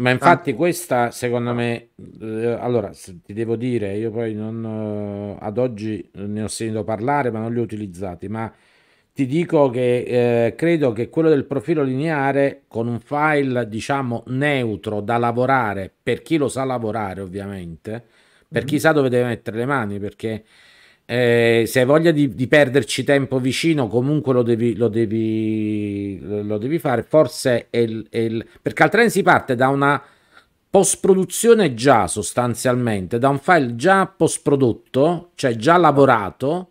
ma infatti questa secondo me, eh, allora ti devo dire, io poi non, eh, ad oggi ne ho sentito parlare ma non li ho utilizzati, ma ti dico che eh, credo che quello del profilo lineare con un file diciamo neutro da lavorare, per chi lo sa lavorare ovviamente, per mm-hmm. chi mhm. sa dove deve mettere le mani, perché eh, se hai voglia di, di, perderci tempo vicino, comunque lo devi, lo devi, lo devi fare. Forse è il, è il... perché altrimenti si parte da una post-produzione già sostanzialmente, da un file già post-prodotto, cioè già lavorato.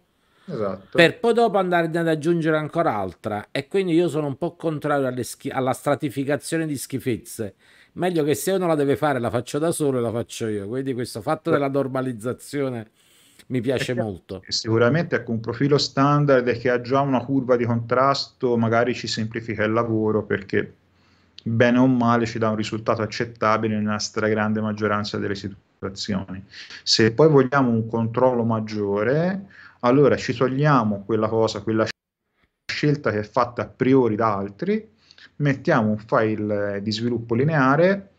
Esatto. Per poi dopo andare ad aggiungere ancora altra e quindi io sono un po' contrario schi- alla stratificazione di schifezze meglio che se uno la deve fare la faccio da solo e la faccio io quindi questo fatto della normalizzazione mi piace che, molto. Sicuramente con ecco, un profilo standard che ha già una curva di contrasto, magari ci semplifica il lavoro perché bene o male ci dà un risultato accettabile nella stragrande maggioranza delle situazioni. Se poi vogliamo un controllo maggiore, allora ci togliamo quella cosa, quella scelta che è fatta a priori da altri, mettiamo un file di sviluppo lineare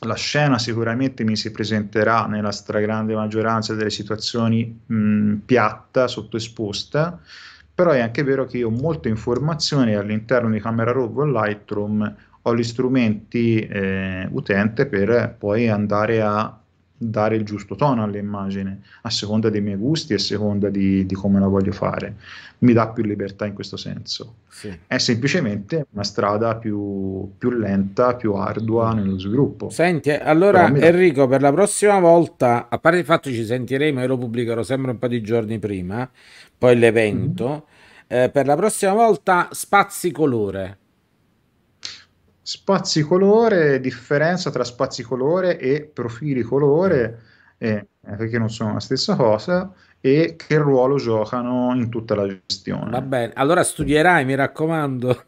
la scena sicuramente mi si presenterà nella stragrande maggioranza delle situazioni mh, piatta, sottoesposta, però è anche vero che io ho molte informazioni all'interno di Camera Raw o Lightroom, ho gli strumenti eh, utente per poi andare a dare il giusto tono all'immagine, a seconda dei miei gusti e a seconda di, di, come la voglio fare. Mi dà più libertà in questo senso. Sì. È semplicemente una strada più, più, lenta, più ardua mm. nello sviluppo. Senti, eh, allora Enrico, per la prossima volta, a parte il fatto ci sentiremo, io lo pubblicherò sempre un po' di giorni prima, poi l'evento, mm-hmm. eh, per la prossima volta spazi colore spazi colore, differenza tra spazi colore e profili colore, eh, perché non sono la stessa cosa, e che ruolo giocano in tutta la gestione. Va bene, allora studierai, mi raccomando.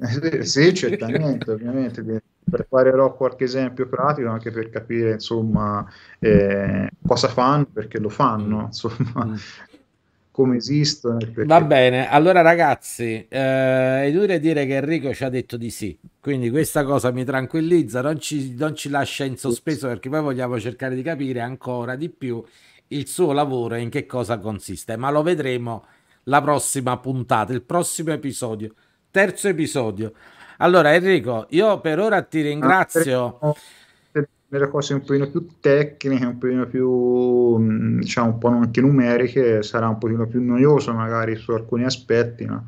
Eh, sì, certamente, ovviamente. Preparerò qualche esempio pratico anche per capire insomma eh, cosa fanno, perché lo fanno, insomma, mm come esistono. Perché... Va bene, allora ragazzi, eh, è inutile dire che Enrico ci ha detto di sì, quindi questa cosa mi tranquillizza, non ci, non ci lascia in sospeso perché poi vogliamo cercare di capire ancora di più il suo lavoro e in che cosa consiste, ma lo vedremo la prossima puntata, il prossimo episodio, terzo episodio. Allora Enrico, io per ora ti ah, ringrazio. Ah, le cose un pochino più tecniche, un pochino più, mm, diciamo, un po' anche numeriche, sarà un pochino più noioso magari su alcuni aspetti, ma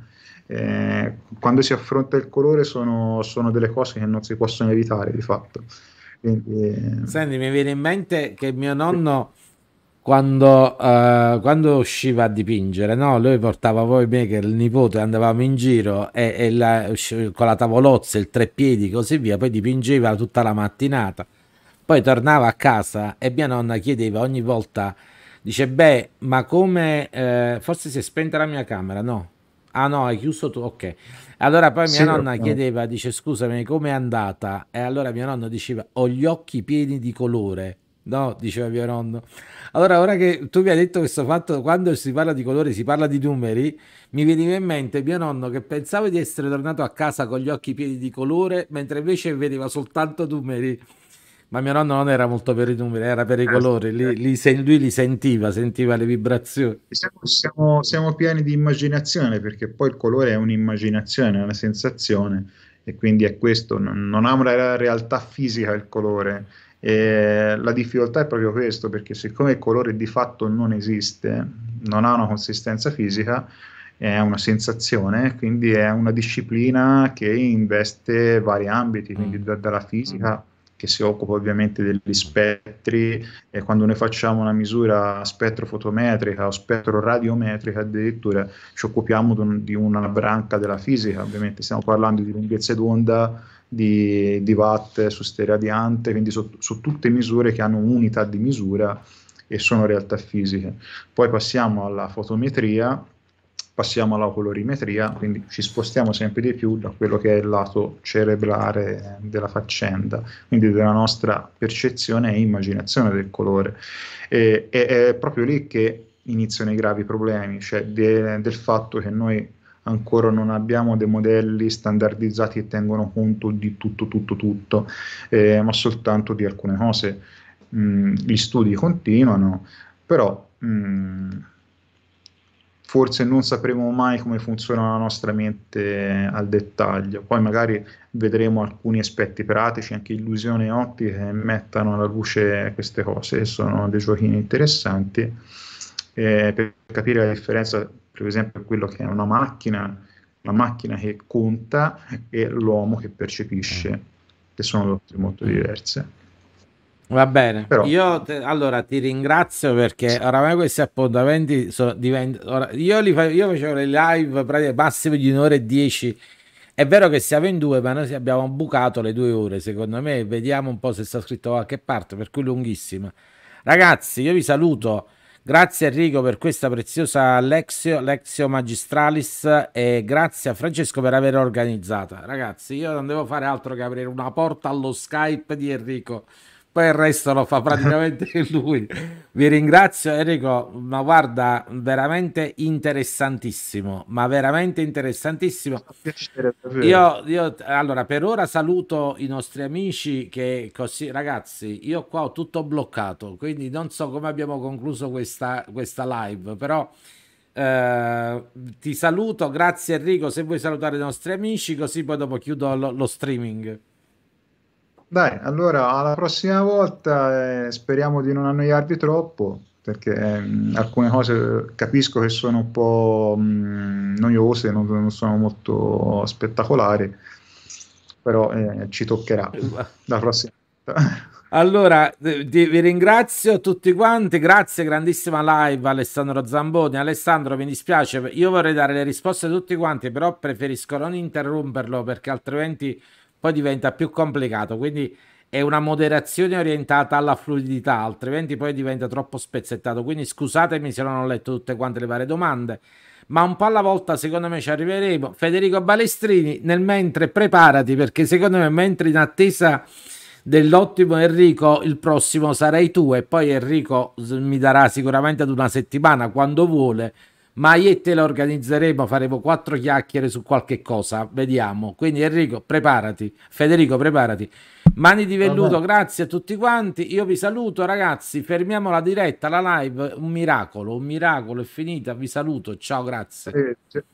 eh, quando si affronta il colore sono, sono, delle cose che non si possono evitare di fatto. Quindi, eh... Senti, mi viene in mente che mio nonno quando, eh, quando usciva a dipingere, no? lui portava voi me che il nipote andavamo in giro e, e la, con la tavolozza, il treppiedi e così via, poi dipingeva tutta la mattinata poi tornava a casa e mia nonna chiedeva ogni volta, dice, beh, ma come, eh, forse si è spenta la mia camera, no? Ah no, hai chiuso tu, ok. Allora poi mia sì, nonna no. chiedeva, dice, scusami, come è andata? E allora mio nonno diceva, ho gli occhi pieni di colore. No, diceva mio nonno. Allora, ora che tu mi hai detto questo fatto, quando si parla di colore si parla di numeri, mi veniva in mente mio nonno che pensava di essere tornato a casa con gli occhi pieni di colore, mentre invece vedeva soltanto numeri ma mio nonno non era molto per i numeri, era per i eh, colori, li, eh. li lui li sentiva, sentiva le vibrazioni. Siamo, siamo, siamo, pieni di immaginazione perché poi il colore è un'immaginazione, è una sensazione e quindi è questo, non, non ha una realtà fisica il colore. E la difficoltà è proprio questo perché siccome il colore di fatto non esiste, non ha una consistenza fisica, è una sensazione, quindi è una disciplina che investe vari ambiti, quindi mm. da, dalla fisica mm che si occupa ovviamente degli spettri e quando noi facciamo una misura spettrofotometrica o spettroradiometrica addirittura ci occupiamo di una branca della fisica, ovviamente stiamo parlando di lunghezze d'onda, di, di watt su steradiante, quindi su, su tutte misure che hanno unità di misura e sono realtà fisiche. Poi passiamo alla fotometria passiamo alla colorimetria, quindi ci spostiamo sempre di più da quello che è il lato cerebrale della faccenda, quindi della nostra percezione e immaginazione del colore. E, e è proprio lì che iniziano i gravi problemi, cioè de, del fatto che noi ancora non abbiamo dei modelli standardizzati che tengono conto di tutto, tutto, tutto, eh, ma soltanto di alcune cose. Mm, gli studi continuano, però... Mm, forse non sapremo mai come funziona la nostra mente al dettaglio. Poi magari vedremo alcuni aspetti pratici, anche illusioni ottiche che mettano alla luce queste cose, sono dei giochini interessanti. Eh, per capire la differenza, per esempio, quello che è una macchina, la macchina che conta e l'uomo che percepisce, che sono cose molto diverse. Va bene, Però... io te, allora ti ringrazio perché oramai questi appuntamenti sono diventati. Io, io facevo le live massimo di un'ora e dieci. È vero che siamo in due, ma noi abbiamo bucato le due ore. Secondo me, vediamo un po' se sta scritto da qualche parte, per cui lunghissima. Ragazzi, io vi saluto. Grazie Enrico per questa preziosa lexio, lexio magistralis e grazie a Francesco per aver organizzata. Ragazzi, io non devo fare altro che aprire una porta allo Skype di Enrico poi il resto lo fa praticamente lui. Vi ringrazio Enrico, ma guarda, veramente interessantissimo, ma veramente interessantissimo. Io, io allora per ora saluto i nostri amici che così, ragazzi, io qua ho tutto bloccato, quindi non so come abbiamo concluso questa, questa live, però... Eh, ti saluto, grazie Enrico se vuoi salutare i nostri amici così poi dopo chiudo lo, lo streaming. Dai, allora alla prossima volta eh, speriamo di non annoiarvi troppo perché eh, alcune cose capisco che sono un po' mh, mm, noiose, non, non, sono molto spettacolari, però eh, ci toccherà esatto. la prossima volta. Allora, eh, vi ringrazio tutti quanti, grazie, grandissima live Alessandro Zamboni. Alessandro, mi dispiace, io vorrei dare le risposte a tutti quanti, però preferisco non interromperlo perché altrimenti poi diventa più complicato. Quindi è una moderazione orientata alla fluidità, altrimenti poi diventa troppo spezzettato. Quindi scusatemi se non ho letto tutte quante le varie domande, ma un po' alla volta secondo me ci arriveremo. Federico Balestrini, nel mentre preparati perché secondo me mentre in attesa dell'ottimo Enrico il prossimo sarei tu e poi Enrico mi darà sicuramente ad una settimana quando vuole Maiette la organizzeremo, faremo quattro chiacchiere su qualche cosa, vediamo. Quindi Enrico, preparati, Federico, preparati. Mani di velluto, Vabbè. grazie a tutti quanti. Io vi saluto ragazzi, fermiamo la diretta, la live, un miracolo, un miracolo è finita, vi saluto, ciao, grazie. Eh,